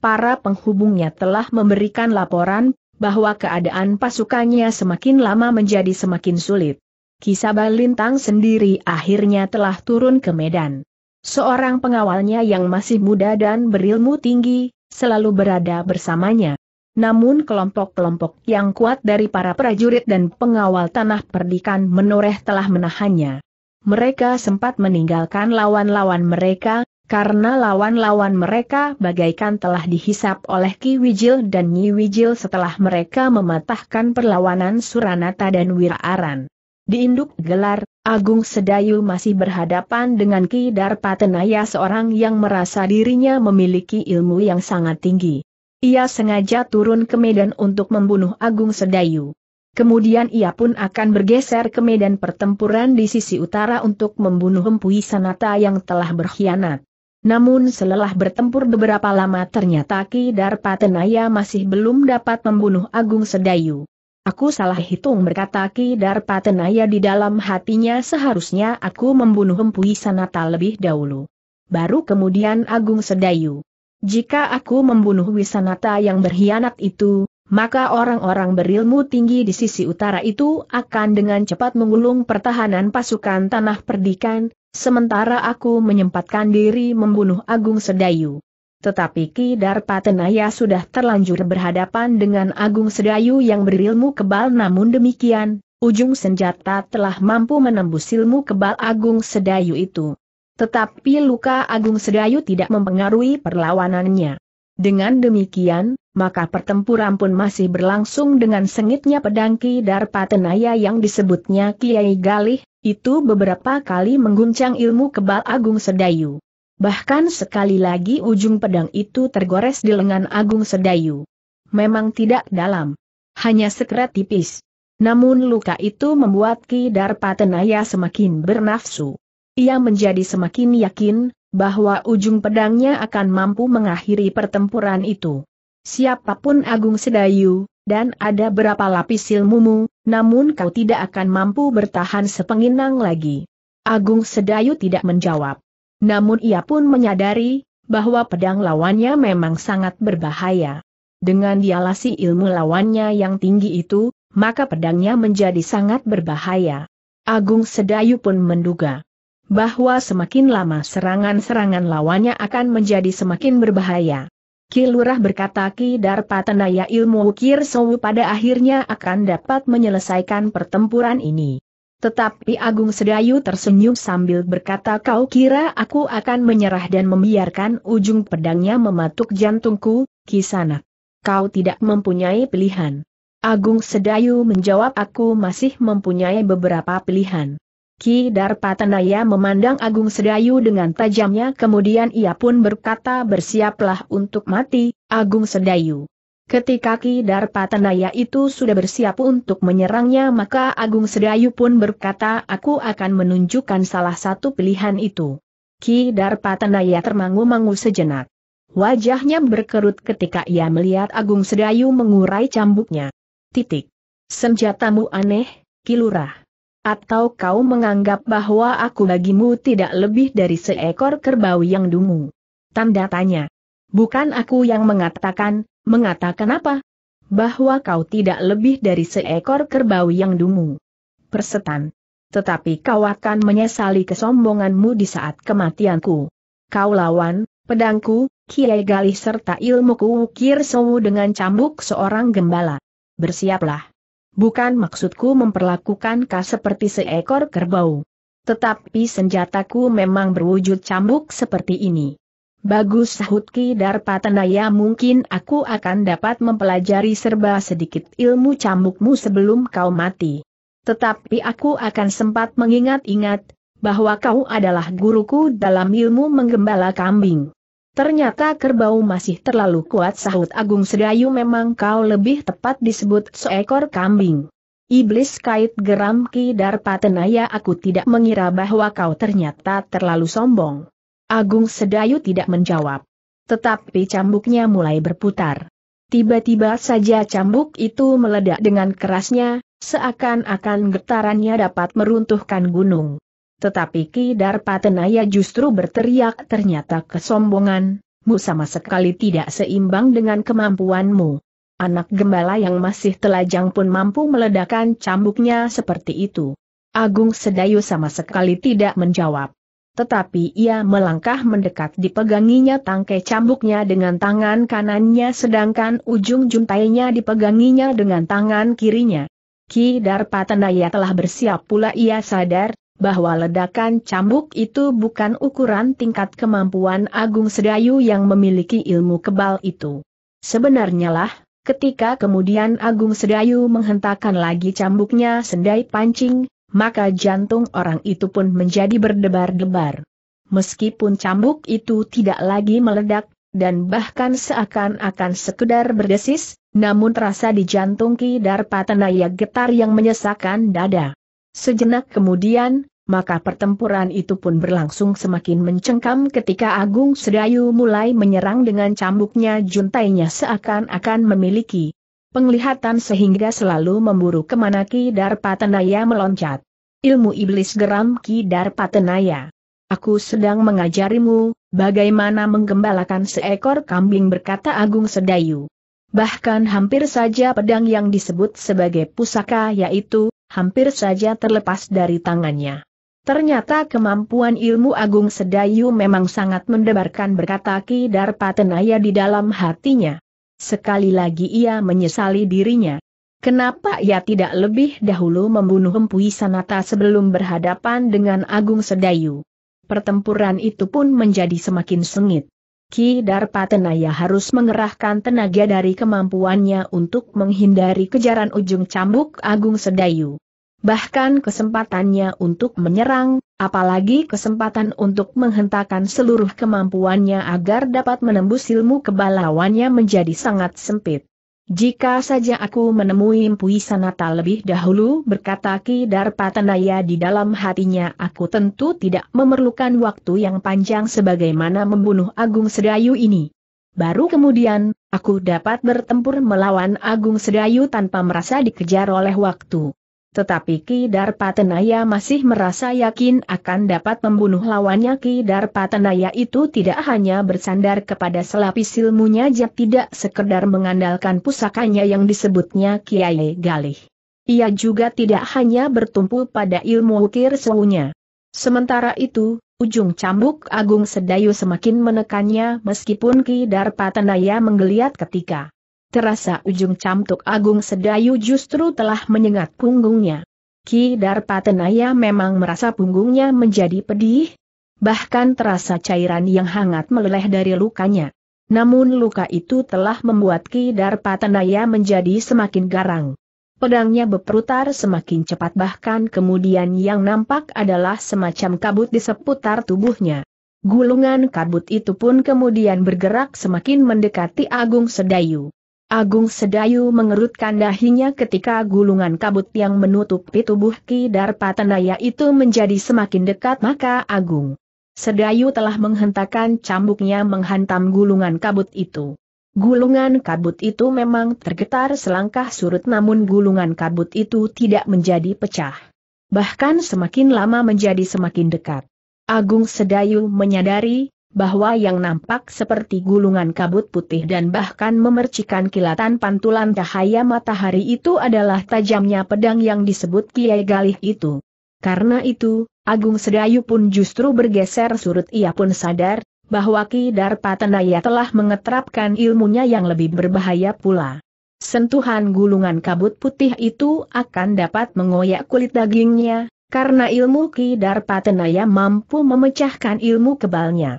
para penghubungnya telah memberikan laporan bahwa keadaan pasukannya semakin lama menjadi semakin sulit. Kisaba Lintang sendiri akhirnya telah turun ke Medan. Seorang pengawalnya yang masih muda dan berilmu tinggi, selalu berada bersamanya. Namun kelompok-kelompok yang kuat dari para prajurit dan pengawal tanah perdikan menoreh telah menahannya. Mereka sempat meninggalkan lawan-lawan mereka, karena lawan-lawan mereka bagaikan telah dihisap oleh Ki Wijil dan Nyi Wijil setelah mereka mematahkan perlawanan Suranata dan Wiraaran. Di induk gelar, Agung Sedayu masih berhadapan dengan Ki Darpatenaya seorang yang merasa dirinya memiliki ilmu yang sangat tinggi. Ia sengaja turun ke Medan untuk membunuh Agung Sedayu. Kemudian ia pun akan bergeser ke medan pertempuran di sisi utara untuk membunuh Empu Sanata yang telah berkhianat. Namun selelah bertempur beberapa lama ternyata Ki Darpatenaya masih belum dapat membunuh Agung Sedayu. Aku salah hitung berkata Ki Darpatenaya di dalam hatinya seharusnya aku membunuh Empu Sanata lebih dahulu. Baru kemudian Agung Sedayu. Jika aku membunuh Wisanata yang berkhianat itu, maka orang-orang berilmu tinggi di sisi utara itu akan dengan cepat mengulung pertahanan pasukan tanah perdikan, Sementara aku menyempatkan diri membunuh Agung Sedayu. Tetapi Ki Darpatenaya sudah terlanjur berhadapan dengan Agung Sedayu yang berilmu kebal namun demikian, ujung senjata telah mampu menembus ilmu kebal Agung Sedayu itu. Tetapi luka Agung Sedayu tidak mempengaruhi perlawanannya. Dengan demikian, maka pertempuran pun masih berlangsung dengan sengitnya pedang Ki Darpatenaya yang disebutnya Kiai Galih, itu beberapa kali mengguncang ilmu kebal Agung Sedayu. Bahkan sekali lagi ujung pedang itu tergores di lengan Agung Sedayu. Memang tidak dalam. Hanya sekret tipis. Namun luka itu membuat Ki Darpatenaya semakin bernafsu. Ia menjadi semakin yakin, bahwa ujung pedangnya akan mampu mengakhiri pertempuran itu. Siapapun Agung Sedayu, dan ada berapa lapis ilmumu, namun kau tidak akan mampu bertahan sepenginang lagi. Agung Sedayu tidak menjawab. Namun ia pun menyadari, bahwa pedang lawannya memang sangat berbahaya. Dengan dialasi ilmu lawannya yang tinggi itu, maka pedangnya menjadi sangat berbahaya. Agung Sedayu pun menduga, bahwa semakin lama serangan-serangan lawannya akan menjadi semakin berbahaya. Kilurah berkata Ki Darpatenaya ilmu Ukir Sowu pada akhirnya akan dapat menyelesaikan pertempuran ini. Tetapi Agung Sedayu tersenyum sambil berkata kau kira aku akan menyerah dan membiarkan ujung pedangnya mematuk jantungku, Kisanak. Kau tidak mempunyai pilihan. Agung Sedayu menjawab aku masih mempunyai beberapa pilihan. Ki Darpatenaya memandang Agung Sedayu dengan tajamnya kemudian ia pun berkata bersiaplah untuk mati, Agung Sedayu. Ketika Ki Darpatenaya itu sudah bersiap untuk menyerangnya maka Agung Sedayu pun berkata aku akan menunjukkan salah satu pilihan itu. Ki Darpatenaya termangu-mangu sejenak. Wajahnya berkerut ketika ia melihat Agung Sedayu mengurai cambuknya. Titik. Senjatamu aneh, Kilurah. Atau kau menganggap bahwa aku bagimu tidak lebih dari seekor kerbau yang dungu? Tanda tanya. Bukan aku yang mengatakan, mengatakan apa? Bahwa kau tidak lebih dari seekor kerbau yang dungu. Persetan. Tetapi kau akan menyesali kesombonganmu di saat kematianku. Kau lawan, pedangku, kiai galih serta ilmuku ukir sewu dengan cambuk seorang gembala. Bersiaplah. Bukan maksudku memperlakukan kau seperti seekor kerbau. Tetapi senjataku memang berwujud cambuk seperti ini. Bagus sahut Ki Darpatenaya mungkin aku akan dapat mempelajari serba sedikit ilmu cambukmu sebelum kau mati. Tetapi aku akan sempat mengingat-ingat, bahwa kau adalah guruku dalam ilmu menggembala kambing. Ternyata kerbau masih terlalu kuat sahut Agung Sedayu memang kau lebih tepat disebut seekor kambing. Iblis kait geram Ki Darpatenaya aku tidak mengira bahwa kau ternyata terlalu sombong. Agung Sedayu tidak menjawab. Tetapi cambuknya mulai berputar. Tiba-tiba saja cambuk itu meledak dengan kerasnya, seakan-akan getarannya dapat meruntuhkan gunung. Tetapi Ki Darpatenaya justru berteriak ternyata kesombongan, mu sama sekali tidak seimbang dengan kemampuanmu. Anak gembala yang masih telajang pun mampu meledakkan cambuknya seperti itu. Agung Sedayu sama sekali tidak menjawab. Tetapi ia melangkah mendekat dipeganginya tangkai cambuknya dengan tangan kanannya sedangkan ujung juntainya dipeganginya dengan tangan kirinya. Ki Darpatenaya telah bersiap pula ia sadar, bahwa ledakan cambuk itu bukan ukuran tingkat kemampuan Agung Sedayu yang memiliki ilmu kebal itu. Sebenarnya lah, ketika kemudian Agung Sedayu menghentakkan lagi cambuknya sendai pancing, maka jantung orang itu pun menjadi berdebar-debar. Meskipun cambuk itu tidak lagi meledak, dan bahkan seakan-akan sekedar berdesis, namun terasa di jantung Ki Darpatenaya getar yang menyesakan dada. Sejenak kemudian, maka pertempuran itu pun berlangsung semakin mencengkam ketika Agung Sedayu mulai menyerang dengan cambuknya juntainya seakan-akan memiliki penglihatan sehingga selalu memburu kemana Ki Darpatenaya meloncat. Ilmu iblis geram Ki Darpatenaya. Aku sedang mengajarimu, bagaimana menggembalakan seekor kambing berkata Agung Sedayu. Bahkan hampir saja pedang yang disebut sebagai pusaka yaitu hampir saja terlepas dari tangannya. Ternyata kemampuan ilmu agung sedayu memang sangat mendebarkan berkata Ki Darpatenaya di dalam hatinya. Sekali lagi ia menyesali dirinya. Kenapa ia tidak lebih dahulu membunuh Empui Sanata sebelum berhadapan dengan Agung Sedayu? Pertempuran itu pun menjadi semakin sengit. Ki Darpatenaya harus mengerahkan tenaga dari kemampuannya untuk menghindari kejaran ujung cambuk Agung Sedayu bahkan kesempatannya untuk menyerang, apalagi kesempatan untuk menghentakkan seluruh kemampuannya agar dapat menembus ilmu lawannya menjadi sangat sempit. Jika saja aku menemui Mpui Sanata lebih dahulu berkata Ki Darpatanaya di dalam hatinya aku tentu tidak memerlukan waktu yang panjang sebagaimana membunuh Agung Sedayu ini. Baru kemudian, aku dapat bertempur melawan Agung Sedayu tanpa merasa dikejar oleh waktu. Tetapi Ki Darpatenaya masih merasa yakin akan dapat membunuh lawannya Ki Darpatenaya itu tidak hanya bersandar kepada selapis ilmunya jat tidak sekedar mengandalkan pusakanya yang disebutnya Kiai Galih. Ia juga tidak hanya bertumpu pada ilmu ukir suhunya. Sementara itu, ujung cambuk Agung Sedayu semakin menekannya meskipun Ki Darpatenaya menggeliat ketika terasa ujung camtuk Agung Sedayu justru telah menyengat punggungnya. Ki Darpatenaya memang merasa punggungnya menjadi pedih, bahkan terasa cairan yang hangat meleleh dari lukanya. Namun luka itu telah membuat Ki Darpatenaya menjadi semakin garang. Pedangnya berputar semakin cepat bahkan kemudian yang nampak adalah semacam kabut di seputar tubuhnya. Gulungan kabut itu pun kemudian bergerak semakin mendekati Agung Sedayu. Agung Sedayu mengerutkan dahinya ketika gulungan kabut yang menutupi tubuh Ki Darpatenaya itu menjadi semakin dekat maka Agung Sedayu telah menghentakkan cambuknya menghantam gulungan kabut itu. Gulungan kabut itu memang tergetar selangkah surut namun gulungan kabut itu tidak menjadi pecah. Bahkan semakin lama menjadi semakin dekat. Agung Sedayu menyadari bahwa yang nampak seperti gulungan kabut putih dan bahkan memercikan kilatan pantulan cahaya matahari itu adalah tajamnya pedang yang disebut Kiai Galih itu. Karena itu, Agung Sedayu pun justru bergeser surut ia pun sadar, bahwa Ki Darpatenaya telah mengetrapkan ilmunya yang lebih berbahaya pula. Sentuhan gulungan kabut putih itu akan dapat mengoyak kulit dagingnya, karena ilmu Ki Darpatenaya mampu memecahkan ilmu kebalnya.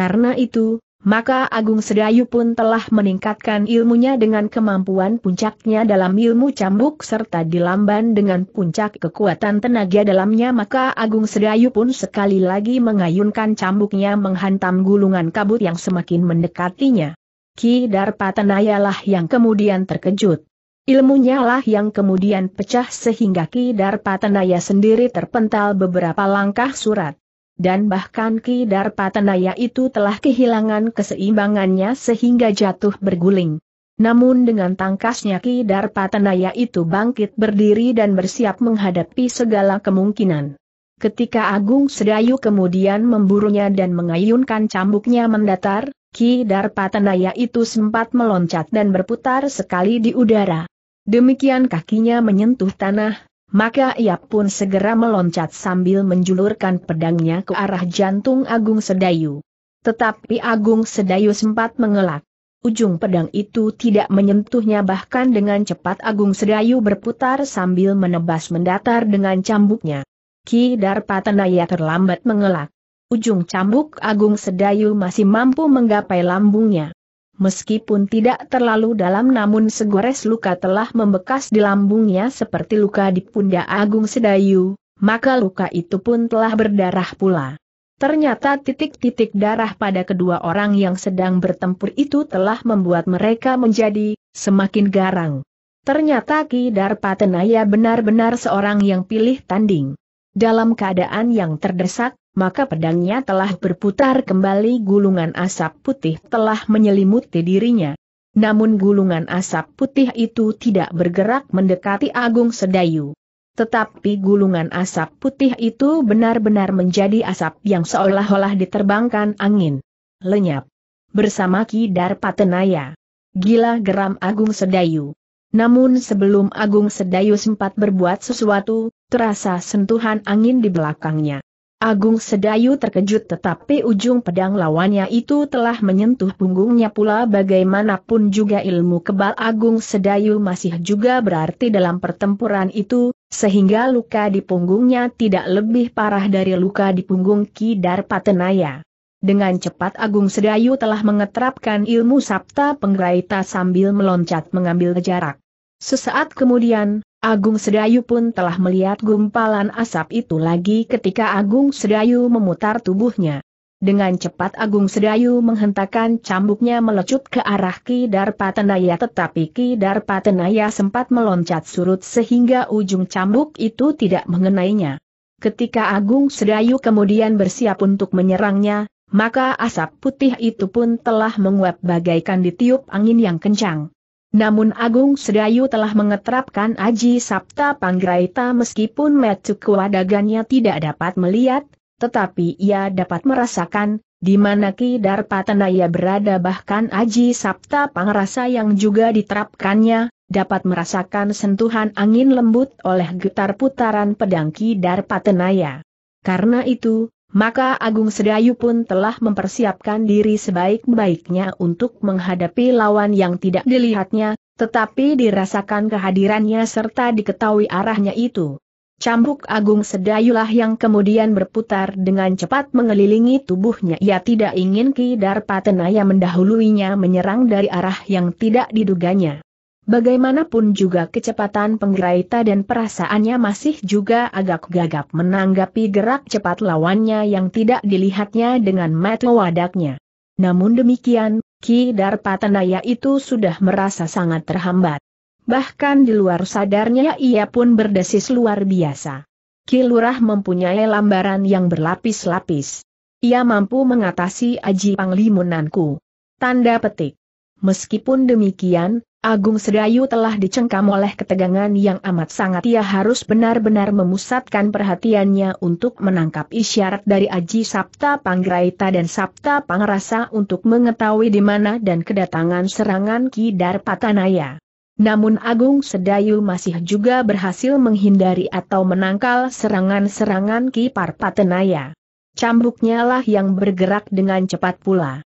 Karena itu, maka Agung Sedayu pun telah meningkatkan ilmunya dengan kemampuan puncaknya dalam ilmu cambuk serta dilamban dengan puncak kekuatan tenaga dalamnya maka Agung Sedayu pun sekali lagi mengayunkan cambuknya menghantam gulungan kabut yang semakin mendekatinya. Ki Darpatenayalah yang kemudian terkejut. Ilmunya lah yang kemudian pecah sehingga Ki Darpatenaya sendiri terpental beberapa langkah surat dan bahkan Ki Darpatenaya itu telah kehilangan keseimbangannya sehingga jatuh berguling. Namun dengan tangkasnya Ki Darpatenaya itu bangkit berdiri dan bersiap menghadapi segala kemungkinan. Ketika Agung Sedayu kemudian memburunya dan mengayunkan cambuknya mendatar, Ki Darpatenaya itu sempat meloncat dan berputar sekali di udara. Demikian kakinya menyentuh tanah, maka ia pun segera meloncat sambil menjulurkan pedangnya ke arah jantung Agung Sedayu. Tetapi Agung Sedayu sempat mengelak. Ujung pedang itu tidak menyentuhnya bahkan dengan cepat Agung Sedayu berputar sambil menebas mendatar dengan cambuknya. Ki Darpatenaya terlambat mengelak. Ujung cambuk Agung Sedayu masih mampu menggapai lambungnya meskipun tidak terlalu dalam namun segores luka telah membekas di lambungnya seperti luka di pundak Agung Sedayu, maka luka itu pun telah berdarah pula. Ternyata titik-titik darah pada kedua orang yang sedang bertempur itu telah membuat mereka menjadi semakin garang. Ternyata Ki Darpatenaya benar-benar seorang yang pilih tanding. Dalam keadaan yang terdesak, maka pedangnya telah berputar kembali gulungan asap putih telah menyelimuti dirinya. Namun gulungan asap putih itu tidak bergerak mendekati Agung Sedayu. Tetapi gulungan asap putih itu benar-benar menjadi asap yang seolah-olah diterbangkan angin. Lenyap. Bersama Kidar Patenaya. Gila geram Agung Sedayu. Namun sebelum Agung Sedayu sempat berbuat sesuatu, terasa sentuhan angin di belakangnya. Agung Sedayu terkejut tetapi ujung pedang lawannya itu telah menyentuh punggungnya pula bagaimanapun juga ilmu kebal Agung Sedayu masih juga berarti dalam pertempuran itu, sehingga luka di punggungnya tidak lebih parah dari luka di punggung Kidar Patenaya. Dengan cepat Agung Sedayu telah mengetrapkan ilmu Sabta Penggeraita sambil meloncat mengambil jarak. Sesaat kemudian, Agung Sedayu pun telah melihat gumpalan asap itu lagi ketika Agung Sedayu memutar tubuhnya. Dengan cepat Agung Sedayu menghentakkan cambuknya melecut ke arah Ki Darpatenaya tetapi Ki Darpatenaya sempat meloncat surut sehingga ujung cambuk itu tidak mengenainya. Ketika Agung Sedayu kemudian bersiap untuk menyerangnya, maka asap putih itu pun telah menguap bagaikan ditiup angin yang kencang. Namun Agung Sedayu telah mengeterapkan Aji Sabta Panggraita meskipun metu kewadagannya tidak dapat melihat, tetapi ia dapat merasakan, di mana Ki Darpatenaya berada bahkan Aji Sabta Pangrasa yang juga diterapkannya, dapat merasakan sentuhan angin lembut oleh getar putaran pedang Ki Darpatenaya. Karena itu, maka Agung Sedayu pun telah mempersiapkan diri sebaik-baiknya untuk menghadapi lawan yang tidak dilihatnya, tetapi dirasakan kehadirannya serta diketahui arahnya itu. Cambuk Agung Sedayulah yang kemudian berputar dengan cepat mengelilingi tubuhnya. Ia tidak ingin Ki Darpatenaya mendahuluinya menyerang dari arah yang tidak diduganya. Bagaimanapun juga kecepatan penggeraita dan perasaannya masih juga agak gagap menanggapi gerak cepat lawannya yang tidak dilihatnya dengan mata wadaknya. Namun demikian, Ki Darpatenaya itu sudah merasa sangat terhambat. Bahkan di luar sadarnya ia pun berdesis luar biasa. Ki Lurah mempunyai lambaran yang berlapis-lapis. Ia mampu mengatasi aji panglimunanku. Tanda petik. Meskipun demikian, Agung Sedayu telah dicengkam oleh ketegangan yang amat sangat ia harus benar-benar memusatkan perhatiannya untuk menangkap isyarat dari Aji Sabta Panggeraita dan Sabta Pangrasa untuk mengetahui di mana dan kedatangan serangan Ki Darpatanaya. Namun Agung Sedayu masih juga berhasil menghindari atau menangkal serangan-serangan Ki Parpatanaya. Cambuknya lah yang bergerak dengan cepat pula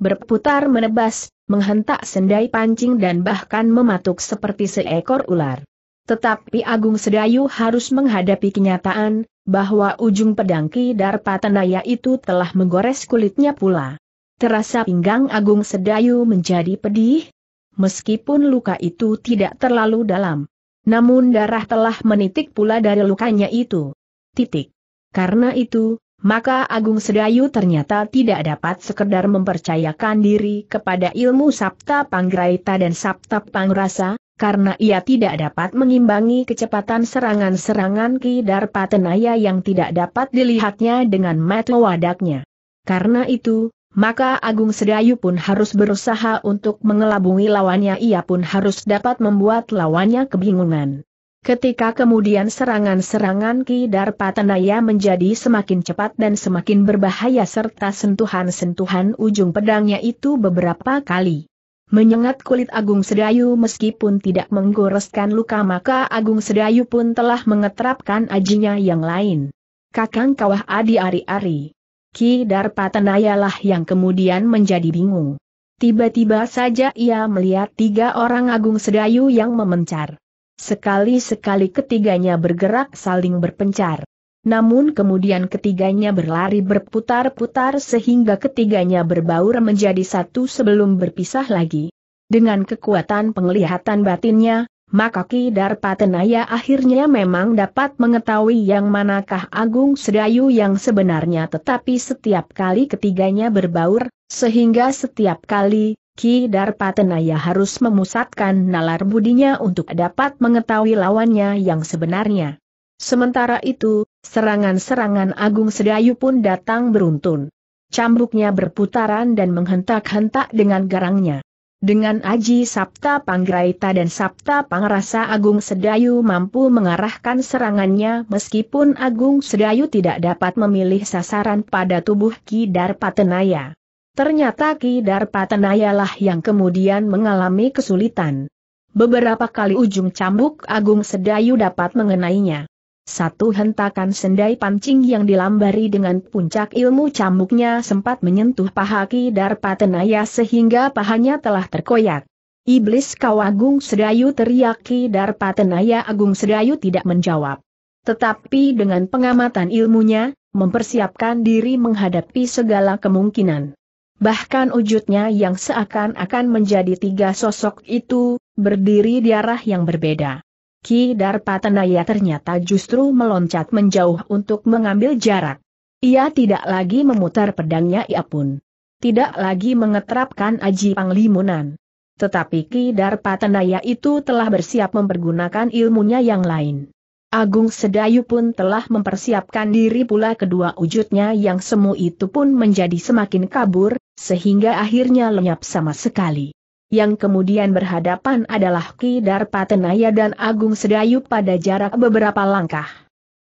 berputar menebas, menghentak sendai pancing dan bahkan mematuk seperti seekor ular. Tetapi Agung Sedayu harus menghadapi kenyataan, bahwa ujung pedang Ki tenaya itu telah menggores kulitnya pula. Terasa pinggang Agung Sedayu menjadi pedih, meskipun luka itu tidak terlalu dalam. Namun darah telah menitik pula dari lukanya itu. Titik. Karena itu, maka Agung Sedayu ternyata tidak dapat sekedar mempercayakan diri kepada ilmu Sapta Panggraita dan Sapta Pangrasa, karena ia tidak dapat mengimbangi kecepatan serangan-serangan Ki Darpatenaya yang tidak dapat dilihatnya dengan mata wadaknya. Karena itu, maka Agung Sedayu pun harus berusaha untuk mengelabungi lawannya ia pun harus dapat membuat lawannya kebingungan. Ketika kemudian serangan-serangan Ki Darpatenaya menjadi semakin cepat dan semakin berbahaya serta sentuhan-sentuhan ujung pedangnya itu beberapa kali. Menyengat kulit Agung Sedayu meskipun tidak menggoreskan luka maka Agung Sedayu pun telah mengetrapkan ajinya yang lain. Kakang kawah adi ari-ari. Ki Darpatenaya lah yang kemudian menjadi bingung. Tiba-tiba saja ia melihat tiga orang Agung Sedayu yang memencar. Sekali-sekali ketiganya bergerak saling berpencar. Namun kemudian ketiganya berlari berputar-putar sehingga ketiganya berbaur menjadi satu sebelum berpisah lagi. Dengan kekuatan penglihatan batinnya, maka Ki Darpatenaya akhirnya memang dapat mengetahui yang manakah Agung Sedayu yang sebenarnya tetapi setiap kali ketiganya berbaur, sehingga setiap kali, Ki Darpatenaya harus memusatkan nalar budinya untuk dapat mengetahui lawannya yang sebenarnya. Sementara itu, serangan-serangan Agung Sedayu pun datang beruntun. Cambuknya berputaran dan menghentak-hentak dengan garangnya. Dengan Aji Sabta Panggraita dan Sabta Pangrasa Agung Sedayu mampu mengarahkan serangannya meskipun Agung Sedayu tidak dapat memilih sasaran pada tubuh Ki Darpatenaya. Ternyata Ki Darpatenayalah yang kemudian mengalami kesulitan. Beberapa kali ujung cambuk Agung Sedayu dapat mengenainya. Satu hentakan sendai pancing yang dilambari dengan puncak ilmu cambuknya sempat menyentuh paha Ki Darpatenaya sehingga pahanya telah terkoyak. Iblis kau Agung Sedayu teriak Ki Darpatenaya Agung Sedayu tidak menjawab. Tetapi dengan pengamatan ilmunya, mempersiapkan diri menghadapi segala kemungkinan bahkan wujudnya yang seakan-akan menjadi tiga sosok itu, berdiri di arah yang berbeda. Ki Darpatenaya ternyata justru meloncat menjauh untuk mengambil jarak. Ia tidak lagi memutar pedangnya ia pun. Tidak lagi mengetrapkan aji panglimunan. Tetapi Ki Darpatenaya itu telah bersiap mempergunakan ilmunya yang lain. Agung Sedayu pun telah mempersiapkan diri pula kedua wujudnya yang semu itu pun menjadi semakin kabur, sehingga akhirnya lenyap sama sekali. Yang kemudian berhadapan adalah Ki Darpatenaya dan Agung Sedayu pada jarak beberapa langkah.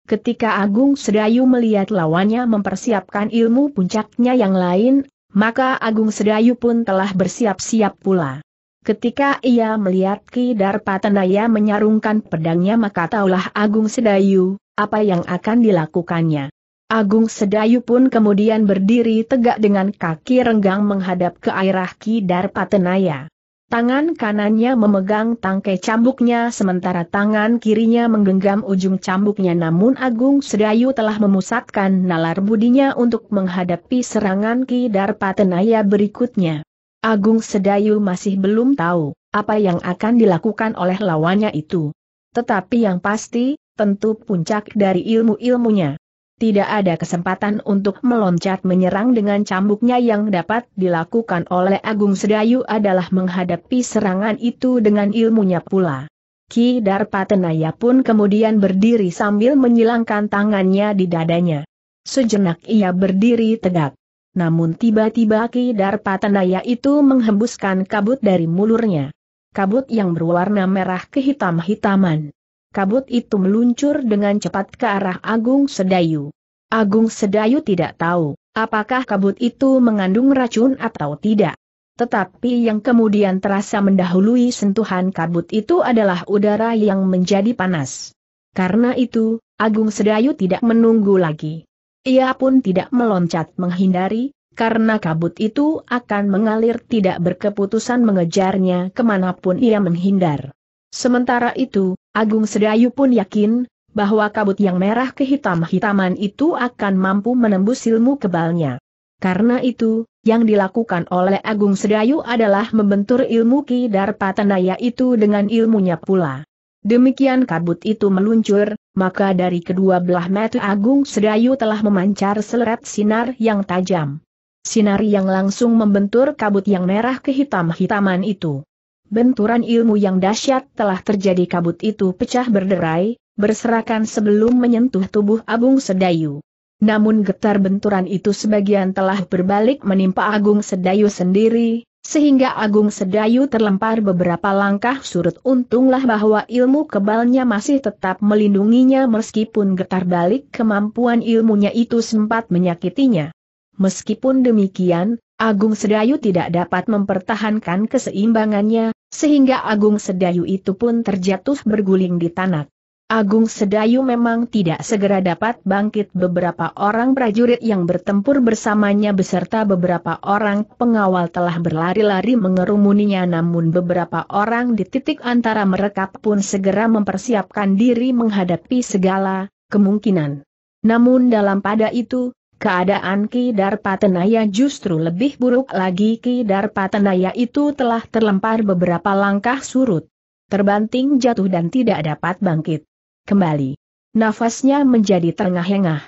Ketika Agung Sedayu melihat lawannya mempersiapkan ilmu puncaknya yang lain, maka Agung Sedayu pun telah bersiap-siap pula. Ketika ia melihat Ki Darpatenaya menyarungkan pedangnya maka taulah Agung Sedayu, apa yang akan dilakukannya. Agung Sedayu pun kemudian berdiri tegak dengan kaki renggang menghadap ke arah Ki Darpatenaya. Tangan kanannya memegang tangkai cambuknya sementara tangan kirinya menggenggam ujung cambuknya namun Agung Sedayu telah memusatkan nalar budinya untuk menghadapi serangan Ki Darpatenaya berikutnya. Agung Sedayu masih belum tahu apa yang akan dilakukan oleh lawannya itu. Tetapi yang pasti, tentu puncak dari ilmu-ilmunya tidak ada kesempatan untuk meloncat menyerang dengan cambuknya yang dapat dilakukan oleh Agung Sedayu adalah menghadapi serangan itu dengan ilmunya pula. Ki Darpatenaya pun kemudian berdiri sambil menyilangkan tangannya di dadanya. Sejenak ia berdiri tegak. Namun tiba-tiba Ki Darpatenaya itu menghembuskan kabut dari mulurnya. Kabut yang berwarna merah kehitam-hitaman kabut itu meluncur dengan cepat ke arah Agung Sedayu. Agung Sedayu tidak tahu apakah kabut itu mengandung racun atau tidak. Tetapi yang kemudian terasa mendahului sentuhan kabut itu adalah udara yang menjadi panas. Karena itu, Agung Sedayu tidak menunggu lagi. Ia pun tidak meloncat menghindari, karena kabut itu akan mengalir tidak berkeputusan mengejarnya kemanapun ia menghindar. Sementara itu, Agung Sedayu pun yakin, bahwa kabut yang merah kehitam-hitaman itu akan mampu menembus ilmu kebalnya. Karena itu, yang dilakukan oleh Agung Sedayu adalah membentur ilmu Ki Darpatanaya itu dengan ilmunya pula. Demikian kabut itu meluncur, maka dari kedua belah mata Agung Sedayu telah memancar seleret sinar yang tajam. Sinar yang langsung membentur kabut yang merah kehitam-hitaman itu. Benturan ilmu yang dahsyat telah terjadi kabut itu pecah berderai, berserakan sebelum menyentuh tubuh Agung Sedayu. Namun getar benturan itu sebagian telah berbalik menimpa Agung Sedayu sendiri, sehingga Agung Sedayu terlempar beberapa langkah surut untunglah bahwa ilmu kebalnya masih tetap melindunginya meskipun getar balik kemampuan ilmunya itu sempat menyakitinya. Meskipun demikian, Agung Sedayu tidak dapat mempertahankan keseimbangannya, sehingga Agung Sedayu itu pun terjatuh berguling di tanah. Agung Sedayu memang tidak segera dapat bangkit beberapa orang prajurit yang bertempur bersamanya beserta beberapa orang pengawal telah berlari-lari mengerumuninya namun beberapa orang di titik antara mereka pun segera mempersiapkan diri menghadapi segala kemungkinan. Namun dalam pada itu, Keadaan Ki Darpatenaya justru lebih buruk lagi Ki Darpatenaya itu telah terlempar beberapa langkah surut. Terbanting jatuh dan tidak dapat bangkit. Kembali. Nafasnya menjadi tengah engah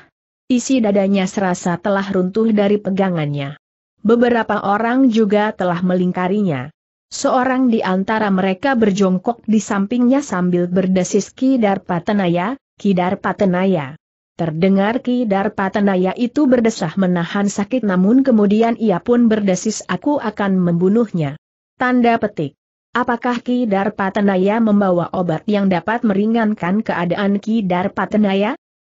Isi dadanya serasa telah runtuh dari pegangannya. Beberapa orang juga telah melingkarinya. Seorang di antara mereka berjongkok di sampingnya sambil berdesis Kidar Patenaya, Kidar Patenaya. Terdengar Ki Darpa itu berdesah menahan sakit namun kemudian ia pun berdesis aku akan membunuhnya. Tanda petik. Apakah Ki Darpa membawa obat yang dapat meringankan keadaan Ki Darpa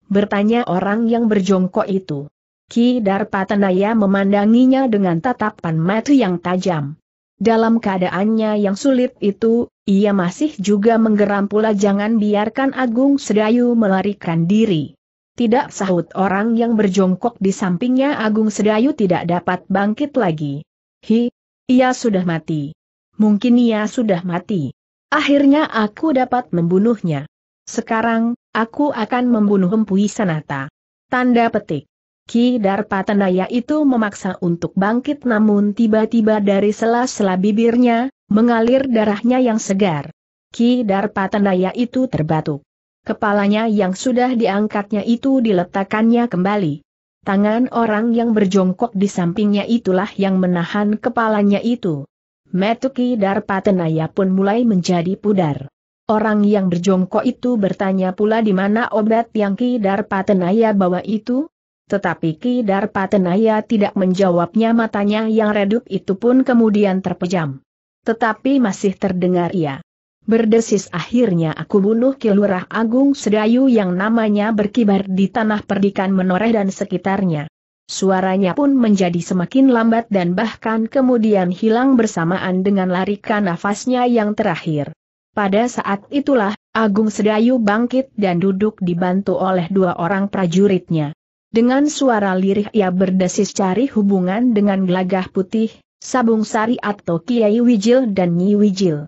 Bertanya orang yang berjongkok itu. Ki Darpa memandanginya dengan tatapan mata yang tajam. Dalam keadaannya yang sulit itu, ia masih juga menggeram pula jangan biarkan Agung Sedayu melarikan diri. Tidak sahut orang yang berjongkok di sampingnya Agung Sedayu tidak dapat bangkit lagi. Hi, ia sudah mati. Mungkin ia sudah mati. Akhirnya aku dapat membunuhnya. Sekarang, aku akan membunuh Empui Sanata. Tanda petik. Ki Darpatenaya itu memaksa untuk bangkit namun tiba-tiba dari sela-sela bibirnya, mengalir darahnya yang segar. Ki Darpatenaya itu terbatuk. Kepalanya yang sudah diangkatnya itu diletakkannya kembali. Tangan orang yang berjongkok di sampingnya itulah yang menahan kepalanya itu. Metuki Darpatenaya pun mulai menjadi pudar. Orang yang berjongkok itu bertanya pula di mana obat yang Ki Darpatenaya bawa itu? Tetapi Ki Darpatenaya tidak menjawabnya matanya yang redup itu pun kemudian terpejam. Tetapi masih terdengar ia. Berdesis akhirnya aku bunuh Kilurah Agung Sedayu yang namanya berkibar di tanah perdikan menoreh dan sekitarnya. Suaranya pun menjadi semakin lambat dan bahkan kemudian hilang bersamaan dengan larikan nafasnya yang terakhir. Pada saat itulah, Agung Sedayu bangkit dan duduk dibantu oleh dua orang prajuritnya. Dengan suara lirih ia berdesis cari hubungan dengan gelagah putih, Sabung Sari atau Kiai Wijil dan Nyi Wijil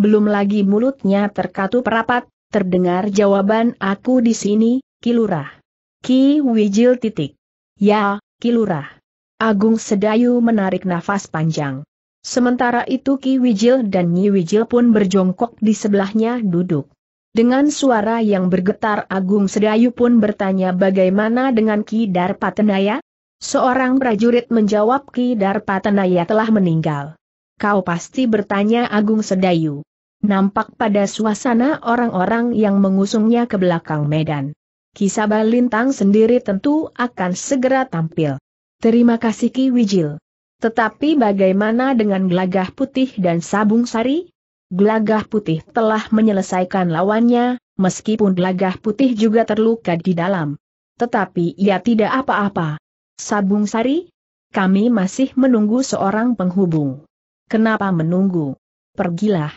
belum lagi mulutnya terkatup rapat, terdengar jawaban aku di sini, Kilurah. Ki Wijil titik. Ya, Kilurah. Agung Sedayu menarik nafas panjang. Sementara itu Ki Wijil dan Nyi Wijil pun berjongkok di sebelahnya duduk. Dengan suara yang bergetar Agung Sedayu pun bertanya bagaimana dengan Ki Darpatenaya? Seorang prajurit menjawab Ki Darpatenaya telah meninggal. Kau pasti bertanya Agung Sedayu. Nampak pada suasana orang-orang yang mengusungnya ke belakang medan. Kisaba Lintang sendiri tentu akan segera tampil. Terima kasih Ki Wijil. Tetapi bagaimana dengan gelagah putih dan sabung sari? Gelagah putih telah menyelesaikan lawannya, meskipun gelagah putih juga terluka di dalam. Tetapi ia tidak apa-apa. Sabung sari? Kami masih menunggu seorang penghubung. Kenapa menunggu? Pergilah.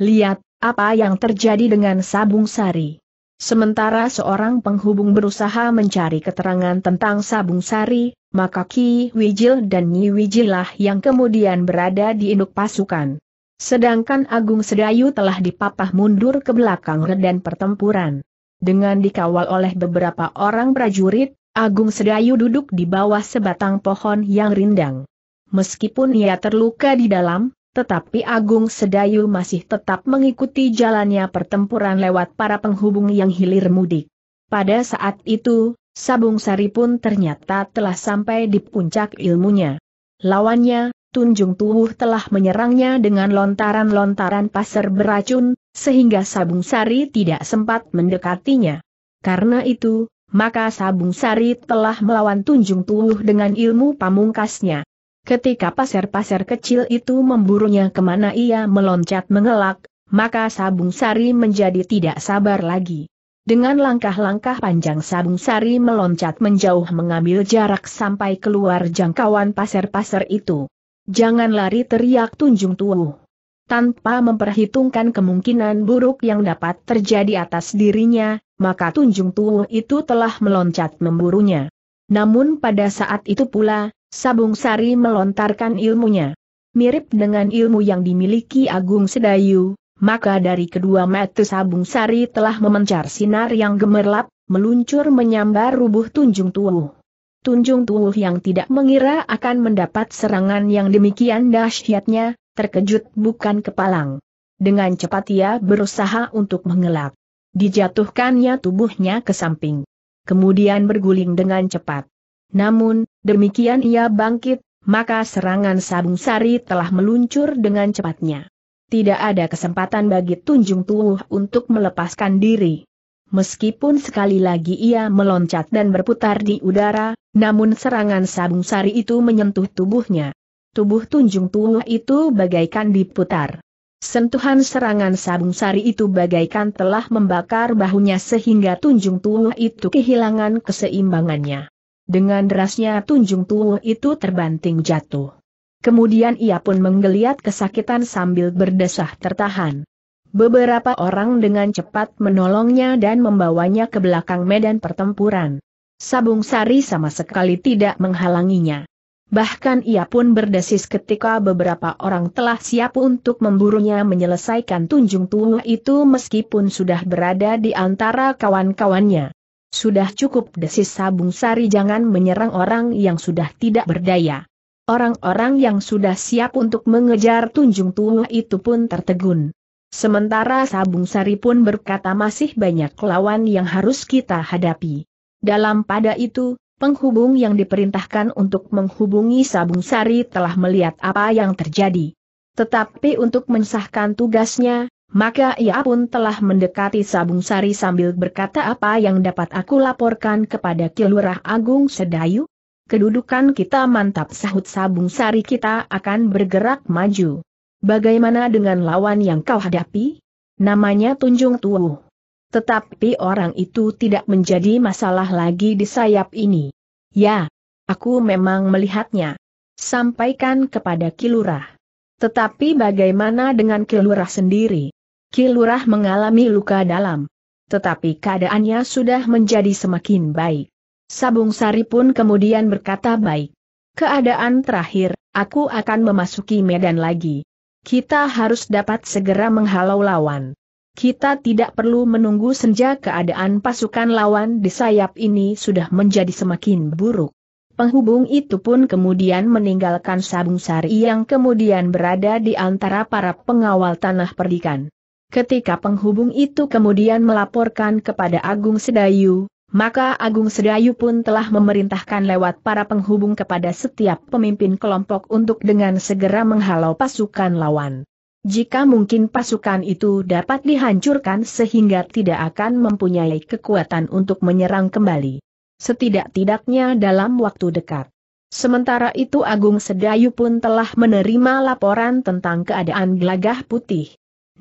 Lihat, apa yang terjadi dengan Sabung Sari. Sementara seorang penghubung berusaha mencari keterangan tentang Sabung Sari, maka Ki Wijil dan Nyi Wijilah yang kemudian berada di induk pasukan. Sedangkan Agung Sedayu telah dipapah mundur ke belakang redan pertempuran. Dengan dikawal oleh beberapa orang prajurit, Agung Sedayu duduk di bawah sebatang pohon yang rindang. Meskipun ia terluka di dalam, tetapi Agung Sedayu masih tetap mengikuti jalannya pertempuran lewat para penghubung yang hilir mudik. Pada saat itu, Sabung Sari pun ternyata telah sampai di puncak ilmunya. Lawannya, Tunjung Tubuh telah menyerangnya dengan lontaran-lontaran pasir beracun, sehingga Sabung Sari tidak sempat mendekatinya. Karena itu, maka Sabung Sari telah melawan Tunjung Tubuh dengan ilmu pamungkasnya. Ketika pasir-pasir kecil itu memburunya kemana ia meloncat mengelak, maka Sabung Sari menjadi tidak sabar lagi. Dengan langkah-langkah panjang Sabung Sari meloncat menjauh mengambil jarak sampai keluar jangkauan pasir-pasir itu. Jangan lari teriak Tunjung Tuhu. Tanpa memperhitungkan kemungkinan buruk yang dapat terjadi atas dirinya, maka Tunjung Tuhu itu telah meloncat memburunya. Namun pada saat itu pula, Sabung Sari melontarkan ilmunya. Mirip dengan ilmu yang dimiliki Agung Sedayu, maka dari kedua mata Sabung Sari telah memencar sinar yang gemerlap, meluncur menyambar rubuh Tunjung Tuwuh. Tunjung Tuwuh yang tidak mengira akan mendapat serangan yang demikian dahsyatnya, terkejut bukan kepalang. Dengan cepat ia berusaha untuk mengelak. Dijatuhkannya tubuhnya ke samping. Kemudian berguling dengan cepat. Namun, demikian ia bangkit, maka serangan Sabung Sari telah meluncur dengan cepatnya. Tidak ada kesempatan bagi Tunjung Tuuh untuk melepaskan diri. Meskipun sekali lagi ia meloncat dan berputar di udara, namun serangan Sabung Sari itu menyentuh tubuhnya. Tubuh Tunjung Tuuh itu bagaikan diputar. Sentuhan serangan Sabung Sari itu bagaikan telah membakar bahunya sehingga Tunjung Tuh itu kehilangan keseimbangannya dengan derasnya tunjung tubuh itu terbanting jatuh. Kemudian ia pun menggeliat kesakitan sambil berdesah tertahan. Beberapa orang dengan cepat menolongnya dan membawanya ke belakang medan pertempuran. Sabung Sari sama sekali tidak menghalanginya. Bahkan ia pun berdesis ketika beberapa orang telah siap untuk memburunya menyelesaikan tunjung tua itu meskipun sudah berada di antara kawan-kawannya. Sudah cukup desis sabung sari jangan menyerang orang yang sudah tidak berdaya. Orang-orang yang sudah siap untuk mengejar Tunjung Tua itu pun tertegun. Sementara Sabung Sari pun berkata masih banyak lawan yang harus kita hadapi. Dalam pada itu, penghubung yang diperintahkan untuk menghubungi Sabung Sari telah melihat apa yang terjadi. Tetapi untuk mensahkan tugasnya, maka ia pun telah mendekati Sabung Sari sambil berkata apa yang dapat aku laporkan kepada Kilurah Agung Sedayu? Kedudukan kita mantap sahut Sabung Sari kita akan bergerak maju. Bagaimana dengan lawan yang kau hadapi? Namanya Tunjung Tuuh. Tetapi orang itu tidak menjadi masalah lagi di sayap ini. Ya, aku memang melihatnya. Sampaikan kepada Kilurah. Tetapi bagaimana dengan Kilurah sendiri? Kilurah mengalami luka dalam. Tetapi keadaannya sudah menjadi semakin baik. Sabung Sari pun kemudian berkata baik. Keadaan terakhir, aku akan memasuki medan lagi. Kita harus dapat segera menghalau lawan. Kita tidak perlu menunggu senja keadaan pasukan lawan di sayap ini sudah menjadi semakin buruk. Penghubung itu pun kemudian meninggalkan Sabung Sari yang kemudian berada di antara para pengawal tanah perdikan. Ketika penghubung itu kemudian melaporkan kepada Agung Sedayu, maka Agung Sedayu pun telah memerintahkan lewat para penghubung kepada setiap pemimpin kelompok untuk dengan segera menghalau pasukan lawan. Jika mungkin pasukan itu dapat dihancurkan sehingga tidak akan mempunyai kekuatan untuk menyerang kembali. Setidak-tidaknya dalam waktu dekat. Sementara itu Agung Sedayu pun telah menerima laporan tentang keadaan gelagah putih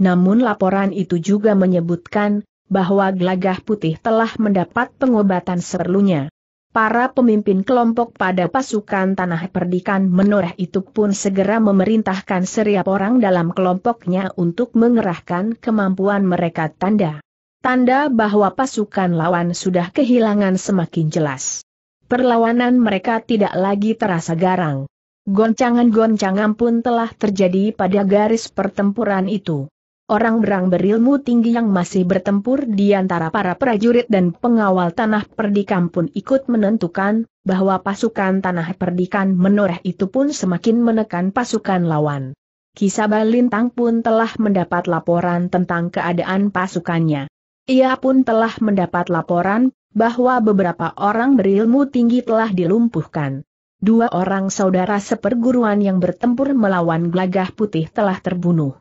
namun laporan itu juga menyebutkan bahwa Gelagah Putih telah mendapat pengobatan seperlunya. Para pemimpin kelompok pada pasukan Tanah Perdikan Menoreh itu pun segera memerintahkan seriap orang dalam kelompoknya untuk mengerahkan kemampuan mereka tanda. Tanda bahwa pasukan lawan sudah kehilangan semakin jelas. Perlawanan mereka tidak lagi terasa garang. Goncangan-goncangan pun telah terjadi pada garis pertempuran itu orang berang berilmu tinggi yang masih bertempur di antara para prajurit dan pengawal tanah perdikan pun ikut menentukan, bahwa pasukan tanah perdikan menoreh itu pun semakin menekan pasukan lawan. Kisabah Lintang pun telah mendapat laporan tentang keadaan pasukannya. Ia pun telah mendapat laporan, bahwa beberapa orang berilmu tinggi telah dilumpuhkan. Dua orang saudara seperguruan yang bertempur melawan gelagah putih telah terbunuh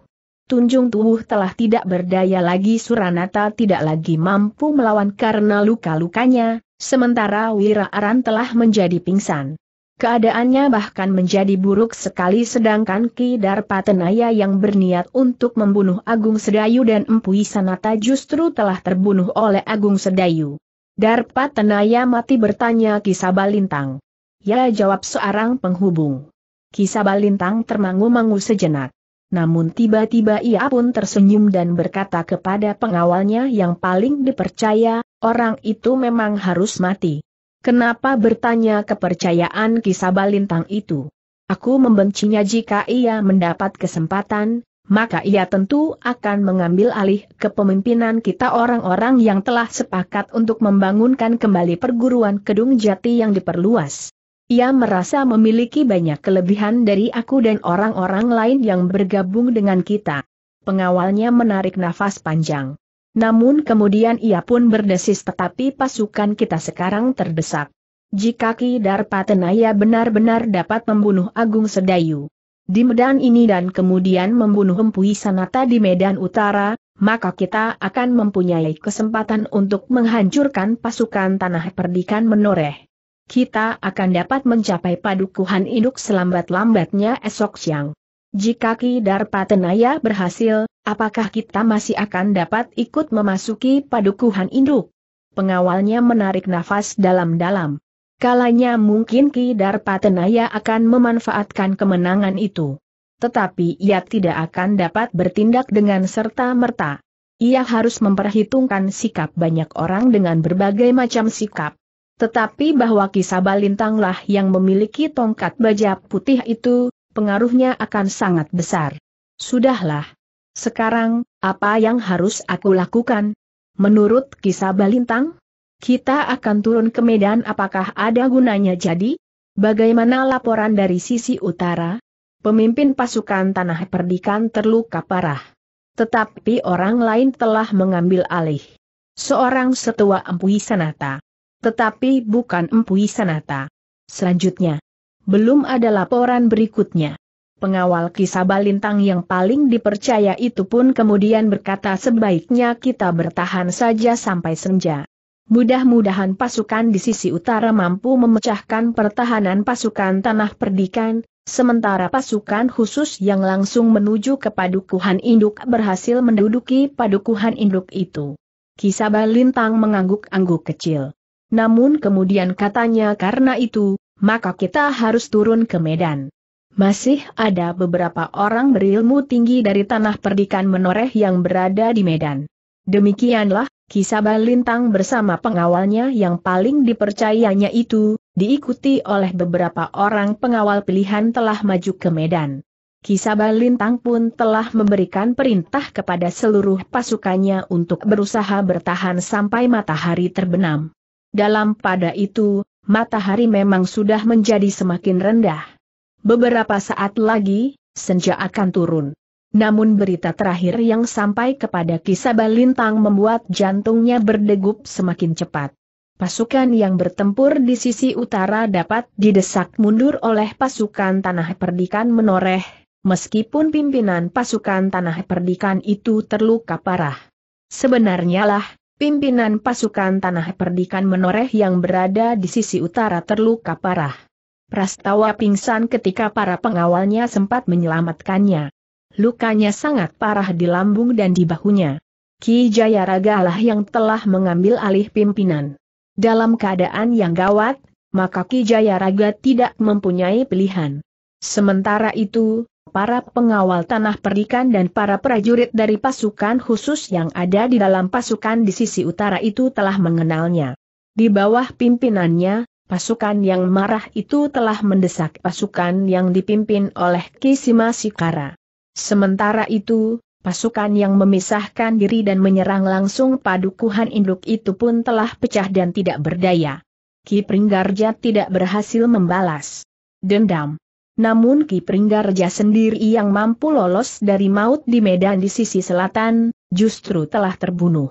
tunjung tubuh telah tidak berdaya lagi Suranata tidak lagi mampu melawan karena luka-lukanya, sementara Wira Aran telah menjadi pingsan. Keadaannya bahkan menjadi buruk sekali sedangkan Ki Darpatenaya yang berniat untuk membunuh Agung Sedayu dan Empu Sanata justru telah terbunuh oleh Agung Sedayu. Darpatenaya mati bertanya Ki Sabalintang. Ya jawab seorang penghubung. Ki Sabalintang termangu-mangu sejenak. Namun tiba-tiba ia pun tersenyum dan berkata kepada pengawalnya yang paling dipercaya, orang itu memang harus mati. Kenapa bertanya kepercayaan kisah balintang itu? Aku membencinya jika ia mendapat kesempatan, maka ia tentu akan mengambil alih kepemimpinan kita orang-orang yang telah sepakat untuk membangunkan kembali perguruan Kedung Jati yang diperluas. Ia merasa memiliki banyak kelebihan dari aku dan orang-orang lain yang bergabung dengan kita. Pengawalnya menarik nafas panjang. Namun kemudian ia pun berdesis tetapi pasukan kita sekarang terdesak. Jika Ki Darpatenaya benar-benar dapat membunuh Agung Sedayu di medan ini dan kemudian membunuh Empui Sanata di medan utara, maka kita akan mempunyai kesempatan untuk menghancurkan pasukan tanah perdikan menoreh kita akan dapat mencapai padukuhan induk selambat-lambatnya esok siang. Jika Kidar Patenaya berhasil, apakah kita masih akan dapat ikut memasuki padukuhan induk? Pengawalnya menarik nafas dalam-dalam. Kalanya mungkin Kidar Patenaya akan memanfaatkan kemenangan itu. Tetapi ia tidak akan dapat bertindak dengan serta-merta. Ia harus memperhitungkan sikap banyak orang dengan berbagai macam sikap. Tetapi bahwa kisah Balintanglah yang memiliki tongkat baja putih itu, pengaruhnya akan sangat besar. Sudahlah. Sekarang, apa yang harus aku lakukan? Menurut kisah Balintang? Kita akan turun ke Medan apakah ada gunanya jadi? Bagaimana laporan dari sisi utara? Pemimpin pasukan tanah perdikan terluka parah. Tetapi orang lain telah mengambil alih. Seorang setua Empu Sanata tetapi bukan Empu Sanata. Selanjutnya, belum ada laporan berikutnya. Pengawal kisah Balintang yang paling dipercaya itu pun kemudian berkata sebaiknya kita bertahan saja sampai senja. Mudah-mudahan pasukan di sisi utara mampu memecahkan pertahanan pasukan tanah perdikan, sementara pasukan khusus yang langsung menuju ke padukuhan induk berhasil menduduki padukuhan induk itu. Kisah Balintang mengangguk-angguk kecil. Namun kemudian katanya karena itu, maka kita harus turun ke Medan. Masih ada beberapa orang berilmu tinggi dari tanah perdikan menoreh yang berada di Medan. Demikianlah, kisah Balintang bersama pengawalnya yang paling dipercayanya itu, diikuti oleh beberapa orang pengawal pilihan telah maju ke Medan. Kisah Balintang pun telah memberikan perintah kepada seluruh pasukannya untuk berusaha bertahan sampai matahari terbenam. Dalam pada itu, matahari memang sudah menjadi semakin rendah. Beberapa saat lagi, senja akan turun. Namun berita terakhir yang sampai kepada kisah Lintang membuat jantungnya berdegup semakin cepat. Pasukan yang bertempur di sisi utara dapat didesak mundur oleh pasukan Tanah Perdikan menoreh, meskipun pimpinan pasukan Tanah Perdikan itu terluka parah. Sebenarnya lah, Pimpinan pasukan tanah perdikan menoreh yang berada di sisi utara terluka parah. Prastawa pingsan ketika para pengawalnya sempat menyelamatkannya. Lukanya sangat parah di lambung dan di bahunya. Ki Jayaraga lah yang telah mengambil alih pimpinan. Dalam keadaan yang gawat, maka Ki Jayaraga tidak mempunyai pilihan. Sementara itu, para pengawal tanah perikan dan para prajurit dari pasukan khusus yang ada di dalam pasukan di sisi utara itu telah mengenalnya. Di bawah pimpinannya, pasukan yang marah itu telah mendesak pasukan yang dipimpin oleh Kisima Sikara. Sementara itu, pasukan yang memisahkan diri dan menyerang langsung padukuhan induk itu pun telah pecah dan tidak berdaya. Ki Pringgarja tidak berhasil membalas. Dendam namun Ki Pringgarja sendiri yang mampu lolos dari maut di medan di sisi selatan, justru telah terbunuh.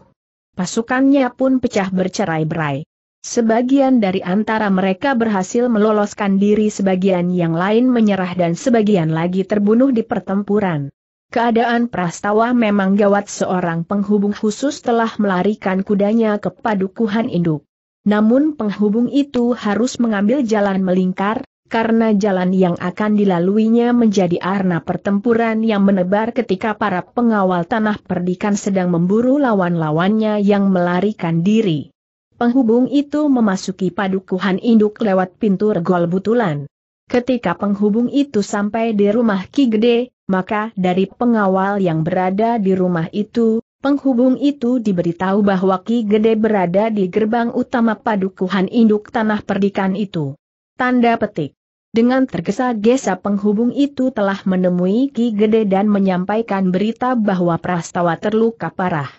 Pasukannya pun pecah bercerai-berai. Sebagian dari antara mereka berhasil meloloskan diri sebagian yang lain menyerah dan sebagian lagi terbunuh di pertempuran. Keadaan Prastawa memang gawat seorang penghubung khusus telah melarikan kudanya ke padukuhan induk. Namun penghubung itu harus mengambil jalan melingkar, karena jalan yang akan dilaluinya menjadi arena pertempuran yang menebar ketika para pengawal tanah perdikan sedang memburu lawan-lawannya yang melarikan diri. Penghubung itu memasuki padukuhan induk lewat pintu regol butulan. Ketika penghubung itu sampai di rumah Ki Gede, maka dari pengawal yang berada di rumah itu, Penghubung itu diberitahu bahwa Ki Gede berada di gerbang utama padukuhan induk tanah perdikan itu. Tanda petik. Dengan tergesa-gesa penghubung itu telah menemui Ki Gede dan menyampaikan berita bahwa Prastawa terluka parah.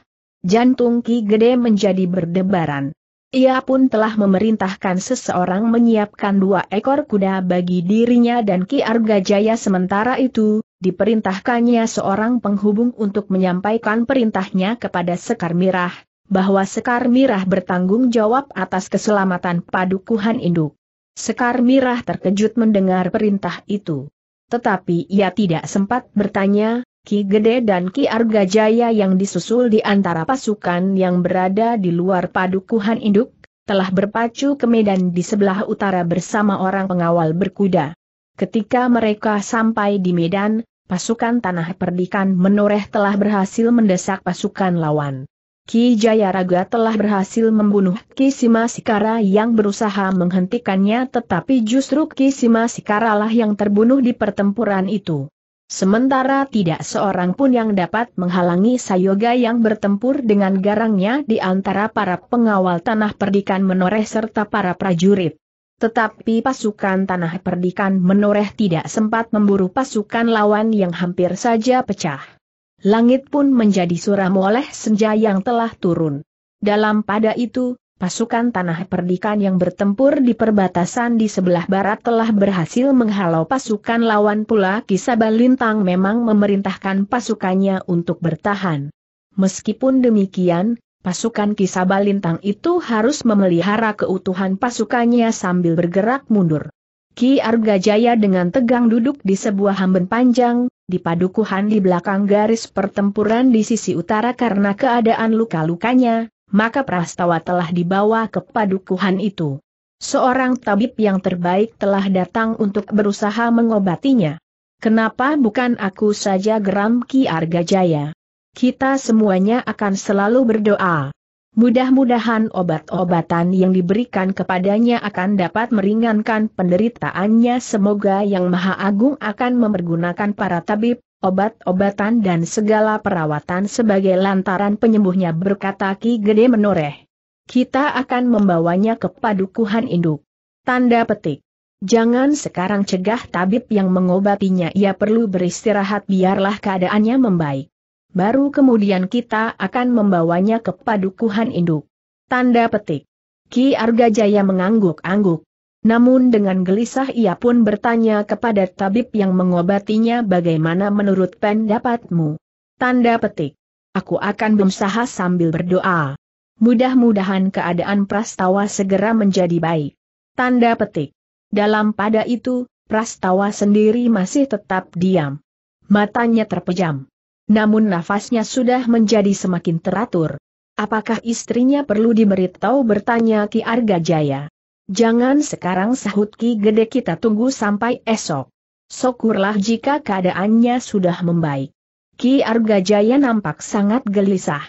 Jantung Ki Gede menjadi berdebaran. Ia pun telah memerintahkan seseorang menyiapkan dua ekor kuda bagi dirinya dan Ki Arga Jaya. sementara itu, diperintahkannya seorang penghubung untuk menyampaikan perintahnya kepada Sekar Mirah, bahwa Sekar Mirah bertanggung jawab atas keselamatan padukuhan induk. Sekar Mirah terkejut mendengar perintah itu. Tetapi ia tidak sempat bertanya, Ki Gede dan Ki Arga Jaya yang disusul di antara pasukan yang berada di luar padukuhan induk, telah berpacu ke medan di sebelah utara bersama orang pengawal berkuda. Ketika mereka sampai di medan, pasukan tanah perdikan menoreh telah berhasil mendesak pasukan lawan. Ki Jayaraga telah berhasil membunuh Ki Sima Sikara yang berusaha menghentikannya tetapi justru Ki Sima Sikara lah yang terbunuh di pertempuran itu. Sementara tidak seorang pun yang dapat menghalangi Sayoga yang bertempur dengan garangnya di antara para pengawal tanah perdikan menoreh serta para prajurit. Tetapi pasukan tanah perdikan menoreh tidak sempat memburu pasukan lawan yang hampir saja pecah. Langit pun menjadi suram oleh senja yang telah turun. Dalam pada itu, pasukan tanah perdikan yang bertempur di perbatasan di sebelah barat telah berhasil menghalau pasukan lawan pula Kisabah Lintang memang memerintahkan pasukannya untuk bertahan. Meskipun demikian, pasukan Kisabah Lintang itu harus memelihara keutuhan pasukannya sambil bergerak mundur. Ki Arga Jaya dengan tegang duduk di sebuah hamben panjang, di padukuhan di belakang garis pertempuran di sisi utara karena keadaan luka-lukanya, maka Prastawa telah dibawa ke padukuhan itu. Seorang tabib yang terbaik telah datang untuk berusaha mengobatinya. Kenapa bukan aku saja geram Ki Arga Jaya? Kita semuanya akan selalu berdoa. Mudah-mudahan obat-obatan yang diberikan kepadanya akan dapat meringankan penderitaannya semoga Yang Maha Agung akan mempergunakan para tabib, obat-obatan dan segala perawatan sebagai lantaran penyembuhnya berkata Ki Gede menoreh. Kita akan membawanya ke padukuhan induk. Tanda petik. Jangan sekarang cegah tabib yang mengobatinya ia perlu beristirahat biarlah keadaannya membaik baru kemudian kita akan membawanya ke padukuhan induk. Tanda petik. Ki Arga Jaya mengangguk-angguk. Namun dengan gelisah ia pun bertanya kepada tabib yang mengobatinya bagaimana menurut pendapatmu. Tanda petik. Aku akan berusaha sambil berdoa. Mudah-mudahan keadaan Prastawa segera menjadi baik. Tanda petik. Dalam pada itu, Prastawa sendiri masih tetap diam. Matanya terpejam. Namun nafasnya sudah menjadi semakin teratur. Apakah istrinya perlu diberitahu bertanya Ki Arga Jaya? Jangan sekarang sahut Ki Gede kita tunggu sampai esok. Syukurlah jika keadaannya sudah membaik. Ki Arga Jaya nampak sangat gelisah.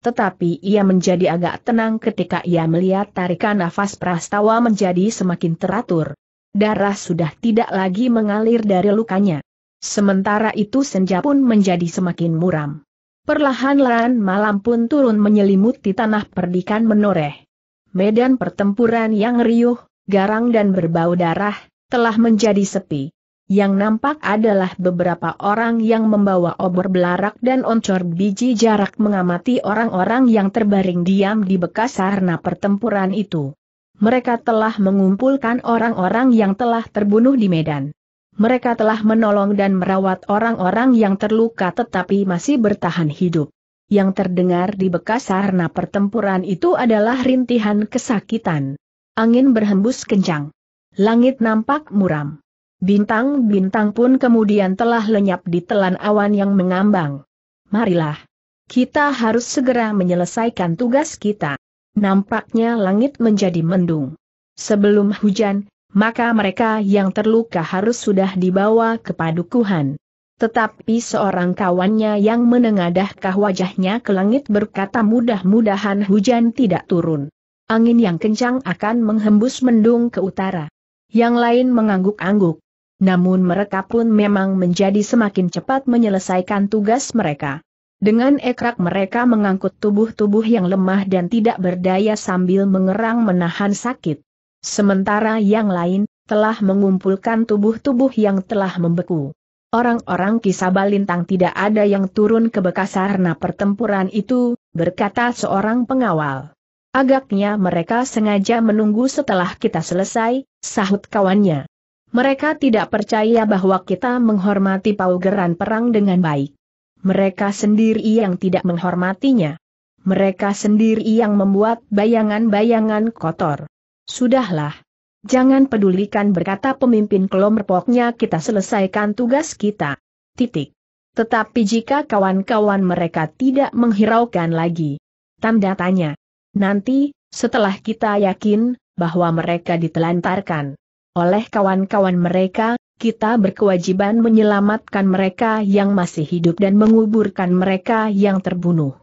Tetapi ia menjadi agak tenang ketika ia melihat tarikan nafas Prastawa menjadi semakin teratur. Darah sudah tidak lagi mengalir dari lukanya. Sementara itu senja pun menjadi semakin muram. Perlahan-lahan malam pun turun menyelimuti tanah perdikan menoreh. Medan pertempuran yang riuh, garang dan berbau darah, telah menjadi sepi. Yang nampak adalah beberapa orang yang membawa obor belarak dan oncor biji jarak mengamati orang-orang yang terbaring diam di bekas sarna pertempuran itu. Mereka telah mengumpulkan orang-orang yang telah terbunuh di medan mereka telah menolong dan merawat orang-orang yang terluka tetapi masih bertahan hidup. Yang terdengar di bekas sarna pertempuran itu adalah rintihan kesakitan. Angin berhembus kencang. Langit nampak muram. Bintang-bintang pun kemudian telah lenyap di telan awan yang mengambang. Marilah. Kita harus segera menyelesaikan tugas kita. Nampaknya langit menjadi mendung. Sebelum hujan, maka mereka yang terluka harus sudah dibawa ke padukuhan. Tetapi seorang kawannya yang menengadahkah wajahnya ke langit berkata mudah-mudahan hujan tidak turun. Angin yang kencang akan menghembus mendung ke utara. Yang lain mengangguk-angguk. Namun mereka pun memang menjadi semakin cepat menyelesaikan tugas mereka. Dengan ekrak mereka mengangkut tubuh-tubuh yang lemah dan tidak berdaya sambil mengerang menahan sakit. Sementara yang lain, telah mengumpulkan tubuh-tubuh yang telah membeku. Orang-orang Kisabalintang tidak ada yang turun ke bekas karena pertempuran itu, berkata seorang pengawal. Agaknya mereka sengaja menunggu setelah kita selesai, sahut kawannya. Mereka tidak percaya bahwa kita menghormati paugeran perang dengan baik. Mereka sendiri yang tidak menghormatinya. Mereka sendiri yang membuat bayangan-bayangan kotor. Sudahlah. Jangan pedulikan berkata pemimpin kelompoknya kita selesaikan tugas kita. Titik. Tetapi jika kawan-kawan mereka tidak menghiraukan lagi. Tanda tanya. Nanti, setelah kita yakin, bahwa mereka ditelantarkan oleh kawan-kawan mereka, kita berkewajiban menyelamatkan mereka yang masih hidup dan menguburkan mereka yang terbunuh.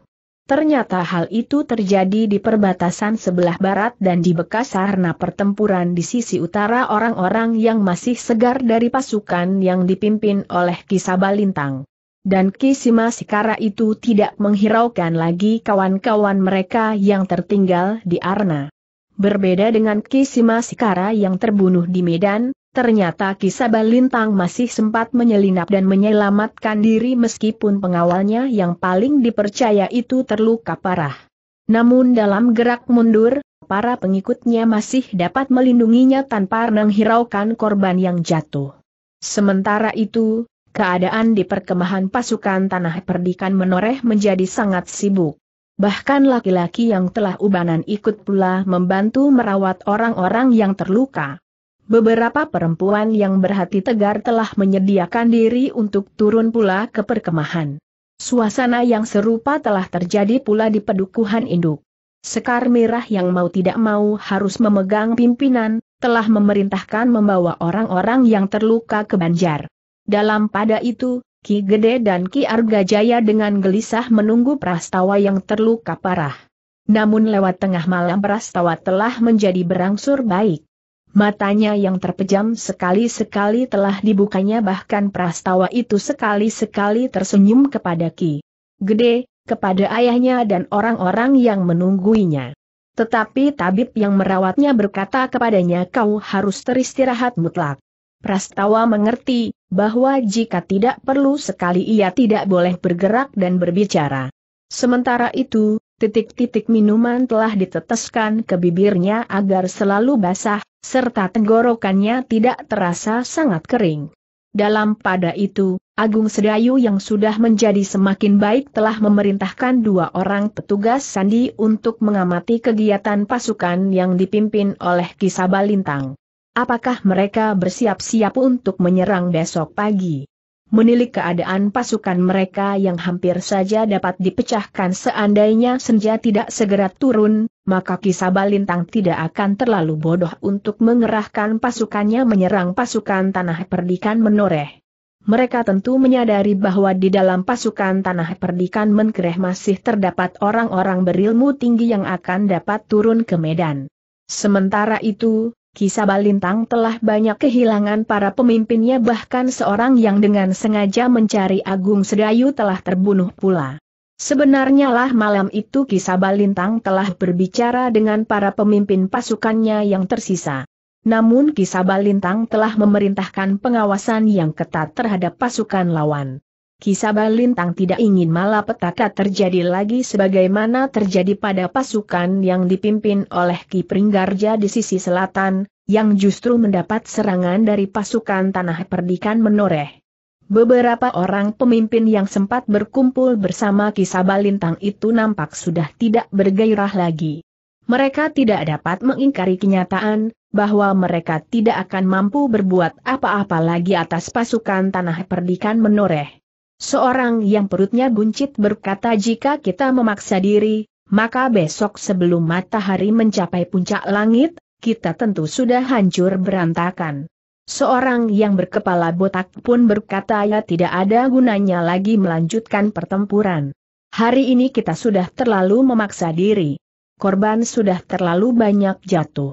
Ternyata hal itu terjadi di perbatasan sebelah barat dan di bekas sarana pertempuran di sisi utara orang-orang yang masih segar dari pasukan yang dipimpin oleh Kisabalintang. Dan Kisima Sikara itu tidak menghiraukan lagi kawan-kawan mereka yang tertinggal di Arna. Berbeda dengan Kisima Sikara yang terbunuh di Medan, Ternyata Kisaba Lintang masih sempat menyelinap dan menyelamatkan diri meskipun pengawalnya yang paling dipercaya itu terluka parah. Namun dalam gerak mundur, para pengikutnya masih dapat melindunginya tanpa renang hiraukan korban yang jatuh. Sementara itu, keadaan di perkemahan pasukan Tanah Perdikan menoreh menjadi sangat sibuk. Bahkan laki-laki yang telah ubanan ikut pula membantu merawat orang-orang yang terluka. Beberapa perempuan yang berhati tegar telah menyediakan diri untuk turun pula ke perkemahan. Suasana yang serupa telah terjadi pula di pedukuhan induk. Sekar Merah yang mau tidak mau harus memegang pimpinan, telah memerintahkan membawa orang-orang yang terluka ke Banjar. Dalam pada itu, Ki Gede dan Ki Arga Jaya dengan gelisah menunggu prastawa yang terluka parah. Namun lewat tengah malam prastawa telah menjadi berangsur baik. Matanya yang terpejam sekali-sekali telah dibukanya bahkan prastawa itu sekali-sekali tersenyum kepada Ki Gede, kepada ayahnya dan orang-orang yang menungguinya. Tetapi tabib yang merawatnya berkata kepadanya kau harus teristirahat mutlak. Prastawa mengerti, bahwa jika tidak perlu sekali ia tidak boleh bergerak dan berbicara. Sementara itu, Titik-titik minuman telah diteteskan ke bibirnya agar selalu basah, serta tenggorokannya tidak terasa sangat kering. Dalam pada itu, Agung Sedayu yang sudah menjadi semakin baik telah memerintahkan dua orang petugas sandi untuk mengamati kegiatan pasukan yang dipimpin oleh Kisabalintang. Apakah mereka bersiap-siap untuk menyerang besok pagi? menilik keadaan pasukan mereka yang hampir saja dapat dipecahkan seandainya senja tidak segera turun, maka kisah Balintang tidak akan terlalu bodoh untuk mengerahkan pasukannya menyerang pasukan tanah perdikan menoreh. Mereka tentu menyadari bahwa di dalam pasukan tanah perdikan menkereh masih terdapat orang-orang berilmu tinggi yang akan dapat turun ke medan. Sementara itu, Kisah Balintang telah banyak kehilangan para pemimpinnya bahkan seorang yang dengan sengaja mencari Agung Sedayu telah terbunuh pula. Sebenarnya lah malam itu Kisah Balintang telah berbicara dengan para pemimpin pasukannya yang tersisa. Namun Kisah Balintang telah memerintahkan pengawasan yang ketat terhadap pasukan lawan. Kisabah Lintang tidak ingin malapetaka terjadi lagi sebagaimana terjadi pada pasukan yang dipimpin oleh Ki Pringgarja di sisi selatan, yang justru mendapat serangan dari pasukan tanah perdikan menoreh. Beberapa orang pemimpin yang sempat berkumpul bersama Kisabah Lintang itu nampak sudah tidak bergairah lagi. Mereka tidak dapat mengingkari kenyataan, bahwa mereka tidak akan mampu berbuat apa-apa lagi atas pasukan tanah perdikan menoreh. Seorang yang perutnya buncit berkata jika kita memaksa diri, maka besok sebelum matahari mencapai puncak langit, kita tentu sudah hancur berantakan. Seorang yang berkepala botak pun berkata ya tidak ada gunanya lagi melanjutkan pertempuran. Hari ini kita sudah terlalu memaksa diri. Korban sudah terlalu banyak jatuh.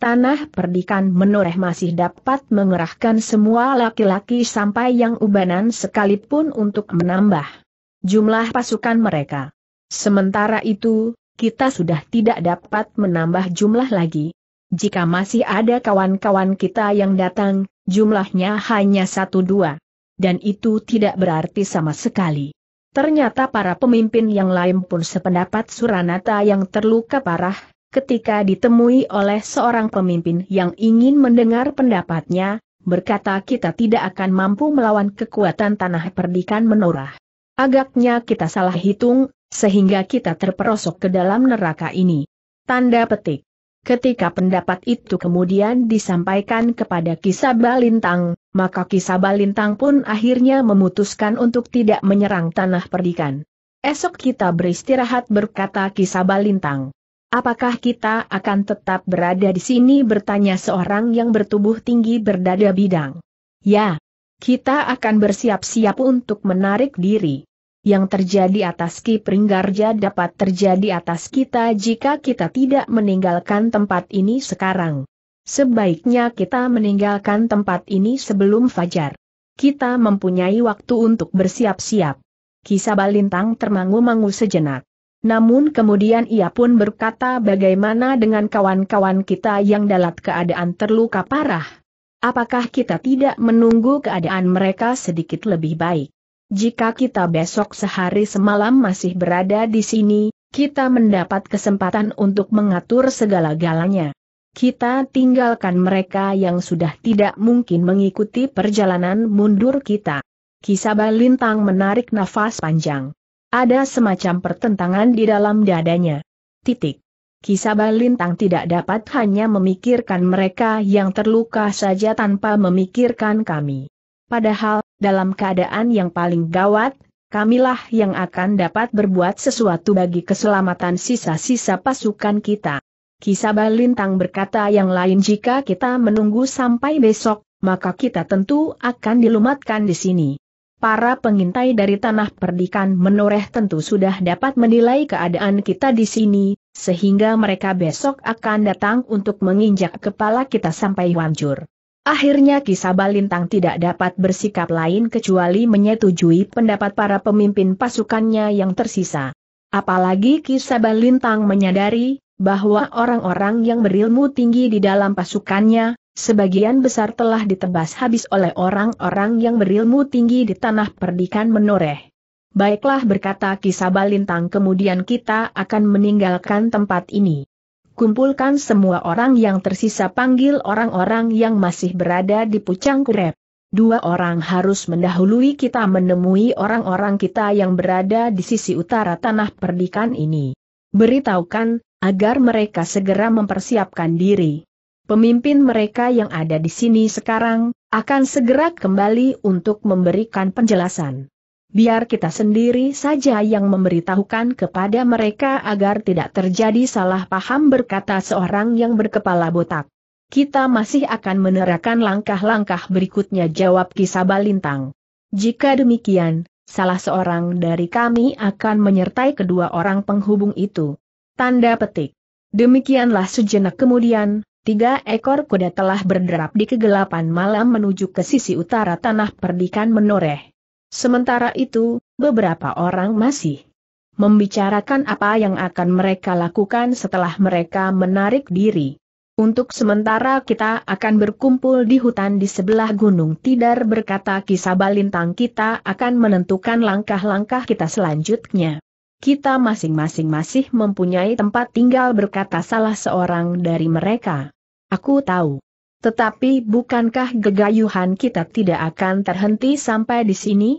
Tanah perdikan menoreh masih dapat mengerahkan semua laki-laki sampai yang ubanan sekalipun untuk menambah jumlah pasukan mereka. Sementara itu, kita sudah tidak dapat menambah jumlah lagi. Jika masih ada kawan-kawan kita yang datang, jumlahnya hanya satu dua. Dan itu tidak berarti sama sekali. Ternyata para pemimpin yang lain pun sependapat Suranata yang terluka parah ketika ditemui oleh seorang pemimpin yang ingin mendengar pendapatnya, berkata kita tidak akan mampu melawan kekuatan tanah perdikan menorah. Agaknya kita salah hitung, sehingga kita terperosok ke dalam neraka ini. Tanda petik. Ketika pendapat itu kemudian disampaikan kepada Kisabalintang, maka Kisabalintang pun akhirnya memutuskan untuk tidak menyerang tanah perdikan. Esok kita beristirahat berkata Kisabalintang. Apakah kita akan tetap berada di sini bertanya seorang yang bertubuh tinggi berdada bidang? Ya, kita akan bersiap-siap untuk menarik diri. Yang terjadi atas Ki Pringgarja dapat terjadi atas kita jika kita tidak meninggalkan tempat ini sekarang. Sebaiknya kita meninggalkan tempat ini sebelum fajar. Kita mempunyai waktu untuk bersiap-siap. Kisah Balintang termangu-mangu sejenak. Namun kemudian ia pun berkata bagaimana dengan kawan-kawan kita yang dalam keadaan terluka parah. Apakah kita tidak menunggu keadaan mereka sedikit lebih baik? Jika kita besok sehari semalam masih berada di sini, kita mendapat kesempatan untuk mengatur segala-galanya. Kita tinggalkan mereka yang sudah tidak mungkin mengikuti perjalanan mundur kita. Kisah Balintang menarik nafas panjang. Ada semacam pertentangan di dalam dadanya. Titik. Kisabah Lintang tidak dapat hanya memikirkan mereka yang terluka saja tanpa memikirkan kami. Padahal, dalam keadaan yang paling gawat, kamilah yang akan dapat berbuat sesuatu bagi keselamatan sisa-sisa pasukan kita. Kisabah Lintang berkata yang lain jika kita menunggu sampai besok, maka kita tentu akan dilumatkan di sini. Para pengintai dari tanah perdikan menoreh tentu sudah dapat menilai keadaan kita di sini, sehingga mereka besok akan datang untuk menginjak kepala kita sampai Wanjur. Akhirnya kisah Balintang tidak dapat bersikap lain kecuali menyetujui pendapat para pemimpin pasukannya yang tersisa. Apalagi kisah Balintang menyadari bahwa orang-orang yang berilmu tinggi di dalam pasukannya sebagian besar telah ditebas habis oleh orang-orang yang berilmu tinggi di tanah perdikan menoreh. Baiklah berkata kisah balintang kemudian kita akan meninggalkan tempat ini. Kumpulkan semua orang yang tersisa panggil orang-orang yang masih berada di Pucang Kurep. Dua orang harus mendahului kita menemui orang-orang kita yang berada di sisi utara tanah perdikan ini. Beritahukan, agar mereka segera mempersiapkan diri pemimpin mereka yang ada di sini sekarang, akan segera kembali untuk memberikan penjelasan. Biar kita sendiri saja yang memberitahukan kepada mereka agar tidak terjadi salah paham berkata seorang yang berkepala botak. Kita masih akan menerakan langkah-langkah berikutnya jawab kisah balintang. Jika demikian, salah seorang dari kami akan menyertai kedua orang penghubung itu. Tanda petik. Demikianlah sejenak kemudian, Tiga ekor kuda telah berderap di kegelapan malam menuju ke sisi utara tanah perdikan menoreh. Sementara itu, beberapa orang masih membicarakan apa yang akan mereka lakukan setelah mereka menarik diri. Untuk sementara kita akan berkumpul di hutan di sebelah Gunung Tidak berkata kisah balintang kita akan menentukan langkah-langkah kita selanjutnya kita masing-masing masih mempunyai tempat tinggal berkata salah seorang dari mereka. Aku tahu. Tetapi bukankah gegayuhan kita tidak akan terhenti sampai di sini?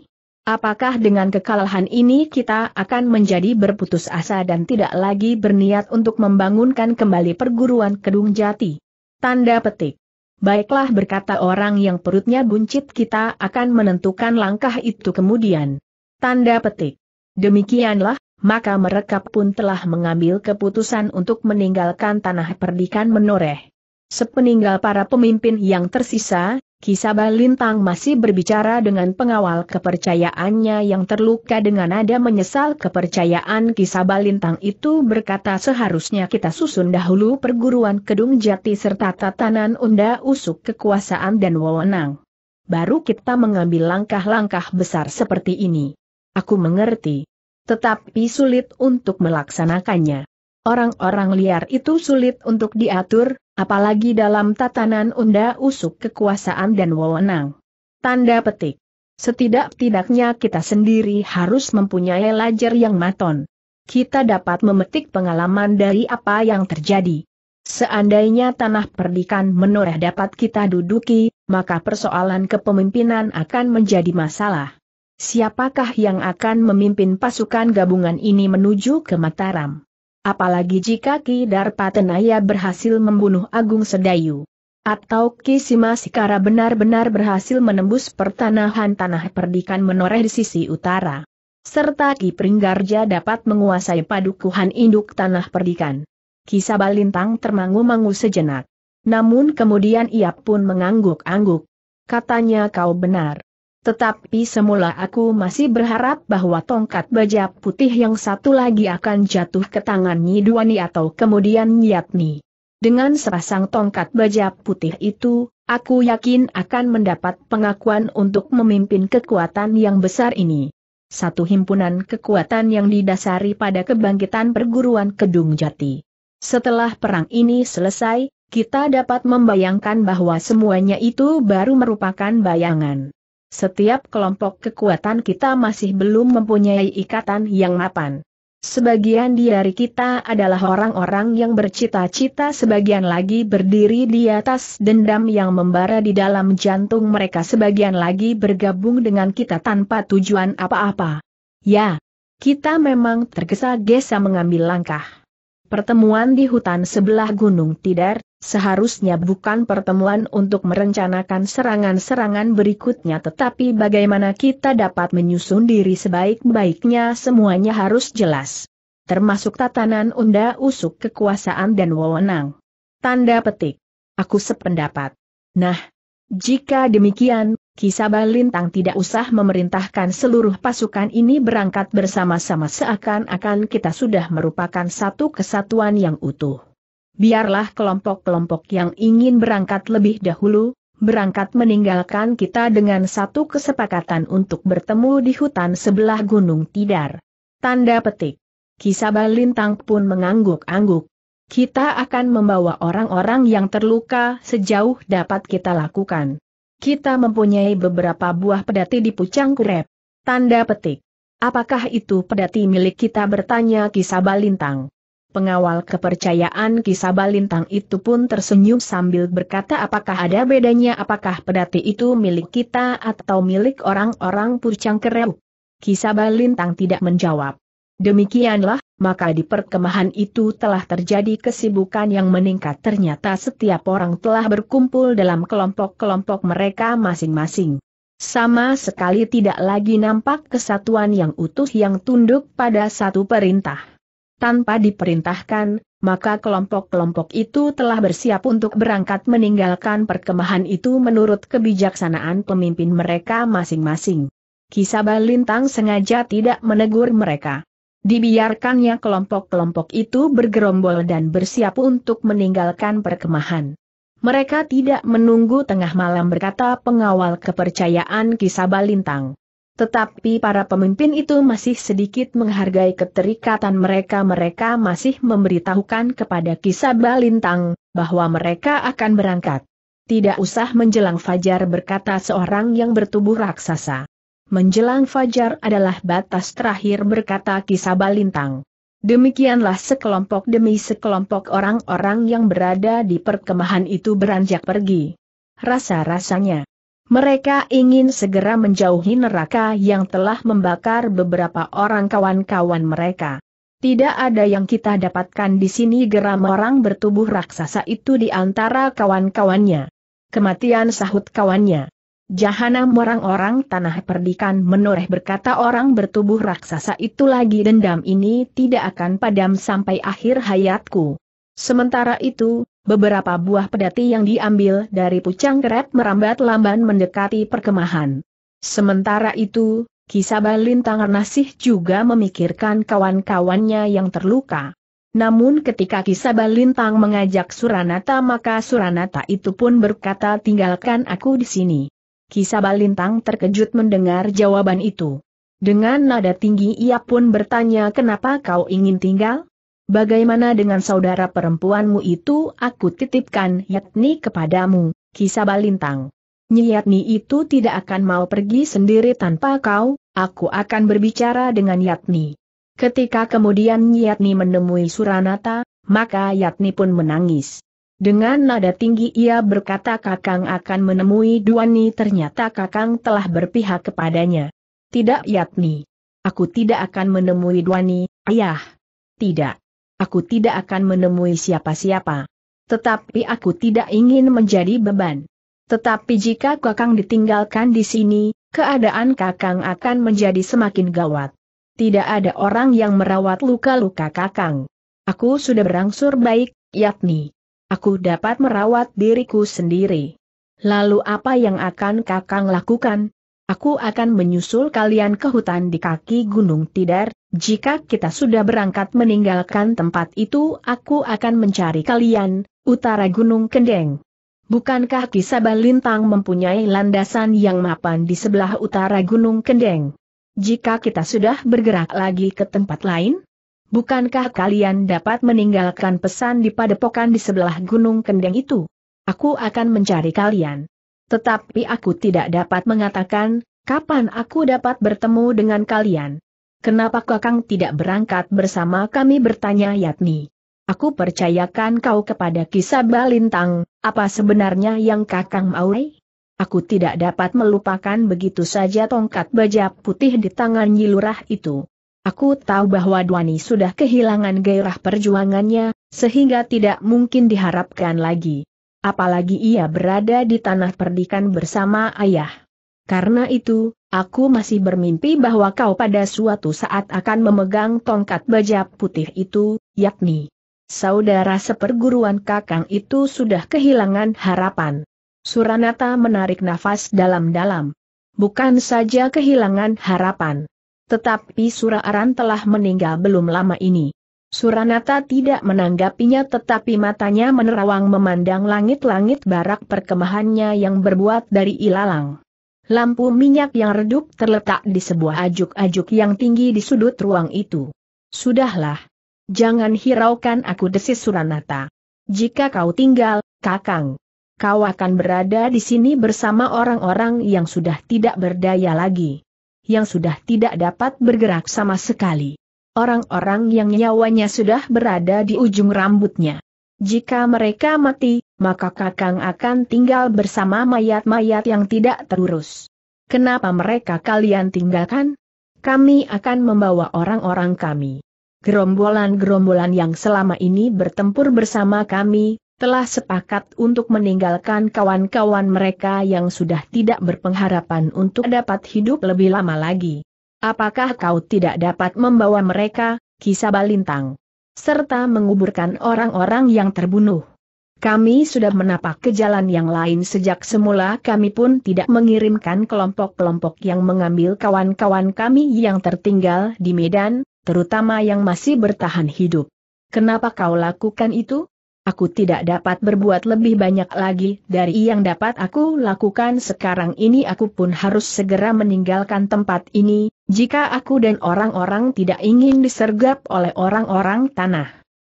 Apakah dengan kekalahan ini kita akan menjadi berputus asa dan tidak lagi berniat untuk membangunkan kembali perguruan Kedung Jati? Tanda petik. Baiklah berkata orang yang perutnya buncit kita akan menentukan langkah itu kemudian. Tanda petik. Demikianlah, maka mereka pun telah mengambil keputusan untuk meninggalkan tanah perdikan menoreh. Sepeninggal para pemimpin yang tersisa, Kisaba Lintang masih berbicara dengan pengawal kepercayaannya yang terluka dengan nada menyesal kepercayaan Kisaba Lintang itu berkata seharusnya kita susun dahulu perguruan Kedung Jati serta tatanan unda usuk kekuasaan dan wewenang. Baru kita mengambil langkah-langkah besar seperti ini. Aku mengerti tetapi sulit untuk melaksanakannya. Orang-orang liar itu sulit untuk diatur, apalagi dalam tatanan unda usuk kekuasaan dan wewenang. Tanda petik. Setidak-tidaknya kita sendiri harus mempunyai lajar yang maton. Kita dapat memetik pengalaman dari apa yang terjadi. Seandainya tanah perdikan menoreh dapat kita duduki, maka persoalan kepemimpinan akan menjadi masalah siapakah yang akan memimpin pasukan gabungan ini menuju ke Mataram. Apalagi jika Ki Darpatenaya berhasil membunuh Agung Sedayu. Atau Ki Sikara benar-benar berhasil menembus pertanahan tanah perdikan menoreh di sisi utara. Serta Ki Pringgarja dapat menguasai padukuhan induk tanah perdikan. Kisah Balintang termangu-mangu sejenak. Namun kemudian ia pun mengangguk-angguk. Katanya kau benar. Tetapi semula aku masih berharap bahwa tongkat baja putih yang satu lagi akan jatuh ke tangan Nyiduani atau kemudian Nyatni. Dengan sepasang tongkat baja putih itu, aku yakin akan mendapat pengakuan untuk memimpin kekuatan yang besar ini. Satu himpunan kekuatan yang didasari pada kebangkitan perguruan Kedung Jati. Setelah perang ini selesai, kita dapat membayangkan bahwa semuanya itu baru merupakan bayangan. Setiap kelompok kekuatan kita masih belum mempunyai ikatan yang mapan. Sebagian di dari kita adalah orang-orang yang bercita-cita sebagian lagi berdiri di atas dendam yang membara di dalam jantung mereka sebagian lagi bergabung dengan kita tanpa tujuan apa-apa. Ya, kita memang tergesa-gesa mengambil langkah. Pertemuan di hutan sebelah Gunung Tidar, Seharusnya bukan pertemuan untuk merencanakan serangan-serangan berikutnya tetapi bagaimana kita dapat menyusun diri sebaik-baiknya semuanya harus jelas. Termasuk tatanan unda-usuk kekuasaan dan wewenang. Tanda petik. Aku sependapat. Nah, jika demikian, Kisabah Lintang tidak usah memerintahkan seluruh pasukan ini berangkat bersama-sama seakan-akan kita sudah merupakan satu kesatuan yang utuh biarlah kelompok-kelompok yang ingin berangkat lebih dahulu, berangkat meninggalkan kita dengan satu kesepakatan untuk bertemu di hutan sebelah Gunung Tidar. Tanda petik. Kisaba Lintang pun mengangguk-angguk. Kita akan membawa orang-orang yang terluka sejauh dapat kita lakukan. Kita mempunyai beberapa buah pedati di Pucang Kurep. Tanda petik. Apakah itu pedati milik kita bertanya Kisaba Lintang? Pengawal kepercayaan kisah balintang itu pun tersenyum sambil berkata apakah ada bedanya apakah pedati itu milik kita atau milik orang-orang Purcang Kereu. Kisah balintang tidak menjawab. Demikianlah, maka di perkemahan itu telah terjadi kesibukan yang meningkat ternyata setiap orang telah berkumpul dalam kelompok-kelompok mereka masing-masing. Sama sekali tidak lagi nampak kesatuan yang utuh yang tunduk pada satu perintah tanpa diperintahkan, maka kelompok-kelompok itu telah bersiap untuk berangkat meninggalkan perkemahan itu menurut kebijaksanaan pemimpin mereka masing-masing. Kisaba Lintang sengaja tidak menegur mereka. Dibiarkannya kelompok-kelompok itu bergerombol dan bersiap untuk meninggalkan perkemahan. Mereka tidak menunggu tengah malam berkata pengawal kepercayaan Kisaba Lintang. Tetapi para pemimpin itu masih sedikit menghargai keterikatan mereka. Mereka masih memberitahukan kepada kisah Balintang, bahwa mereka akan berangkat. Tidak usah menjelang fajar berkata seorang yang bertubuh raksasa. Menjelang fajar adalah batas terakhir berkata kisah Balintang. Demikianlah sekelompok demi sekelompok orang-orang yang berada di perkemahan itu beranjak pergi. Rasa-rasanya, mereka ingin segera menjauhi neraka yang telah membakar beberapa orang kawan-kawan mereka. Tidak ada yang kita dapatkan di sini geram orang bertubuh raksasa itu di antara kawan-kawannya. Kematian sahut kawannya. Jahanam orang-orang tanah perdikan menoreh berkata orang bertubuh raksasa itu lagi dendam ini tidak akan padam sampai akhir hayatku. Sementara itu, Beberapa buah pedati yang diambil dari pucang kerep merambat lamban mendekati perkemahan. Sementara itu, Kisaba Lintang Arnasih juga memikirkan kawan-kawannya yang terluka. Namun ketika Kisaba Lintang mengajak Suranata maka Suranata itu pun berkata tinggalkan aku di sini. Kisaba Lintang terkejut mendengar jawaban itu. Dengan nada tinggi ia pun bertanya kenapa kau ingin tinggal? Bagaimana dengan saudara perempuanmu itu aku titipkan Yatni kepadamu, kisah balintang. Nyatni itu tidak akan mau pergi sendiri tanpa kau, aku akan berbicara dengan Yatni. Ketika kemudian Yatni menemui Suranata, maka Yatni pun menangis. Dengan nada tinggi ia berkata Kakang akan menemui Duani ternyata Kakang telah berpihak kepadanya. Tidak Yatni. Aku tidak akan menemui Duani, ayah. Tidak aku tidak akan menemui siapa-siapa. Tetapi aku tidak ingin menjadi beban. Tetapi jika Kakang ditinggalkan di sini, keadaan Kakang akan menjadi semakin gawat. Tidak ada orang yang merawat luka-luka Kakang. Aku sudah berangsur baik, yakni aku dapat merawat diriku sendiri. Lalu apa yang akan Kakang lakukan? Aku akan menyusul kalian ke hutan di kaki Gunung Tidar, jika kita sudah berangkat meninggalkan tempat itu aku akan mencari kalian, utara Gunung Kendeng. Bukankah kisah Lintang mempunyai landasan yang mapan di sebelah utara Gunung Kendeng? Jika kita sudah bergerak lagi ke tempat lain? Bukankah kalian dapat meninggalkan pesan di padepokan di sebelah Gunung Kendeng itu? Aku akan mencari kalian. Tetapi aku tidak dapat mengatakan, kapan aku dapat bertemu dengan kalian. Kenapa Kakang tidak berangkat bersama kami bertanya Yatni. Aku percayakan kau kepada kisah Balintang, apa sebenarnya yang Kakang mau? Aku tidak dapat melupakan begitu saja tongkat baja putih di tangan Yilurah itu. Aku tahu bahwa Dwani sudah kehilangan gairah perjuangannya, sehingga tidak mungkin diharapkan lagi apalagi ia berada di tanah perdikan bersama ayah. Karena itu, aku masih bermimpi bahwa kau pada suatu saat akan memegang tongkat baja putih itu, yakni saudara seperguruan kakang itu sudah kehilangan harapan. Suranata menarik nafas dalam-dalam. Bukan saja kehilangan harapan. Tetapi Aran telah meninggal belum lama ini. Suranata tidak menanggapinya tetapi matanya menerawang memandang langit-langit barak perkemahannya yang berbuat dari ilalang. Lampu minyak yang redup terletak di sebuah ajuk-ajuk yang tinggi di sudut ruang itu. Sudahlah. Jangan hiraukan aku desis Suranata. Jika kau tinggal, Kakang. Kau akan berada di sini bersama orang-orang yang sudah tidak berdaya lagi. Yang sudah tidak dapat bergerak sama sekali orang-orang yang nyawanya sudah berada di ujung rambutnya. Jika mereka mati, maka Kakang akan tinggal bersama mayat-mayat yang tidak terurus. Kenapa mereka kalian tinggalkan? Kami akan membawa orang-orang kami. Gerombolan-gerombolan yang selama ini bertempur bersama kami, telah sepakat untuk meninggalkan kawan-kawan mereka yang sudah tidak berpengharapan untuk dapat hidup lebih lama lagi. Apakah kau tidak dapat membawa mereka, kisah balintang? Serta menguburkan orang-orang yang terbunuh. Kami sudah menapak ke jalan yang lain sejak semula kami pun tidak mengirimkan kelompok-kelompok yang mengambil kawan-kawan kami yang tertinggal di Medan, terutama yang masih bertahan hidup. Kenapa kau lakukan itu? Aku tidak dapat berbuat lebih banyak lagi dari yang dapat aku lakukan sekarang ini aku pun harus segera meninggalkan tempat ini, jika aku dan orang-orang tidak ingin disergap oleh orang-orang tanah.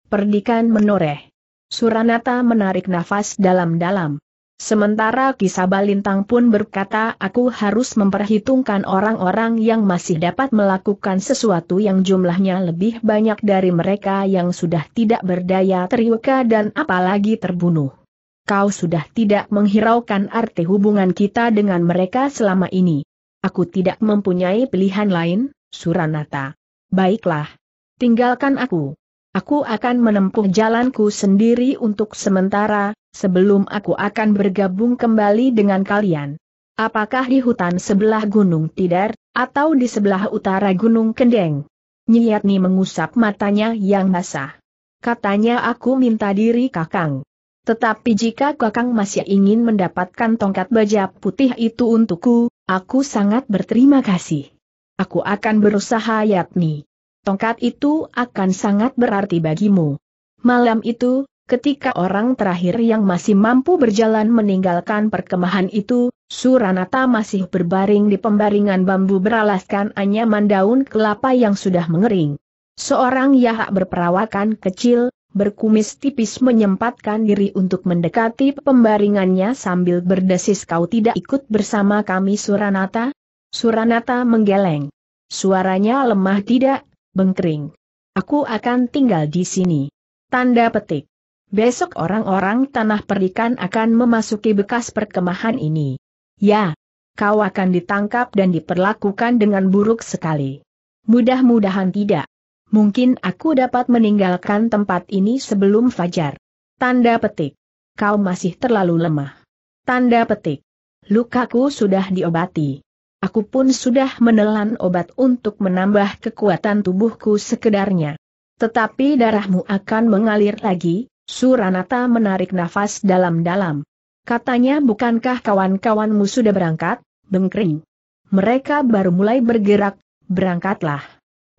Perdikan menoreh. Suranata menarik nafas dalam-dalam. Sementara Kisabalintang pun berkata aku harus memperhitungkan orang-orang yang masih dapat melakukan sesuatu yang jumlahnya lebih banyak dari mereka yang sudah tidak berdaya teriuka dan apalagi terbunuh. Kau sudah tidak menghiraukan arti hubungan kita dengan mereka selama ini. Aku tidak mempunyai pilihan lain, Suranata. Baiklah. Tinggalkan aku. Aku akan menempuh jalanku sendiri untuk sementara, sebelum aku akan bergabung kembali dengan kalian. Apakah di hutan sebelah Gunung Tidar, atau di sebelah utara Gunung Kendeng? Nyiatni mengusap matanya yang basah. Katanya aku minta diri kakang. Tetapi jika kakang masih ingin mendapatkan tongkat baja putih itu untukku, Aku sangat berterima kasih. Aku akan berusaha yakni. Tongkat itu akan sangat berarti bagimu. Malam itu, ketika orang terakhir yang masih mampu berjalan meninggalkan perkemahan itu, Suranata masih berbaring di pembaringan bambu beralaskan anyaman daun kelapa yang sudah mengering. Seorang yahak berperawakan kecil, berkumis tipis menyempatkan diri untuk mendekati pembaringannya sambil berdesis kau tidak ikut bersama kami Suranata? Suranata menggeleng. Suaranya lemah tidak, bengkering. Aku akan tinggal di sini. Tanda petik. Besok orang-orang tanah perikan akan memasuki bekas perkemahan ini. Ya, kau akan ditangkap dan diperlakukan dengan buruk sekali. Mudah-mudahan tidak. Mungkin aku dapat meninggalkan tempat ini sebelum fajar. Tanda petik. Kau masih terlalu lemah. Tanda petik. Lukaku sudah diobati. Aku pun sudah menelan obat untuk menambah kekuatan tubuhku sekedarnya. Tetapi darahmu akan mengalir lagi, Suranata menarik nafas dalam-dalam. Katanya bukankah kawan-kawanmu sudah berangkat, bengkring. Mereka baru mulai bergerak, berangkatlah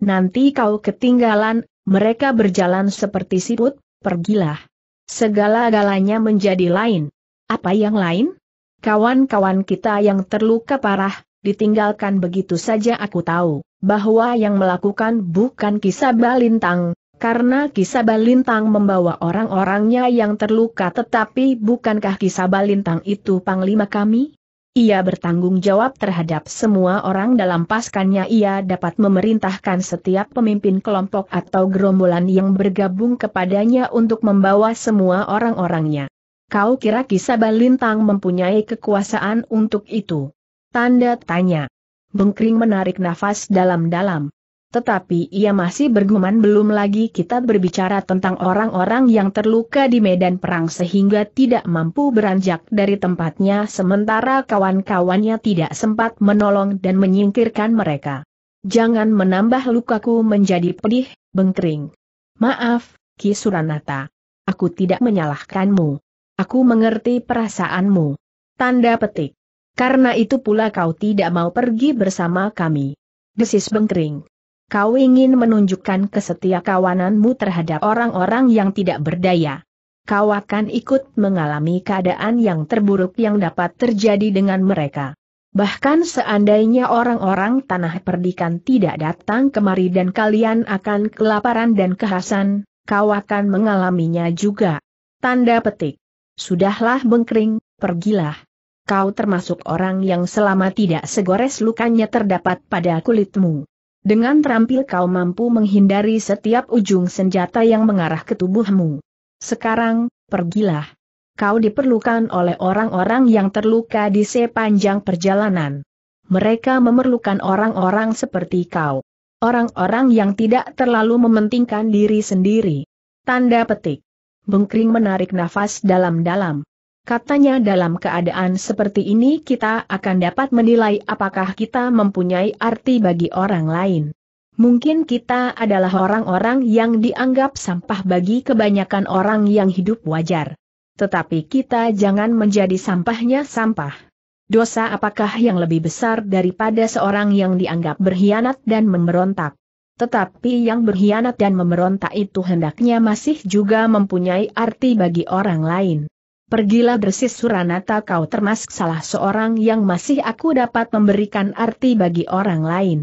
nanti kau ketinggalan, mereka berjalan seperti siput, pergilah. Segala-galanya menjadi lain. Apa yang lain? Kawan-kawan kita yang terluka parah, ditinggalkan begitu saja aku tahu, bahwa yang melakukan bukan kisah balintang, karena kisah balintang membawa orang-orangnya yang terluka tetapi bukankah kisah balintang itu panglima kami? Ia bertanggung jawab terhadap semua orang dalam pasukannya ia dapat memerintahkan setiap pemimpin kelompok atau gerombolan yang bergabung kepadanya untuk membawa semua orang-orangnya. Kau kira kisah balintang mempunyai kekuasaan untuk itu? Tanda tanya. Bengkring menarik nafas dalam-dalam. Tetapi ia masih bergumam belum lagi kita berbicara tentang orang-orang yang terluka di medan perang sehingga tidak mampu beranjak dari tempatnya sementara kawan-kawannya tidak sempat menolong dan menyingkirkan mereka. Jangan menambah lukaku menjadi pedih, bengkring. Maaf, Kisuranata. Aku tidak menyalahkanmu. Aku mengerti perasaanmu. Tanda petik. Karena itu pula kau tidak mau pergi bersama kami. Desis bengkring. Kau ingin menunjukkan kesetia kawananmu terhadap orang-orang yang tidak berdaya. Kau akan ikut mengalami keadaan yang terburuk yang dapat terjadi dengan mereka. Bahkan seandainya orang-orang tanah perdikan tidak datang kemari dan kalian akan kelaparan dan kehasan, kau akan mengalaminya juga. Tanda petik. Sudahlah bengkring, pergilah. Kau termasuk orang yang selama tidak segores lukanya terdapat pada kulitmu. Dengan terampil kau mampu menghindari setiap ujung senjata yang mengarah ke tubuhmu. Sekarang, pergilah. Kau diperlukan oleh orang-orang yang terluka di sepanjang perjalanan. Mereka memerlukan orang-orang seperti kau. Orang-orang yang tidak terlalu mementingkan diri sendiri. Tanda petik. Bengkring menarik nafas dalam-dalam. Katanya dalam keadaan seperti ini kita akan dapat menilai apakah kita mempunyai arti bagi orang lain. Mungkin kita adalah orang-orang yang dianggap sampah bagi kebanyakan orang yang hidup wajar. Tetapi kita jangan menjadi sampahnya sampah. Dosa apakah yang lebih besar daripada seorang yang dianggap berkhianat dan memberontak? Tetapi yang berkhianat dan memberontak itu hendaknya masih juga mempunyai arti bagi orang lain. Pergilah Dersis Suranata kau termasuk salah seorang yang masih aku dapat memberikan arti bagi orang lain.